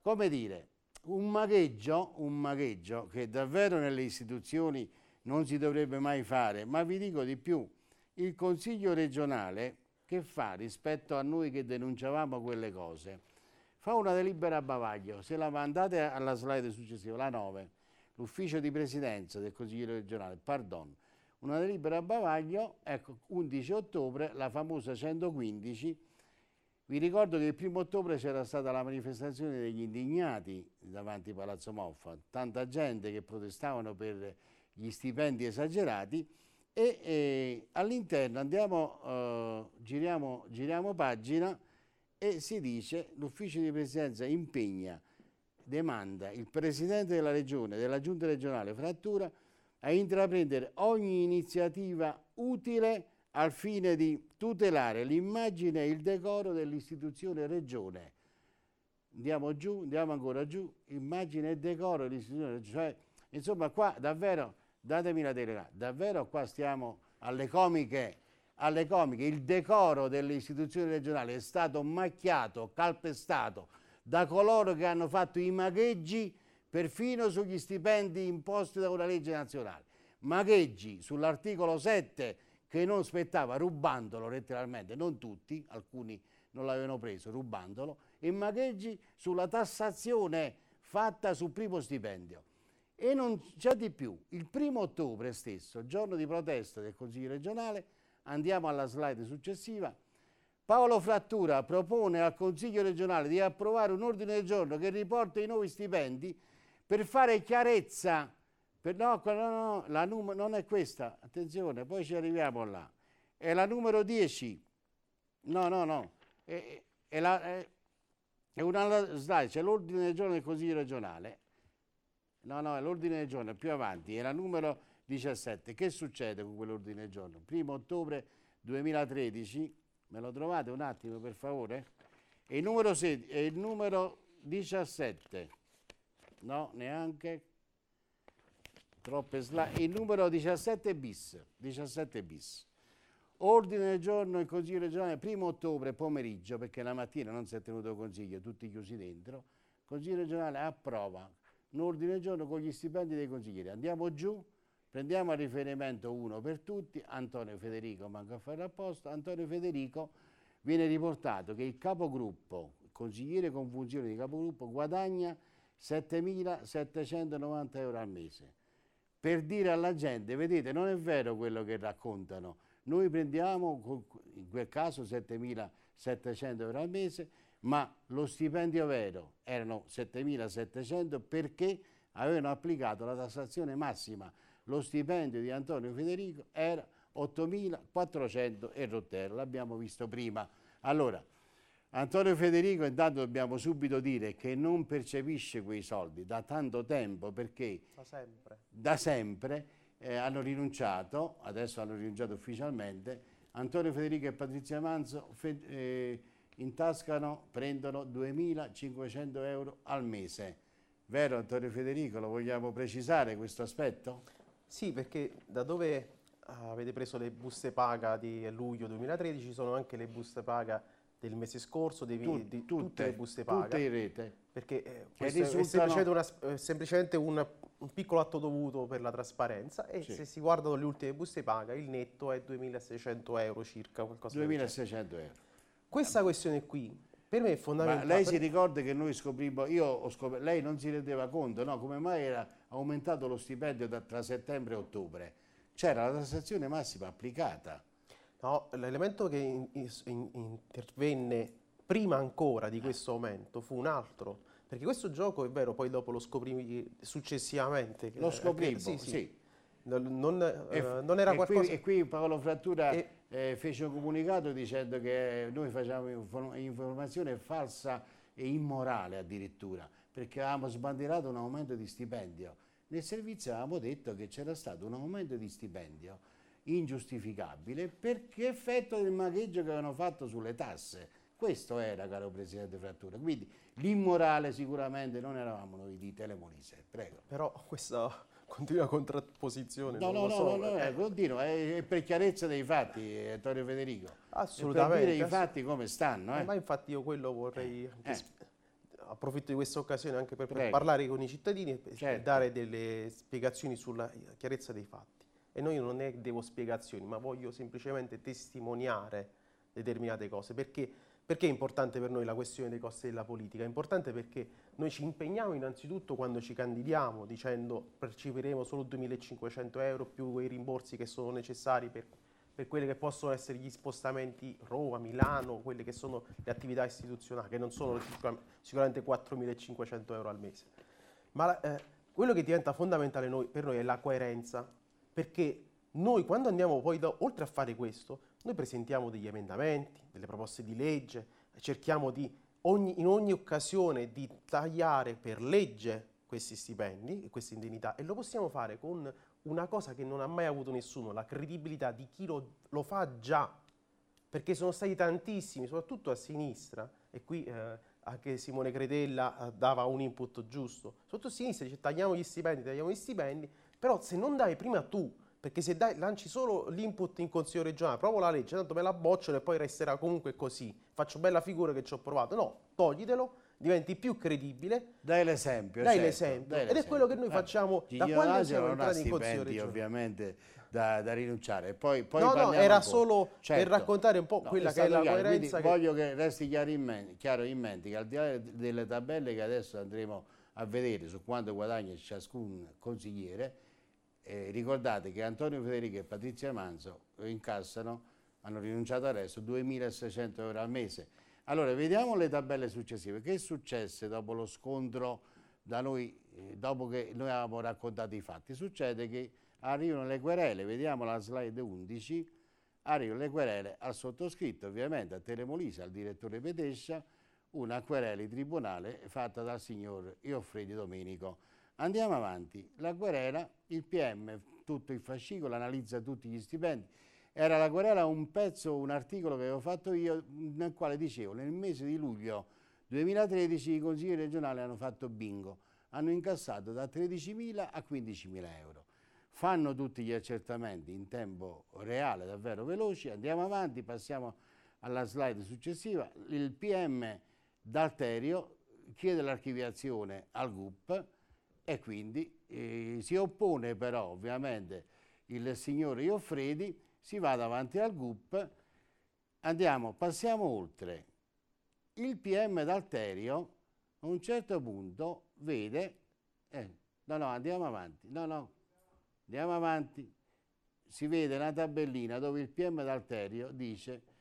come dire, un magheggio, un magheggio che davvero nelle istituzioni non si dovrebbe mai fare, ma vi dico di più, il Consiglio regionale che fa rispetto a noi che denunciavamo quelle cose? Fa una delibera a bavaglio, se la mandate alla slide successiva, la 9, l'ufficio di presidenza del Consiglio regionale, pardon, una delibera a bavaglio, ecco, 11 ottobre, la famosa 115, vi ricordo che il primo ottobre c'era stata la manifestazione degli indignati davanti a Palazzo Moffa, tanta gente che protestavano per gli stipendi esagerati, e, e all'interno andiamo, eh, giriamo, giriamo pagina e si dice l'ufficio di presidenza impegna, demanda il presidente della regione, della giunta regionale Frattura a intraprendere ogni iniziativa utile al fine di tutelare l'immagine e il decoro dell'istituzione regione. Andiamo giù, andiamo ancora giù, immagine e decoro dell'istituzione, cioè insomma qua davvero datemi la delega. Davvero qua stiamo alle comiche, alle comiche. Il decoro delle istituzioni regionali è stato macchiato, calpestato da coloro che hanno fatto i magheggi perfino sugli stipendi imposti da una legge nazionale. Magheggi sull'articolo 7 che non spettava, rubandolo letteralmente, non tutti, alcuni non l'avevano preso, rubandolo, e magheggi sulla tassazione fatta sul primo stipendio. E non c'è di più, il primo ottobre stesso, giorno di protesta del Consiglio regionale, andiamo alla slide successiva, Paolo Frattura propone al Consiglio regionale di approvare un ordine del giorno che riporta i nuovi stipendi per fare chiarezza, per, no, no, no, num- non è questa, attenzione, poi ci arriviamo là, è la numero 10, no, no, no, è, è, la, è, è una slide, c'è l'ordine del giorno del Consiglio regionale, No, no, è l'ordine del giorno è più avanti, era numero 17. Che succede con quell'ordine del giorno? Primo ottobre 2013, me lo trovate un attimo per favore? È il numero, 16, è il numero 17. No, neanche. Troppe slide. Il numero 17 bis. 17 bis. Ordine del giorno il Consiglio regionale 1 ottobre pomeriggio, perché la mattina non si è tenuto consiglio, tutti chiusi dentro. Consiglio regionale approva un ordine del giorno con gli stipendi dei consiglieri. Andiamo giù, prendiamo a riferimento uno per tutti, Antonio Federico, manco a fare apposta, Antonio Federico viene riportato che il capogruppo, il consigliere con funzione di capogruppo, guadagna 7.790 euro al mese. Per dire alla gente, vedete, non è vero quello che raccontano, noi prendiamo in quel caso 7.700 euro al mese ma lo stipendio vero erano 7.700 perché avevano applicato la tassazione massima. Lo stipendio di Antonio Federico era 8.400 e rotero, l'abbiamo visto prima. Allora, Antonio Federico intanto dobbiamo subito dire che non percepisce quei soldi da tanto tempo perché da sempre, da sempre eh, hanno rinunciato, adesso hanno rinunciato ufficialmente, Antonio Federico e Patrizia Manzo... Fe, eh, intascano, prendono 2.500 euro al mese. Vero Antonio Federico, lo vogliamo precisare questo aspetto? Sì, perché da dove eh, avete preso le buste paga di luglio 2013 ci sono anche le buste paga del mese scorso, dei, Tut, di, tutte, le buste paga. Tutte in rete. Perché eh, questo risultano... è semplicemente, una, eh, semplicemente un, un, piccolo atto dovuto per la trasparenza e sì. se si guardano le ultime buste paga il netto è 2.600 euro circa. 2.600 euro. Questa questione qui per me è fondamentale. Ma lei si ricorda che noi scoprimo, io ho scoperto, lei non si rendeva conto, no? Come mai era aumentato lo stipendio da, tra settembre e ottobre? C'era la tassazione massima applicata. No, l'elemento che in, in, intervenne prima ancora di eh. questo aumento fu un altro, perché questo gioco è vero, poi dopo lo scoprì successivamente. Lo scoprì, sì, sì. sì. Non, non, eh, non, era e qualcosa... Qui, e qui Paolo Frattura... E, eh, fece un comunicato dicendo che noi facciamo informazione falsa e immorale addirittura, perché avevamo sbandierato un aumento di stipendio. Nel servizio avevamo detto che c'era stato un aumento di stipendio ingiustificabile perché effetto del magheggio che avevano fatto sulle tasse. Questo era, caro Presidente Frattura. Quindi l'immorale sicuramente non eravamo noi di Telemonise. Prego. Però questo continua contrapposizione. No, no, so, no, no, eh. no, continuo, è per chiarezza dei fatti, eh, Antonio Federico. Assolutamente. Per dire i fatti come stanno. Eh. eh. Ma infatti io quello vorrei... Eh, approfitto di questa occasione anche per, per parlare con i cittadini e certo. dare delle spiegazioni sulla chiarezza dei fatti. E noi non ne devo spiegazioni, ma voglio semplicemente testimoniare determinate cose. Perché, perché è importante per noi la questione dei costi della politica? È importante perché noi ci impegniamo innanzitutto quando ci candidiamo dicendo percepiremo solo 2.500 euro più quei rimborsi che sono necessari per, per quelli che possono essere gli spostamenti Roma, Milano, quelle che sono le attività istituzionali, che non sono sicuramente 4.500 euro al mese. Ma eh, quello che diventa fondamentale noi, per noi è la coerenza, perché noi quando andiamo poi da, oltre a fare questo, noi presentiamo degli emendamenti, delle proposte di legge, cerchiamo di ogni, in ogni occasione di tagliare per legge questi stipendi e queste indennità e lo possiamo fare con una cosa che non ha mai avuto nessuno, la credibilità di chi lo, lo fa già, perché sono stati tantissimi, soprattutto a sinistra, e qui eh, anche Simone Cretella eh, dava un input giusto, soprattutto a sinistra dice tagliamo gli stipendi, tagliamo gli stipendi, però se non dai prima tu, perché se dai, lanci solo l'input in consiglio regionale, provo la legge, tanto me la bocciano e poi resterà comunque così, faccio bella figura che ci ho provato. No, toglitelo, diventi più credibile. Dai l'esempio. Dai certo, l'esempio. Dai Ed l'esempio. è quello che noi ah, facciamo eh, da quando siamo entrati in Cozio ovviamente da, da, rinunciare. Poi, poi no, no, era solo certo. per raccontare un po' no, quella che è la chiaro, coerenza. Che... Voglio che resti chiaro in, mente, chiaro in mente che al di là delle tabelle che adesso andremo a vedere su quanto guadagna ciascun consigliere, eh, ricordate che Antonio Federico e Patrizia Manzo incassano hanno rinunciato adesso, 2.600 euro al mese. Allora, vediamo le tabelle successive. Che successe dopo lo scontro da noi, eh, dopo che noi avevamo raccontato i fatti? Succede che arrivano le querele, vediamo la slide 11, arrivano le querele al sottoscritto, ovviamente a Telemolisa, al direttore Pedescia, una querela in tribunale fatta dal signor Ioffredi Domenico. Andiamo avanti, la querela, il PM, tutto il fascicolo, analizza tutti gli stipendi, era la querela un pezzo, un articolo che avevo fatto io, nel quale dicevo nel mese di luglio 2013 i consigli regionali hanno fatto bingo, hanno incassato da 13.000 a 15.000 euro. Fanno tutti gli accertamenti in tempo reale, davvero veloci, andiamo avanti, passiamo alla slide successiva. Il PM d'Alterio chiede l'archiviazione al GUP e quindi eh, si oppone però ovviamente il signore Ioffredi si va davanti al GUP, andiamo, passiamo oltre. Il PM d'Alterio a un certo punto vede, eh, no no andiamo avanti, no no, andiamo avanti, si vede una tabellina dove il PM d'Alterio dice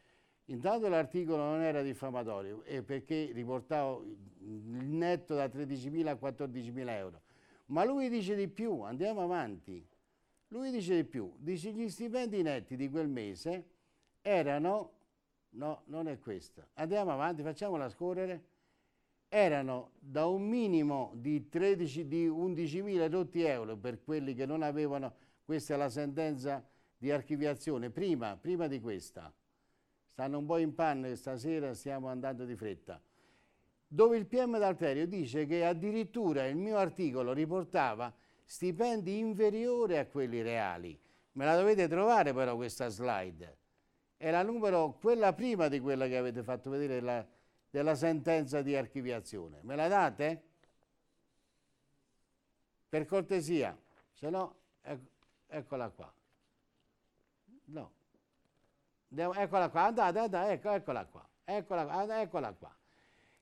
intanto l'articolo non era diffamatorio eh, perché riportavo il netto da 13.000 a 14.000 euro, ma lui dice di più, andiamo avanti. Lui dice di più, dice gli stipendi netti di quel mese erano, no, non è questo, andiamo avanti, facciamola scorrere, erano da un minimo di, di 11.000 rotti euro per quelli che non avevano, questa è la sentenza di archiviazione, prima, prima di questa, stanno un po' in panne stasera, stiamo andando di fretta, dove il PM d'Alterio dice che addirittura il mio articolo riportava stipendi inferiori a quelli reali. Me la dovete trovare però questa slide. È la numero, quella prima di quella che avete fatto vedere della, della sentenza di archiviazione. Me la date? Per cortesia, se no, ecco, eccola qua. No. Devo, eccola qua, andate, andate, ecco, eccola qua. Eccola, eccola qua.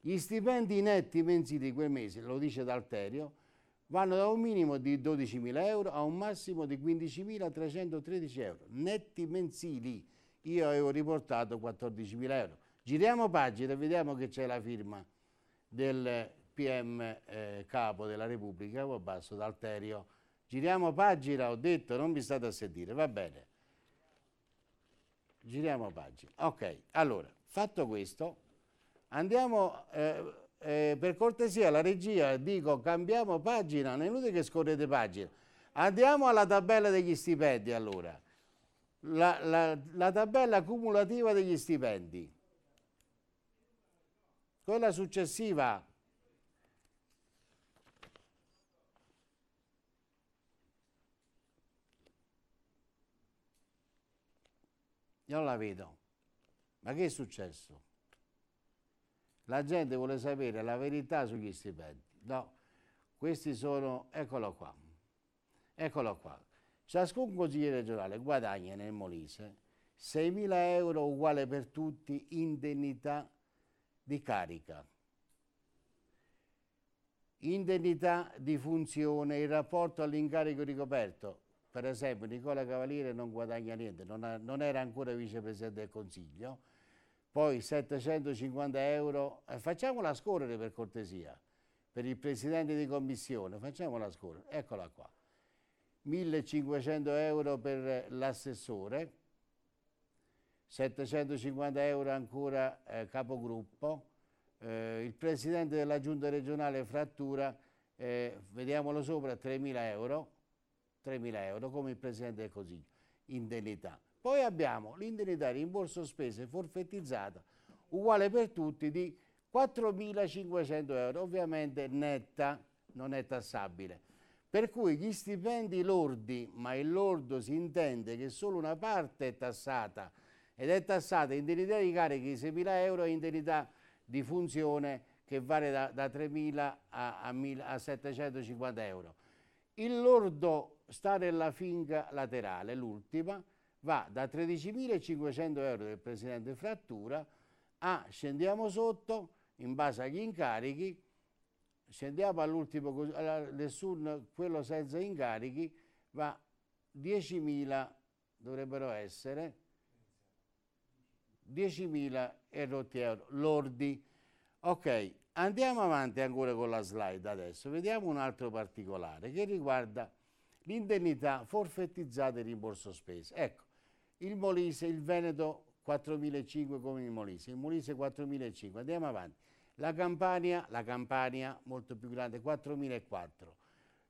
Gli stipendi netti mensili di quel mese, lo dice D'Alterio, vanno da un minimo di 12.000 euro a un massimo di 15.313 euro, netti mensili. Io avevo riportato 14.000 euro. Giriamo pagina e vediamo che c'è la firma del PM eh, capo della Repubblica, capo Basso d'Alterio. Giriamo pagina, ho detto, non vi state a sentire, va bene. Giriamo pagina. Ok, allora, fatto questo, andiamo... Eh, eh, per cortesia la regia, dico cambiamo pagina, non è inutile che scorrete pagina. Andiamo alla tabella degli stipendi allora. La, la, la tabella cumulativa degli stipendi. Quella successiva. Io non la vedo. Ma che è successo? La gente vuole sapere la verità sugli stipendi. No, questi sono, eccolo qua, eccolo qua. Ciascun consigliere regionale guadagna nel Molise 6.000 euro uguale per tutti indennità di carica, indennità di funzione in rapporto all'incarico ricoperto. Per esempio Nicola Cavaliere non guadagna niente, non, ha, non era ancora vicepresidente del Consiglio, poi 750 euro, eh, facciamola scorrere per cortesia, per il presidente di commissione, facciamola scorrere, eccola qua, 1500 euro per l'assessore, 750 euro ancora eh, capogruppo, eh, il presidente della giunta regionale frattura, eh, vediamolo sopra, 3000 euro, 3.000 euro come il Presidente del Consiglio, indennità. Poi abbiamo l'indennità rimborso spese forfettizzata uguale per tutti di 4.500 euro, ovviamente netta, non è tassabile. Per cui gli stipendi lordi, ma il lordo si intende che solo una parte è tassata ed è tassata indennità di carichi di 6.000 euro e indennità di funzione che vale da, da 3.000 a, a, 1, a 750 euro. Il lordo sta nella finca laterale, l'ultima, va da 13.500 euro del presidente Frattura a scendiamo sotto in base agli incarichi, scendiamo all'ultimo, nessun, quello senza incarichi va 10.000 dovrebbero essere 10.000 e rotti euro lordi. Ok, andiamo avanti ancora con la slide adesso, vediamo un altro particolare che riguarda l'indennità forfettizzata di rimborso spese. Ecco, il Molise, il Veneto 4.500 come il Molise, il Molise 4.500, andiamo avanti. La Campania, la Campania molto più grande, 4.004.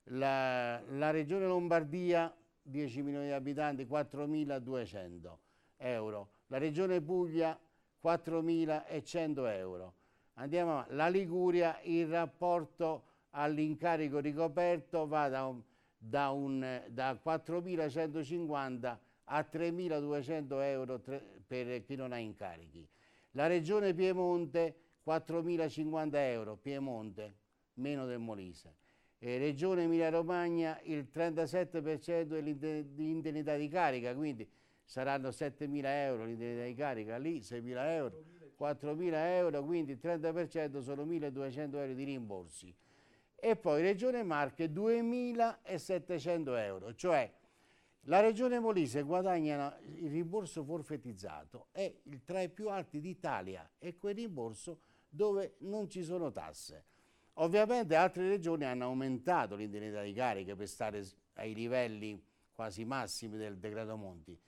La, la regione Lombardia, 10 milioni di abitanti, 4.200 euro. La regione Puglia, 4.100 euro. Andiamo avanti. La Liguria, il rapporto all'incarico ricoperto va da, da, da 4.150 a 3.200 euro per chi non ha incarichi. La regione Piemonte 4.050 euro, Piemonte, meno del Molise. Eh, regione Emilia-Romagna il 37% dell'indennità di carica, quindi saranno 7.000 euro l'indennità di carica, lì 6.000 euro, 4.000 euro, quindi il 30% sono 1.200 euro di rimborsi. E poi Regione Marche 2.700 euro, cioè la regione Molise guadagna il rimborso forfettizzato, è tra i più alti d'Italia è quel rimborso dove non ci sono tasse. Ovviamente altre regioni hanno aumentato l'indennità di cariche per stare ai livelli quasi massimi del decreto Monti.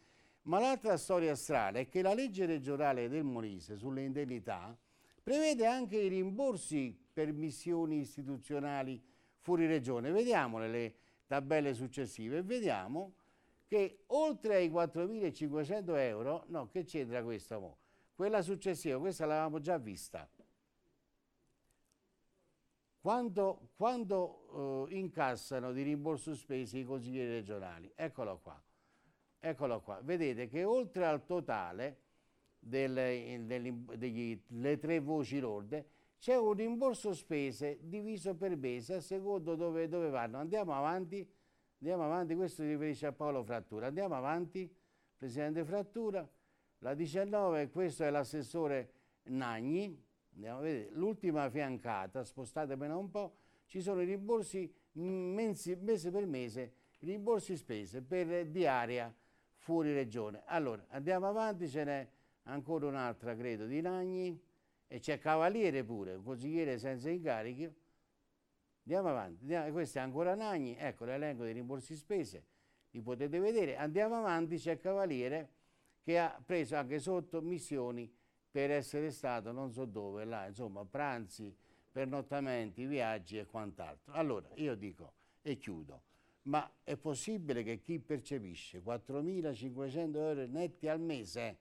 Ma l'altra storia strana è che la legge regionale del Molise sulle indennità prevede anche i rimborsi per missioni istituzionali fuori regione. Vediamo nelle tabelle successive e vediamo che oltre ai 4.500 euro, no, che c'entra questa mo? Quella successiva, questa l'avevamo già vista. Quando, quando eh, incassano di rimborso spesi i consiglieri regionali? Eccolo qua. Eccolo qua. Vedete che oltre al totale delle, degli, degli, delle tre voci lorde c'è un rimborso spese diviso per mese a secondo dove, dove vanno. Andiamo avanti Andiamo avanti, questo si riferisce a Paolo Frattura. Andiamo avanti, Presidente Frattura. La 19, questo è l'assessore Nagni. Andiamo a vedere, l'ultima fiancata, spostatemela un po', ci sono i rimborsi mensi, mese per mese, rimborsi spese per diaria fuori regione. Allora, andiamo avanti, ce n'è ancora un'altra, credo, di Nagni e c'è Cavaliere pure, un consigliere senza incarichi Andiamo avanti, andiamo, questo è ancora Nagni, ecco l'elenco dei rimborsi spese, li potete vedere. Andiamo avanti, c'è Cavaliere che ha preso anche sotto missioni per essere stato non so dove, là, insomma, pranzi, pernottamenti, viaggi e quant'altro. Allora, io dico e chiudo, ma è possibile che chi percepisce 4.500 euro netti al mese, eh,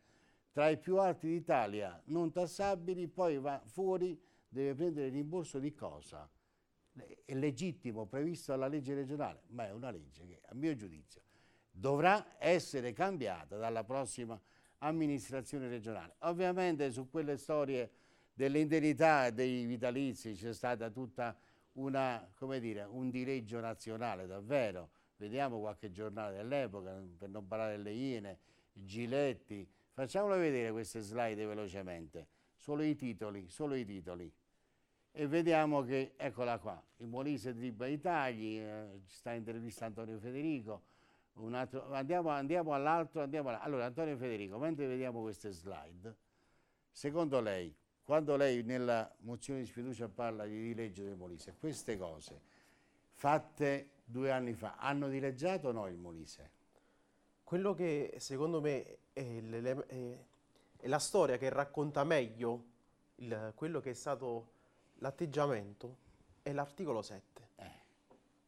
tra i più alti d'Italia, non tassabili, poi va fuori, deve prendere il rimborso di cosa? è legittimo, previsto dalla legge regionale, ma è una legge che, a mio giudizio, dovrà essere cambiata dalla prossima amministrazione regionale. Ovviamente su quelle storie dell'indennità e dei vitalizi c'è stata tutta una, come dire, un dileggio nazionale davvero. Vediamo qualche giornale dell'epoca, per non parlare delle Iene, Giletti. Facciamolo vedere queste slide velocemente. Solo i titoli, solo i titoli e vediamo che, eccola qua, il Molise dribbla i tagli, eh, ci sta intervistando Antonio Federico, altro, andiamo, andiamo all'altro, andiamo all Allora Antonio Federico, mentre vediamo queste slide, secondo lei, quando lei nella mozione di sfiducia parla di dileggio del Molise, queste cose fatte due anni fa, hanno dileggiato o no il Molise? Quello che secondo me è, è la storia che racconta meglio il, quello che è stato l'atteggiamento è l'articolo 7. Eh.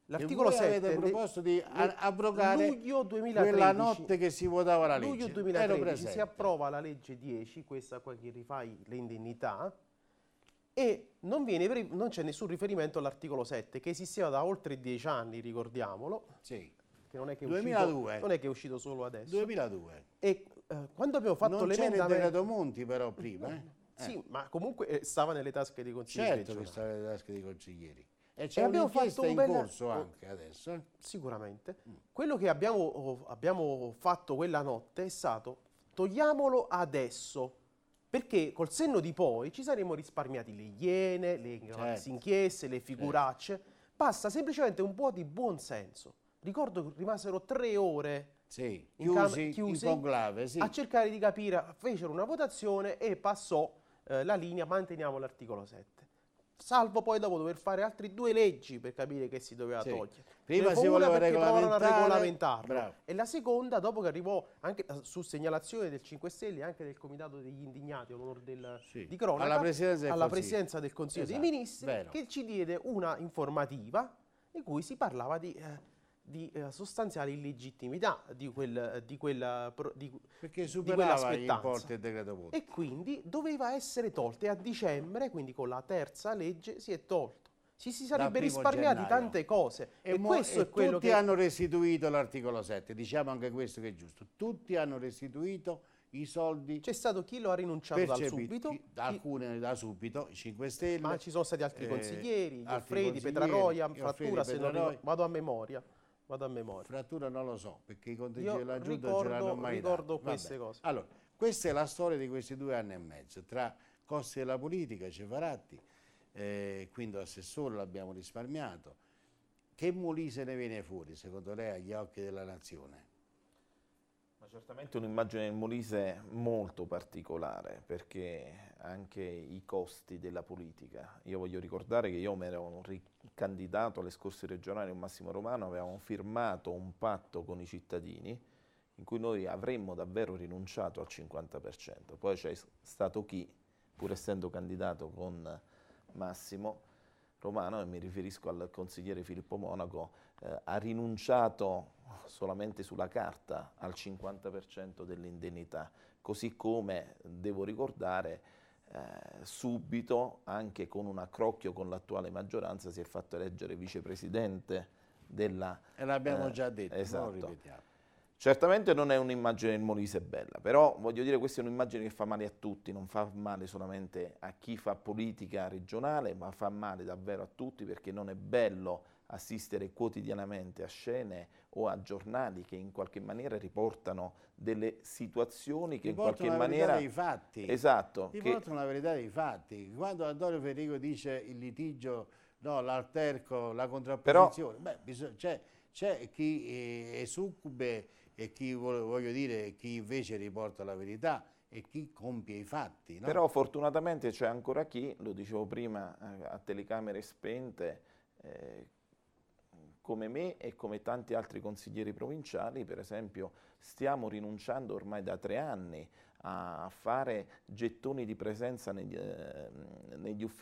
L'articolo 7 avete proposto di abrogare 2013, quella notte che si votava la legge. Luglio 2013 si approva la legge 10, questa qua che rifai le indennità, e non, non c'è nessun riferimento all'articolo 7 che esisteva da oltre 10 anni, ricordiamolo. Sì. Non è, uscito, non è che è uscito, solo adesso. 2002. E eh, quando abbiamo fatto l'emendamento... Non c'era il Monti però prima, no, eh? Eh. Sì, ma comunque eh, stava nelle tasche dei consiglieri. Certo che stava nelle tasche dei consiglieri. E c'è e un'inchiesta un in corso anche adesso. Eh. Sicuramente. Mm. Quello che abbiamo, abbiamo fatto quella notte è stato togliamolo adesso, perché col senno di poi ci saremmo risparmiati le iene, le certo. inchieste, le certo. figuracce. Certo. Basta semplicemente un po' di buon senso. Ricordo che rimasero tre ore sì, in chiusi, cam- chiusi in conclave, sì. a cercare di capire, fecero una votazione e passò eh, la linea manteniamo l'articolo 7 salvo poi dopo dover fare altre due leggi per capire che si doveva sì. togliere. Prima si voleva regolamentare, regolamentarlo bravo. e la seconda dopo che arrivò anche eh, su segnalazione del 5 Stelle e anche del Comitato degli Indignati onor del, sì. di cronaca alla Presidenza del alla Consiglio, presidenza del Consiglio esatto. dei Ministri Vero. che ci diede una informativa in cui si parlava di eh, di eh, sostanziale illegittimità di, quel, di quella di, Perché superava di importi del decreto voto. E quindi doveva essere tolto e a dicembre, quindi con la terza legge, si è tolto. Si, si sarebbe risparmiati gennaio. tante cose. E, e questo e è quello tutti che... hanno restituito l'articolo 7, diciamo anche questo che è giusto. Tutti hanno restituito i soldi. C'è stato chi lo ha rinunciato da subito? Da alcune da subito, 5 Stelle. Ma ci sono stati altri eh, consiglieri, Alfredi, Petraroia, Frattura, se non vado a memoria. Vado a memoria. Frattura non lo so, perché i conti della Giunta non ce l'hanno mai ricordo dato. queste Vabbè. cose. Allora, questa è la storia di questi due anni e mezzo, tra costi della politica, Cefaratti, eh, quindi assessore, l'abbiamo risparmiato. Che Molise ne viene fuori, secondo lei, agli occhi della nazione? Ma certamente un'immagine del Molise molto particolare perché anche i costi della politica. Io voglio ricordare che io mi ero candidato alle scorse regionali Massimo Romano avevamo firmato un patto con i cittadini in cui noi avremmo davvero rinunciato al 50%. Poi c'è stato chi, pur essendo candidato con Massimo Romano, e mi riferisco al consigliere Filippo Monaco, eh, ha rinunciato solamente sulla carta al 50% dell'indennità, così come devo ricordare eh, subito, anche con un accrocchio con l'attuale maggioranza, si è fatto eleggere vicepresidente della... E l'abbiamo eh, già detto, esatto. non ripetiamo. Certamente non è un'immagine del Molise bella, però voglio dire questa è un'immagine che fa male a tutti, non fa male solamente a chi fa politica regionale, ma fa male davvero a tutti perché non è bello assistere quotidianamente a scene o a giornali che in qualche maniera riportano delle situazioni che riportano in qualche maniera... Riportano la verità dei fatti. Esatto. Riportano che... la verità dei fatti. Quando Antonio Federico dice il litigio, no, l'alterco, la contrapposizione, Però... c'è, chi eh, è succube e chi, voglio dire, chi invece riporta la verità e chi compie i fatti. No? Però fortunatamente c'è ancora chi, lo dicevo prima, eh, a telecamere spente, eh, come me e come tanti altri consiglieri provinciali, per esempio, stiamo rinunciando ormai da tre anni a fare gettoni di presenza eh,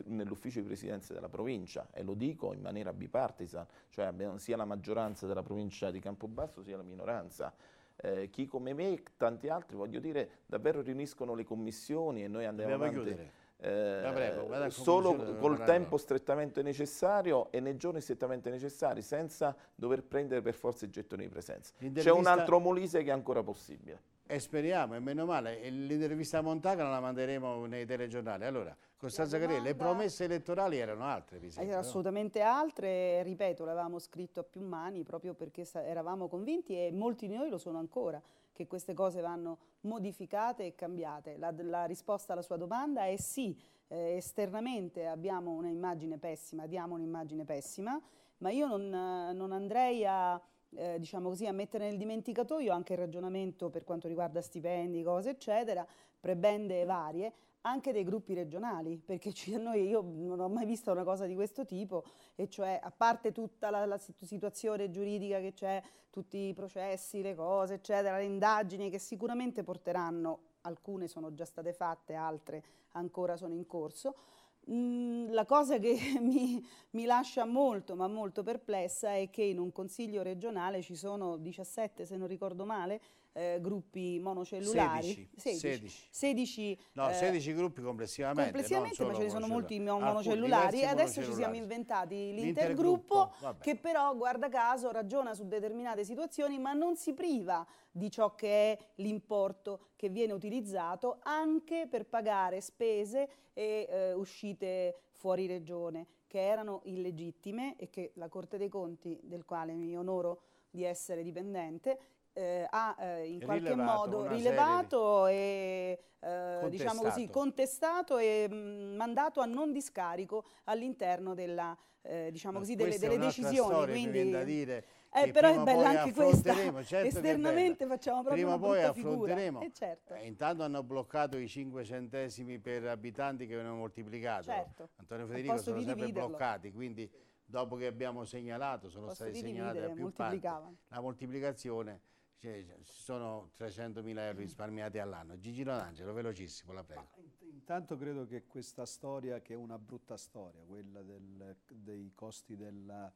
nell'ufficio di presidenza della provincia e lo dico in maniera bipartisan, cioè abbiamo sia la maggioranza della provincia di Campobasso sia la minoranza. Eh, chi come me e tanti altri, voglio dire, davvero riuniscono le commissioni e noi andiamo Dobbiamo avanti. Chiudere eh, prego, solo col tempo strettamente necessario e nei giorni strettamente necessari, senza dover prendere per forza i gettoni di presenza. C'è un altro Molise che è ancora possibile. E eh, speriamo, e meno male, l'intervista a Montagano la manderemo nei telegiornali. Allora, Costanza Carelli, le promesse elettorali erano altre, mi sembra. Erano eh? assolutamente altre, ripeto, l'avevamo scritto a più mani proprio perché eravamo convinti e molti di noi lo sono ancora che queste cose vanno modificate e cambiate? La, la risposta alla sua domanda è sì, eh, esternamente abbiamo un'immagine pessima, diamo un'immagine pessima, ma io non, non andrei a... Eh, diciamo così, a mettere nel dimenticatoio anche il ragionamento per quanto riguarda stipendi, cose eccetera, prebende varie, anche dei gruppi regionali, perché a noi io non ho mai visto una cosa di questo tipo, e cioè a parte tutta la, la situazione giuridica che c'è, tutti i processi, le cose, eccetera, le indagini che sicuramente porteranno, alcune sono già state fatte, altre ancora sono in corso, mm, la cosa che mi, mi lascia molto, ma molto perplessa è che in un consiglio regionale ci sono 17, se non ricordo male, eh, gruppi monocellulari. 16. 16. 16 no, eh, 16 gruppi complessivamente. Complessivamente, ma ce ne sono molti monocellulari. E adesso ci siamo inventati l'intergruppo che però, guarda caso, ragiona su determinate situazioni, ma non si priva di ciò che è l'importo che viene utilizzato anche per pagare spese e eh, uscite fuori regione che erano illegittime e che la Corte dei Conti, del quale mi onoro di essere dipendente, eh, ha eh, in qualche rilevato modo rilevato e eh, diciamo così, contestato e mh, mm, mandato a non discarico all'interno eh, diciamo delle, delle decisioni. Storia, quindi, da dire, eh, però è bella anche questa, certo esternamente facciamo proprio prima una poi affronteremo. Eh, certo. Eh, intanto hanno bloccato i 5 centesimi per abitanti che venivano moltiplicati. Certo. Antonio Federico sono sempre bloccati, quindi dopo che abbiamo segnalato, sono stati segnalati a più parti, la moltiplicazione cioè, sono 300.000 euro risparmiati all'anno. Gigi D'Angelo, velocissimo, la prego. intanto credo che questa storia, che è una brutta storia, quella del, dei costi della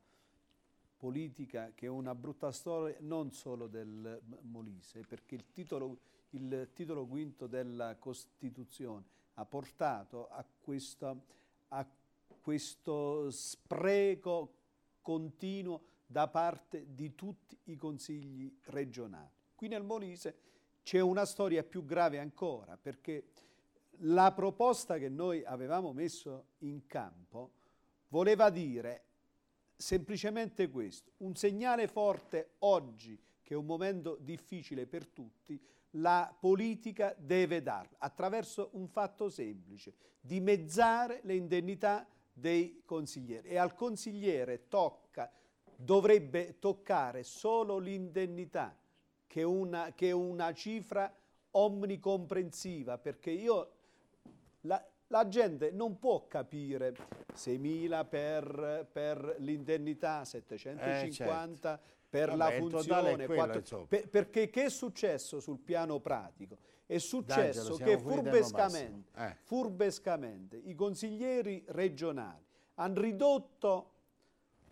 politica, che è una brutta storia non solo del Molise, perché il titolo, il titolo quinto della Costituzione ha portato a, questa, a questo spreco continuo da parte di tutti i consigli regionali. Qui nel Molise c'è una storia più grave ancora perché la proposta che noi avevamo messo in campo voleva dire semplicemente questo, un segnale forte oggi che è un momento difficile per tutti, la politica deve darlo attraverso un fatto semplice, dimezzare le indennità dei consiglieri e al consigliere tocca dovrebbe toccare solo l'indennità, che è una, che è una cifra omnicomprensiva, perché io, la, la, gente non può capire 6.000 per, per l'indennità, 750 eh, certo. per Vabbè, la funzione, quello, 4, per, perché che è successo sul piano pratico? È successo D'Angelo, che furbescamente, eh. furbescamente i consiglieri regionali hanno ridotto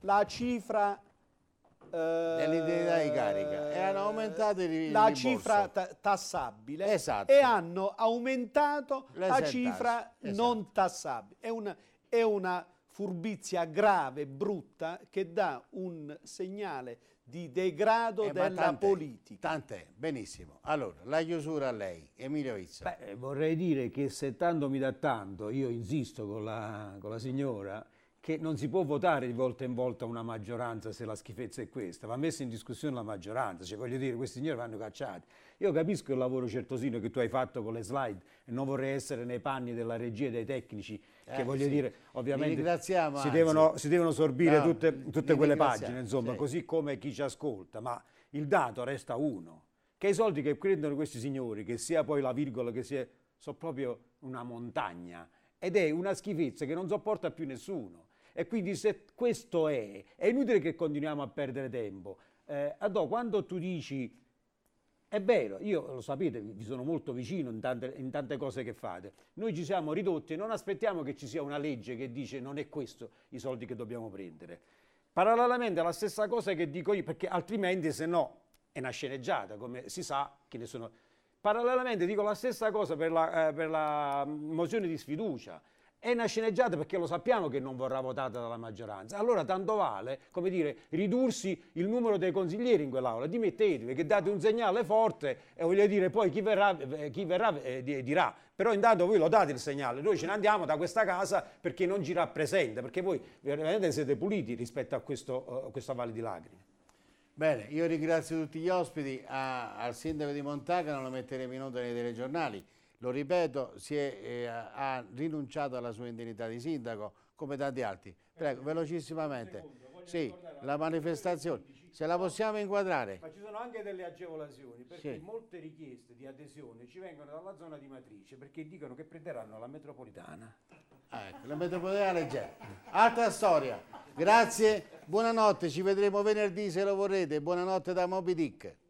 la cifra eh, dell'identità di carica e hanno aumentato il, la rimborso. cifra ta- tassabile esatto. e hanno aumentato la cifra esatto. non tassabile. È una, è una, furbizia grave, brutta, che dà un segnale di degrado eh, della tante, politica. Tant'è, benissimo. Allora, la chiusura a lei, Emilio Izzo Beh, vorrei dire che se tanto mi dà tanto, io insisto con la, con la signora, che non si può votare di volta in volta una maggioranza se la schifezza è questa, va messa in discussione la maggioranza, cioè voglio dire questi signori vanno cacciati. Io capisco il lavoro certosino che tu hai fatto con le slide e non vorrei essere nei panni della regia e dei tecnici eh, che eh, voglio sì. dire ovviamente si devono, si devono, sorbire no, tutte, tutte quelle pagine, insomma, sì. così come chi ci ascolta, ma il dato resta uno, che i soldi che prendono questi signori, che sia poi la virgola, che sia, sono proprio una montagna ed è una schifezza che non sopporta più nessuno. E quindi se questo è, è inutile che continuiamo a perdere tempo. Eh, Adò, quando tu dici, è vero, io lo sapete, vi sono molto vicino in tante, in tante cose che fate, noi ci siamo ridotti e non aspettiamo che ci sia una legge che dice non è questo i soldi che dobbiamo prendere. Parallelamente la stessa cosa che dico io, perché altrimenti se no è una sceneggiata, come si sa che ne sono... Parallelamente dico la stessa cosa per la, eh, per la mm, mozione di sfiducia è una sceneggiata perché lo sappiamo che non vorrà votata dalla maggioranza. Allora tanto vale, come dire, ridursi il numero dei consiglieri in quell'aula, dimettetevi, che date un segnale forte e voglio dire poi chi verrà, eh, chi verrà eh, dirà, però intanto voi lo date il segnale, noi ce ne andiamo da questa casa perché non ci rappresenta, perché voi veramente siete puliti rispetto a, questo, eh, a questa valle di lacrime. Bene, io ringrazio tutti gli ospiti, a, al sindaco di Montagna non lo metteremo in onda nei telegiornali. Lo ripeto, si è, eh, ha rinunciato alla sua indennità di sindaco, come tanti altri. Prego, velocissimamente. sì, la manifestazione, se la possiamo inquadrare. Ma ci sono anche delle agevolazioni, perché sì. molte richieste di adesione ci vengono dalla zona di Matrice, perché dicono che prenderanno la metropolitana. Ah, ecco, la metropolitana è già. Altra storia. Grazie, buonanotte, ci vedremo venerdì se lo vorrete. Buonanotte da Moby Dick.